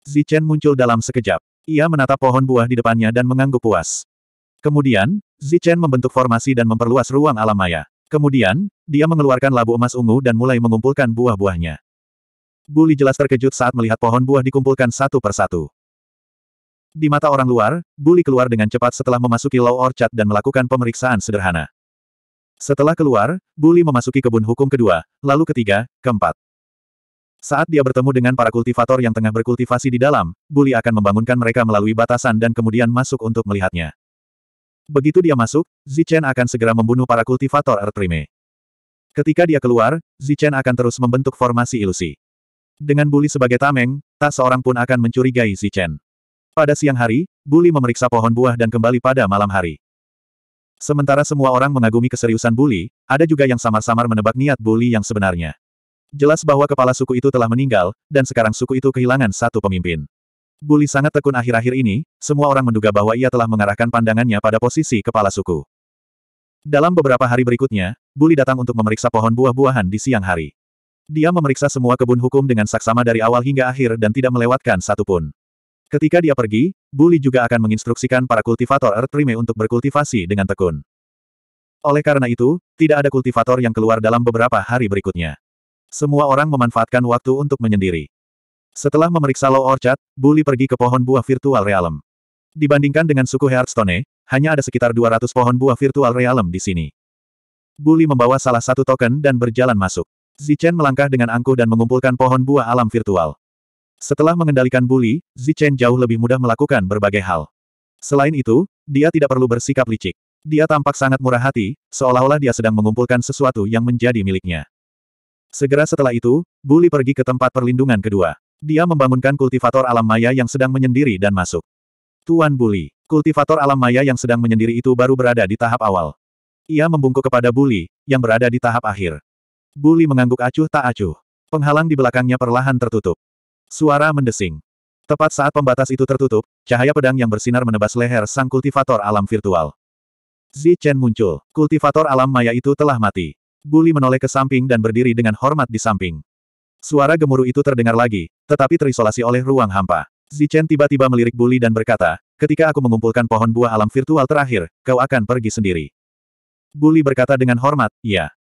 Zichen muncul dalam sekejap. Ia menatap pohon buah di depannya dan mengangguk puas. Kemudian, Zichen membentuk formasi dan memperluas ruang alam maya. Kemudian, dia mengeluarkan labu emas ungu dan mulai mengumpulkan buah-buahnya. Buli jelas terkejut saat melihat pohon buah dikumpulkan satu persatu. Di mata orang luar, Buli keluar dengan cepat setelah memasuki Low Orchard dan melakukan pemeriksaan sederhana. Setelah keluar, Buli memasuki kebun hukum kedua, lalu ketiga, keempat. Saat dia bertemu dengan para kultivator yang tengah berkultivasi di dalam, Buli akan membangunkan mereka melalui batasan dan kemudian masuk untuk melihatnya. Begitu dia masuk, Zichen akan segera membunuh para kultivator Ertrime. Ketika dia keluar, Zichen akan terus membentuk formasi ilusi. Dengan Buli sebagai tameng, tak seorang pun akan mencurigai Zichen. Pada siang hari, Buli memeriksa pohon buah dan kembali pada malam hari. Sementara semua orang mengagumi keseriusan Buli, ada juga yang samar-samar menebak niat Buli yang sebenarnya. Jelas bahwa kepala suku itu telah meninggal, dan sekarang suku itu kehilangan satu pemimpin. Buli sangat tekun akhir-akhir ini, semua orang menduga bahwa ia telah mengarahkan pandangannya pada posisi kepala suku. Dalam beberapa hari berikutnya, Buli datang untuk memeriksa pohon buah-buahan di siang hari. Dia memeriksa semua kebun hukum dengan saksama dari awal hingga akhir dan tidak melewatkan satupun. Ketika dia pergi, Buli juga akan menginstruksikan para kultivator Earth Prime untuk berkultivasi dengan tekun. Oleh karena itu, tidak ada kultivator yang keluar dalam beberapa hari berikutnya. Semua orang memanfaatkan waktu untuk menyendiri. Setelah memeriksa Low Orchard, Buli pergi ke pohon buah virtual realm. Dibandingkan dengan suku Hearthstone, hanya ada sekitar 200 pohon buah virtual realm di sini. Buli membawa salah satu token dan berjalan masuk. Zichen melangkah dengan angkuh dan mengumpulkan pohon buah alam virtual. Setelah mengendalikan Buli, Zichen jauh lebih mudah melakukan berbagai hal. Selain itu, dia tidak perlu bersikap licik. Dia tampak sangat murah hati, seolah-olah dia sedang mengumpulkan sesuatu yang menjadi miliknya. Segera setelah itu, Buli pergi ke tempat perlindungan kedua. Dia membangunkan kultivator alam maya yang sedang menyendiri dan masuk. Tuan Buli, kultivator alam maya yang sedang menyendiri itu baru berada di tahap awal. Ia membungkuk kepada Buli, yang berada di tahap akhir. Buli mengangguk acuh tak acuh. Penghalang di belakangnya perlahan tertutup. Suara mendesing. Tepat saat pembatas itu tertutup, cahaya pedang yang bersinar menebas leher sang kultivator alam virtual. Zi Chen muncul. Kultivator alam maya itu telah mati. Buli menoleh ke samping dan berdiri dengan hormat di samping. Suara gemuruh itu terdengar lagi, tetapi terisolasi oleh ruang hampa. Zi Chen tiba-tiba melirik Buli dan berkata, ketika aku mengumpulkan pohon buah alam virtual terakhir, kau akan pergi sendiri. Buli berkata dengan hormat, "Ya."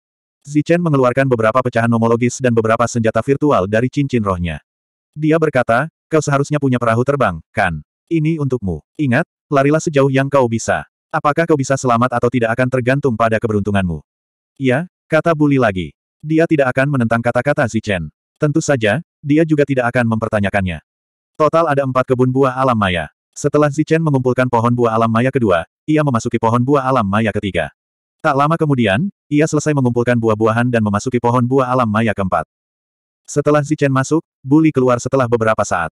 Zi Chen mengeluarkan beberapa pecahan nomologis dan beberapa senjata virtual dari cincin rohnya. Dia berkata, kau seharusnya punya perahu terbang, kan? Ini untukmu. Ingat, larilah sejauh yang kau bisa. Apakah kau bisa selamat atau tidak akan tergantung pada keberuntunganmu. Ya, kata Bully lagi. Dia tidak akan menentang kata-kata Zichen. Tentu saja, dia juga tidak akan mempertanyakannya. Total ada empat kebun buah alam maya. Setelah Zichen mengumpulkan pohon buah alam maya kedua, ia memasuki pohon buah alam maya ketiga. Tak lama kemudian, ia selesai mengumpulkan buah-buahan dan memasuki pohon buah alam maya keempat. Setelah Zichen masuk, Buli keluar setelah beberapa saat.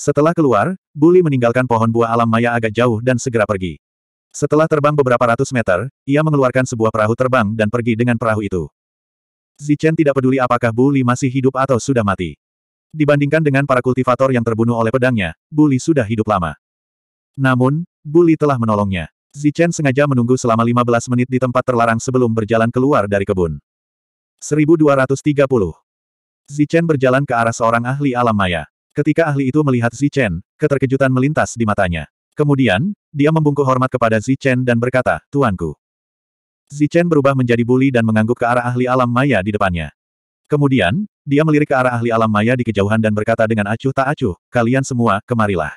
Setelah keluar, Buli meninggalkan pohon buah alam maya agak jauh dan segera pergi. Setelah terbang beberapa ratus meter, ia mengeluarkan sebuah perahu terbang dan pergi dengan perahu itu. Zichen tidak peduli apakah Buli masih hidup atau sudah mati. Dibandingkan dengan para kultivator yang terbunuh oleh pedangnya, Buli sudah hidup lama. Namun, Buli telah menolongnya. Zichen sengaja menunggu selama 15 menit di tempat terlarang sebelum berjalan keluar dari kebun. 1230 Zichen berjalan ke arah seorang ahli alam maya. Ketika ahli itu melihat Zichen, keterkejutan melintas di matanya. Kemudian, dia membungkuk hormat kepada Zichen dan berkata, Tuanku. Zichen berubah menjadi buli dan mengangguk ke arah ahli alam maya di depannya. Kemudian, dia melirik ke arah ahli alam maya di kejauhan dan berkata dengan acuh tak acuh, kalian semua, kemarilah.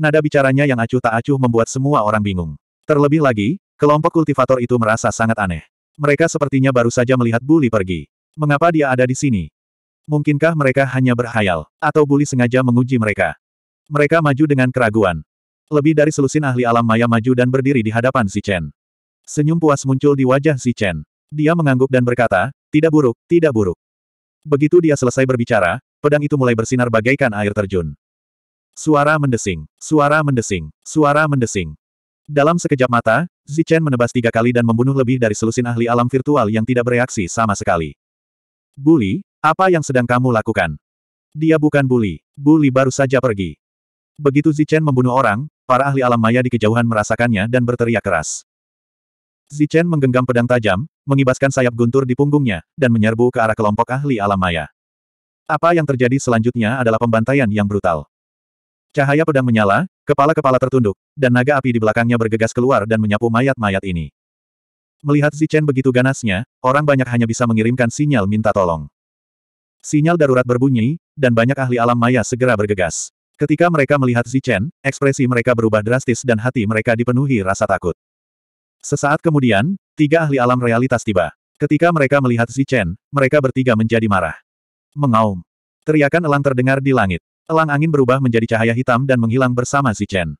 Nada bicaranya yang acuh tak acuh membuat semua orang bingung. Terlebih lagi, kelompok kultivator itu merasa sangat aneh. Mereka sepertinya baru saja melihat buli pergi. Mengapa dia ada di sini? Mungkinkah mereka hanya berhayal? Atau bully sengaja menguji mereka? Mereka maju dengan keraguan. Lebih dari selusin ahli alam maya maju dan berdiri di hadapan si Chen. Senyum puas muncul di wajah si Chen. Dia mengangguk dan berkata, tidak buruk, tidak buruk. Begitu dia selesai berbicara, pedang itu mulai bersinar bagaikan air terjun. Suara mendesing, suara mendesing, suara mendesing. Dalam sekejap mata, Zichen menebas tiga kali dan membunuh lebih dari selusin ahli alam virtual yang tidak bereaksi sama sekali. Buli. Apa yang sedang kamu lakukan? Dia bukan Bully. Bully baru saja pergi. Begitu Zichen membunuh orang, para ahli alam maya di kejauhan merasakannya dan berteriak keras. Zichen menggenggam pedang tajam, mengibaskan sayap guntur di punggungnya, dan menyerbu ke arah kelompok ahli alam maya. Apa yang terjadi selanjutnya adalah pembantaian yang brutal. Cahaya pedang menyala, kepala-kepala tertunduk, dan naga api di belakangnya bergegas keluar dan menyapu mayat-mayat ini. Melihat Zichen begitu ganasnya, orang banyak hanya bisa mengirimkan sinyal minta tolong. Sinyal darurat berbunyi, dan banyak ahli alam maya segera bergegas. Ketika mereka melihat Zichen, ekspresi mereka berubah drastis dan hati mereka dipenuhi rasa takut. Sesaat kemudian, tiga ahli alam realitas tiba. Ketika mereka melihat Zichen, mereka bertiga menjadi marah. Mengaum. Teriakan elang terdengar di langit. Elang angin berubah menjadi cahaya hitam dan menghilang bersama Zichen.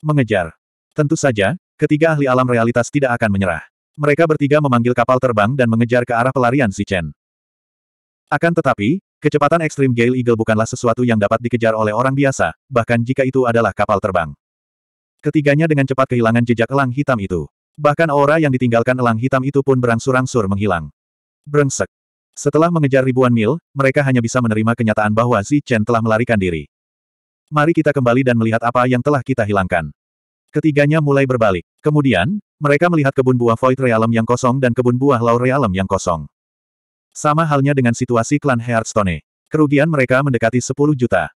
Mengejar. Tentu saja, ketiga ahli alam realitas tidak akan menyerah. Mereka bertiga memanggil kapal terbang dan mengejar ke arah pelarian Zichen. Akan tetapi, kecepatan ekstrim Gale Eagle bukanlah sesuatu yang dapat dikejar oleh orang biasa, bahkan jika itu adalah kapal terbang. Ketiganya dengan cepat kehilangan jejak elang hitam itu. Bahkan aura yang ditinggalkan elang hitam itu pun berangsur-angsur menghilang. Brengsek. Setelah mengejar ribuan mil, mereka hanya bisa menerima kenyataan bahwa Zi Chen telah melarikan diri. Mari kita kembali dan melihat apa yang telah kita hilangkan. Ketiganya mulai berbalik. Kemudian, mereka melihat kebun buah Void Realm yang kosong dan kebun buah Law Realm yang kosong. Sama halnya dengan situasi klan Hearthstone. Kerugian mereka mendekati 10 juta.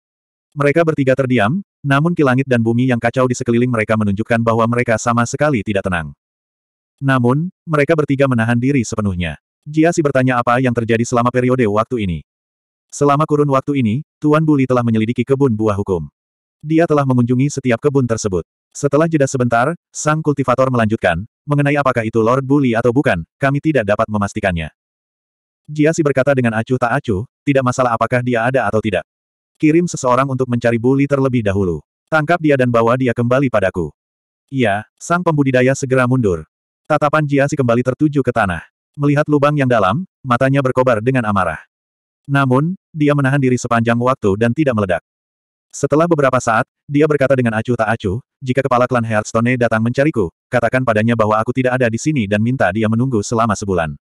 Mereka bertiga terdiam, namun kilangit dan bumi yang kacau di sekeliling mereka menunjukkan bahwa mereka sama sekali tidak tenang. Namun, mereka bertiga menahan diri sepenuhnya. Jiasi bertanya apa yang terjadi selama periode waktu ini. Selama kurun waktu ini, Tuan Buli telah menyelidiki kebun buah hukum. Dia telah mengunjungi setiap kebun tersebut. Setelah jeda sebentar, sang kultivator melanjutkan, mengenai apakah itu Lord Buli atau bukan, kami tidak dapat memastikannya. Jia berkata dengan acuh tak acuh, tidak masalah apakah dia ada atau tidak. Kirim seseorang untuk mencari Buli terlebih dahulu. Tangkap dia dan bawa dia kembali padaku. Iya, sang pembudidaya segera mundur. Tatapan Jia kembali tertuju ke tanah. Melihat lubang yang dalam, matanya berkobar dengan amarah. Namun, dia menahan diri sepanjang waktu dan tidak meledak. Setelah beberapa saat, dia berkata dengan acuh tak acuh, jika kepala klan Hearthstone datang mencariku, katakan padanya bahwa aku tidak ada di sini dan minta dia menunggu selama sebulan.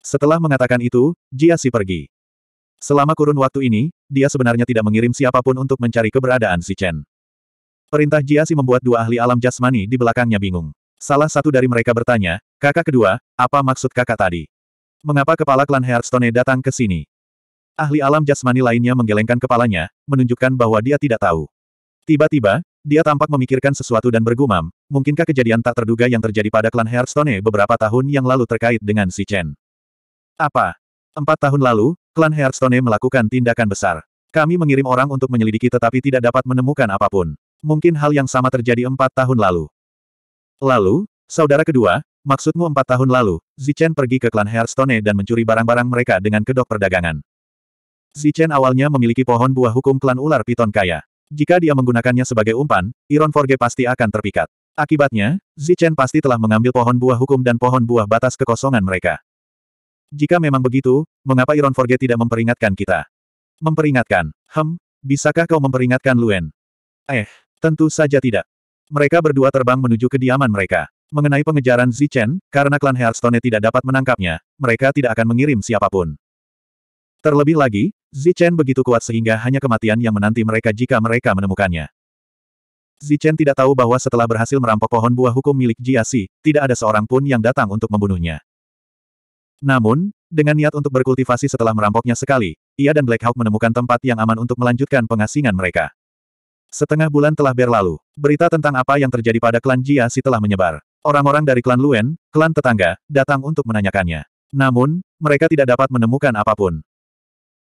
Setelah mengatakan itu, Jia Si pergi. Selama kurun waktu ini, dia sebenarnya tidak mengirim siapapun untuk mencari keberadaan si Chen. Perintah Jia Si membuat dua ahli alam jasmani di belakangnya bingung. Salah satu dari mereka bertanya, kakak kedua, apa maksud kakak tadi? Mengapa kepala klan Hearthstone datang ke sini? Ahli alam jasmani lainnya menggelengkan kepalanya, menunjukkan bahwa dia tidak tahu. Tiba-tiba, dia tampak memikirkan sesuatu dan bergumam, mungkinkah kejadian tak terduga yang terjadi pada klan Hearthstone beberapa tahun yang lalu terkait dengan si Chen? Apa? Empat tahun lalu, klan Hearthstone melakukan tindakan besar. Kami mengirim orang untuk menyelidiki tetapi tidak dapat menemukan apapun. Mungkin hal yang sama terjadi empat tahun lalu. Lalu, saudara kedua, maksudmu empat tahun lalu, Zichen pergi ke klan Hearthstone dan mencuri barang-barang mereka dengan kedok perdagangan. Zichen awalnya memiliki pohon buah hukum klan ular piton kaya. Jika dia menggunakannya sebagai umpan, Iron Forge pasti akan terpikat. Akibatnya, Zichen pasti telah mengambil pohon buah hukum dan pohon buah batas kekosongan mereka. Jika memang begitu, mengapa Iron Forget tidak memperingatkan kita? Memperingatkan? Hem, bisakah kau memperingatkan Luen? Eh, tentu saja tidak. Mereka berdua terbang menuju kediaman mereka. Mengenai pengejaran Zichen, karena klan Hearthstone tidak dapat menangkapnya, mereka tidak akan mengirim siapapun. Terlebih lagi, Zichen begitu kuat sehingga hanya kematian yang menanti mereka jika mereka menemukannya. Zichen tidak tahu bahwa setelah berhasil merampok pohon buah hukum milik Jiasi, tidak ada seorang pun yang datang untuk membunuhnya. Namun, dengan niat untuk berkultivasi setelah merampoknya sekali, ia dan Black Hawk menemukan tempat yang aman untuk melanjutkan pengasingan mereka. Setengah bulan telah berlalu. Berita tentang apa yang terjadi pada klan Jiasi telah menyebar. Orang-orang dari klan Luen, klan tetangga, datang untuk menanyakannya. Namun, mereka tidak dapat menemukan apapun.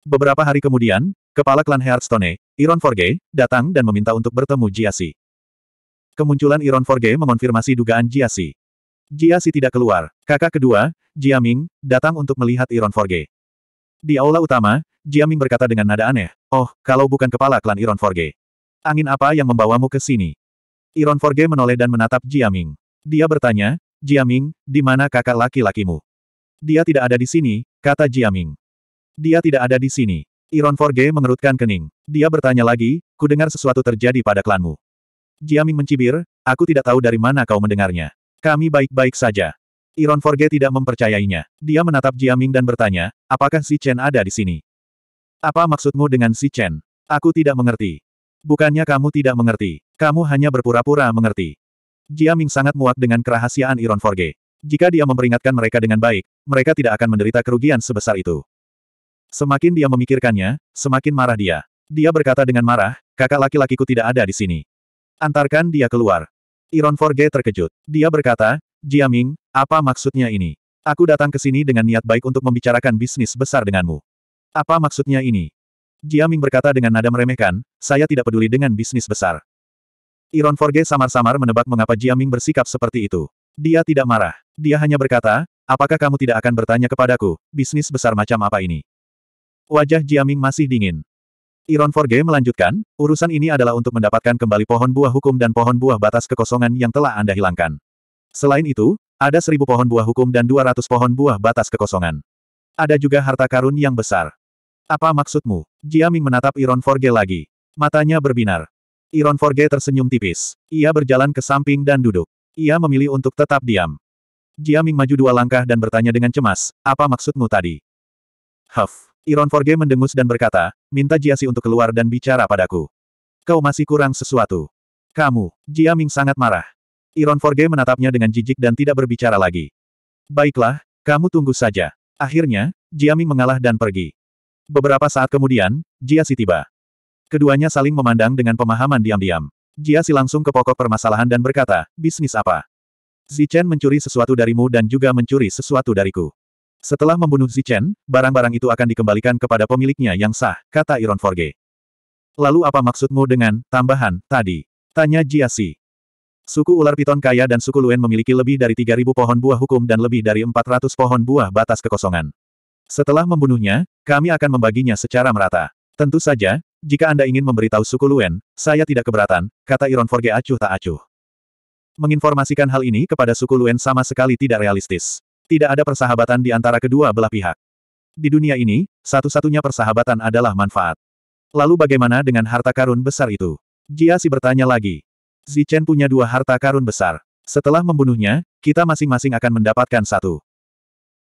Beberapa hari kemudian, kepala klan Hearthstone, Iron Forge, datang dan meminta untuk bertemu Jiasi. Kemunculan Iron Forge mengonfirmasi dugaan Jiasi. Jia Si tidak keluar. Kakak kedua, Jia Ming, datang untuk melihat Iron Forge. Di aula utama, Jia Ming berkata dengan nada aneh, Oh, kalau bukan kepala klan Iron Forge. Angin apa yang membawamu ke sini? Iron Forge menoleh dan menatap Jia Ming. Dia bertanya, Jia Ming, di mana kakak laki-lakimu? Dia tidak ada di sini, kata Jia Ming. Dia tidak ada di sini. Iron Forge mengerutkan kening. Dia bertanya lagi, ku dengar sesuatu terjadi pada klanmu. Jia Ming mencibir, aku tidak tahu dari mana kau mendengarnya. Kami baik-baik saja. Iron Forge tidak mempercayainya. Dia menatap Jiaming dan bertanya, apakah si Chen ada di sini? Apa maksudmu dengan si Chen? Aku tidak mengerti. Bukannya kamu tidak mengerti. Kamu hanya berpura-pura mengerti. Jiaming sangat muak dengan kerahasiaan Iron Forge. Jika dia memperingatkan mereka dengan baik, mereka tidak akan menderita kerugian sebesar itu. Semakin dia memikirkannya, semakin marah dia. Dia berkata dengan marah, kakak laki-lakiku tidak ada di sini. Antarkan dia keluar. Iron Forge terkejut. Dia berkata, Jiaming, apa maksudnya ini? Aku datang ke sini dengan niat baik untuk membicarakan bisnis besar denganmu. Apa maksudnya ini? Jiaming berkata dengan nada meremehkan, saya tidak peduli dengan bisnis besar. Iron Forge samar-samar menebak mengapa Jiaming bersikap seperti itu. Dia tidak marah. Dia hanya berkata, apakah kamu tidak akan bertanya kepadaku, bisnis besar macam apa ini? Wajah Jiaming masih dingin. Iron Forge melanjutkan, urusan ini adalah untuk mendapatkan kembali pohon buah hukum dan pohon buah batas kekosongan yang telah Anda hilangkan. Selain itu, ada seribu pohon buah hukum dan dua ratus pohon buah batas kekosongan. Ada juga harta karun yang besar. Apa maksudmu? Ming menatap Iron Forge lagi. Matanya berbinar. Iron Forge tersenyum tipis. Ia berjalan ke samping dan duduk. Ia memilih untuk tetap diam. Ming maju dua langkah dan bertanya dengan cemas, apa maksudmu tadi? Huff. Iron Forge mendengus dan berkata, minta Jiasi untuk keluar dan bicara padaku. Kau masih kurang sesuatu. Kamu, Jia Ming sangat marah. Iron Forge menatapnya dengan jijik dan tidak berbicara lagi. Baiklah, kamu tunggu saja. Akhirnya, Jia Ming mengalah dan pergi. Beberapa saat kemudian, Jia Jiasi tiba. Keduanya saling memandang dengan pemahaman diam-diam. Jia Jiasi langsung ke pokok permasalahan dan berkata, bisnis apa? Zichen mencuri sesuatu darimu dan juga mencuri sesuatu dariku. Setelah membunuh Zichen, barang-barang itu akan dikembalikan kepada pemiliknya yang sah, kata Iron Forge. Lalu apa maksudmu dengan tambahan tadi? Tanya Jiasi. Suku ular piton kaya dan suku Luen memiliki lebih dari 3.000 pohon buah hukum dan lebih dari 400 pohon buah batas kekosongan. Setelah membunuhnya, kami akan membaginya secara merata. Tentu saja, jika Anda ingin memberitahu suku Luen, saya tidak keberatan, kata Iron Forge acuh tak acuh. Menginformasikan hal ini kepada suku Luen sama sekali tidak realistis. Tidak ada persahabatan di antara kedua belah pihak. Di dunia ini, satu-satunya persahabatan adalah manfaat. Lalu bagaimana dengan harta karun besar itu? Jia si bertanya lagi. Zichen punya dua harta karun besar. Setelah membunuhnya, kita masing-masing akan mendapatkan satu.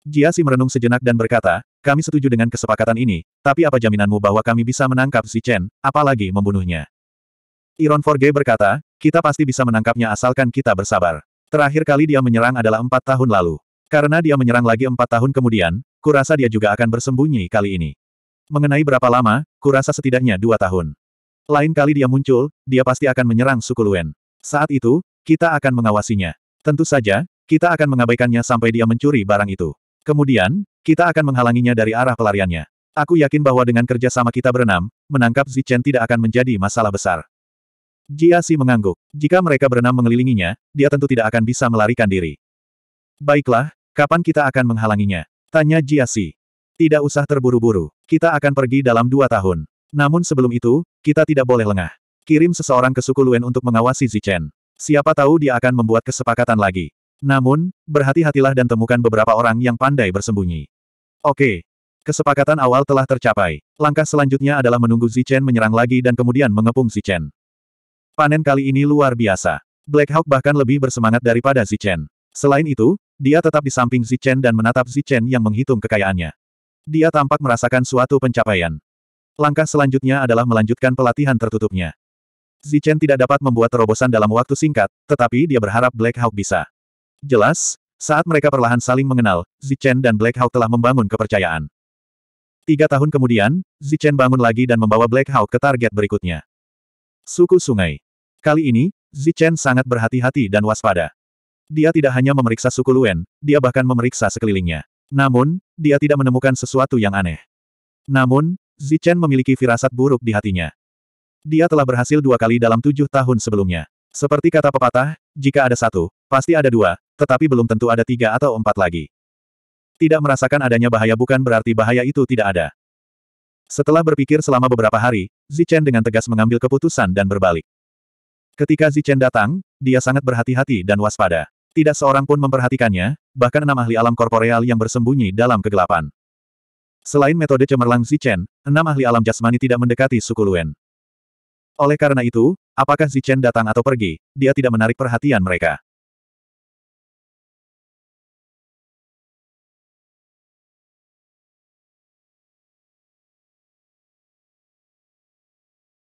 Jia si merenung sejenak dan berkata, kami setuju dengan kesepakatan ini, tapi apa jaminanmu bahwa kami bisa menangkap Zichen, apalagi membunuhnya? Iron Forge berkata, kita pasti bisa menangkapnya asalkan kita bersabar. Terakhir kali dia menyerang adalah empat tahun lalu. Karena dia menyerang lagi empat tahun kemudian, kurasa dia juga akan bersembunyi kali ini. Mengenai berapa lama, kurasa setidaknya dua tahun. Lain kali dia muncul, dia pasti akan menyerang suku Luen. Saat itu, kita akan mengawasinya. Tentu saja, kita akan mengabaikannya sampai dia mencuri barang itu. Kemudian, kita akan menghalanginya dari arah pelariannya. Aku yakin bahwa dengan kerja sama kita berenam, menangkap Zichen tidak akan menjadi masalah besar. Jia Si mengangguk. Jika mereka berenam mengelilinginya, dia tentu tidak akan bisa melarikan diri. Baiklah, Kapan kita akan menghalanginya? Tanya Jia Si. Tidak usah terburu-buru. Kita akan pergi dalam dua tahun. Namun sebelum itu, kita tidak boleh lengah. Kirim seseorang ke suku Luen untuk mengawasi Zichen. Siapa tahu dia akan membuat kesepakatan lagi. Namun, berhati-hatilah dan temukan beberapa orang yang pandai bersembunyi. Oke. Kesepakatan awal telah tercapai. Langkah selanjutnya adalah menunggu Zichen menyerang lagi dan kemudian mengepung Zichen. Panen kali ini luar biasa. Black Hawk bahkan lebih bersemangat daripada Zichen. Selain itu, dia tetap di samping Zichen dan menatap Zichen yang menghitung kekayaannya. Dia tampak merasakan suatu pencapaian. Langkah selanjutnya adalah melanjutkan pelatihan tertutupnya. Zichen tidak dapat membuat terobosan dalam waktu singkat, tetapi dia berharap Black Hawk bisa. Jelas, saat mereka perlahan saling mengenal, Zichen dan Black Hawk telah membangun kepercayaan. Tiga tahun kemudian, Zichen bangun lagi dan membawa Black Hawk ke target berikutnya. Suku Sungai. Kali ini, Zichen sangat berhati-hati dan waspada. Dia tidak hanya memeriksa suku Luen, dia bahkan memeriksa sekelilingnya. Namun, dia tidak menemukan sesuatu yang aneh. Namun, Zichen memiliki firasat buruk di hatinya. Dia telah berhasil dua kali dalam tujuh tahun sebelumnya. Seperti kata pepatah, jika ada satu, pasti ada dua, tetapi belum tentu ada tiga atau empat lagi. Tidak merasakan adanya bahaya bukan berarti bahaya itu tidak ada. Setelah berpikir selama beberapa hari, Zichen dengan tegas mengambil keputusan dan berbalik. Ketika Zichen datang, dia sangat berhati-hati dan waspada. Tidak seorang pun memperhatikannya, bahkan enam ahli alam korporeal yang bersembunyi dalam kegelapan. Selain metode cemerlang Zichen, enam ahli alam jasmani tidak mendekati suku Luen. Oleh karena itu, apakah Zichen datang atau pergi, dia tidak menarik perhatian mereka.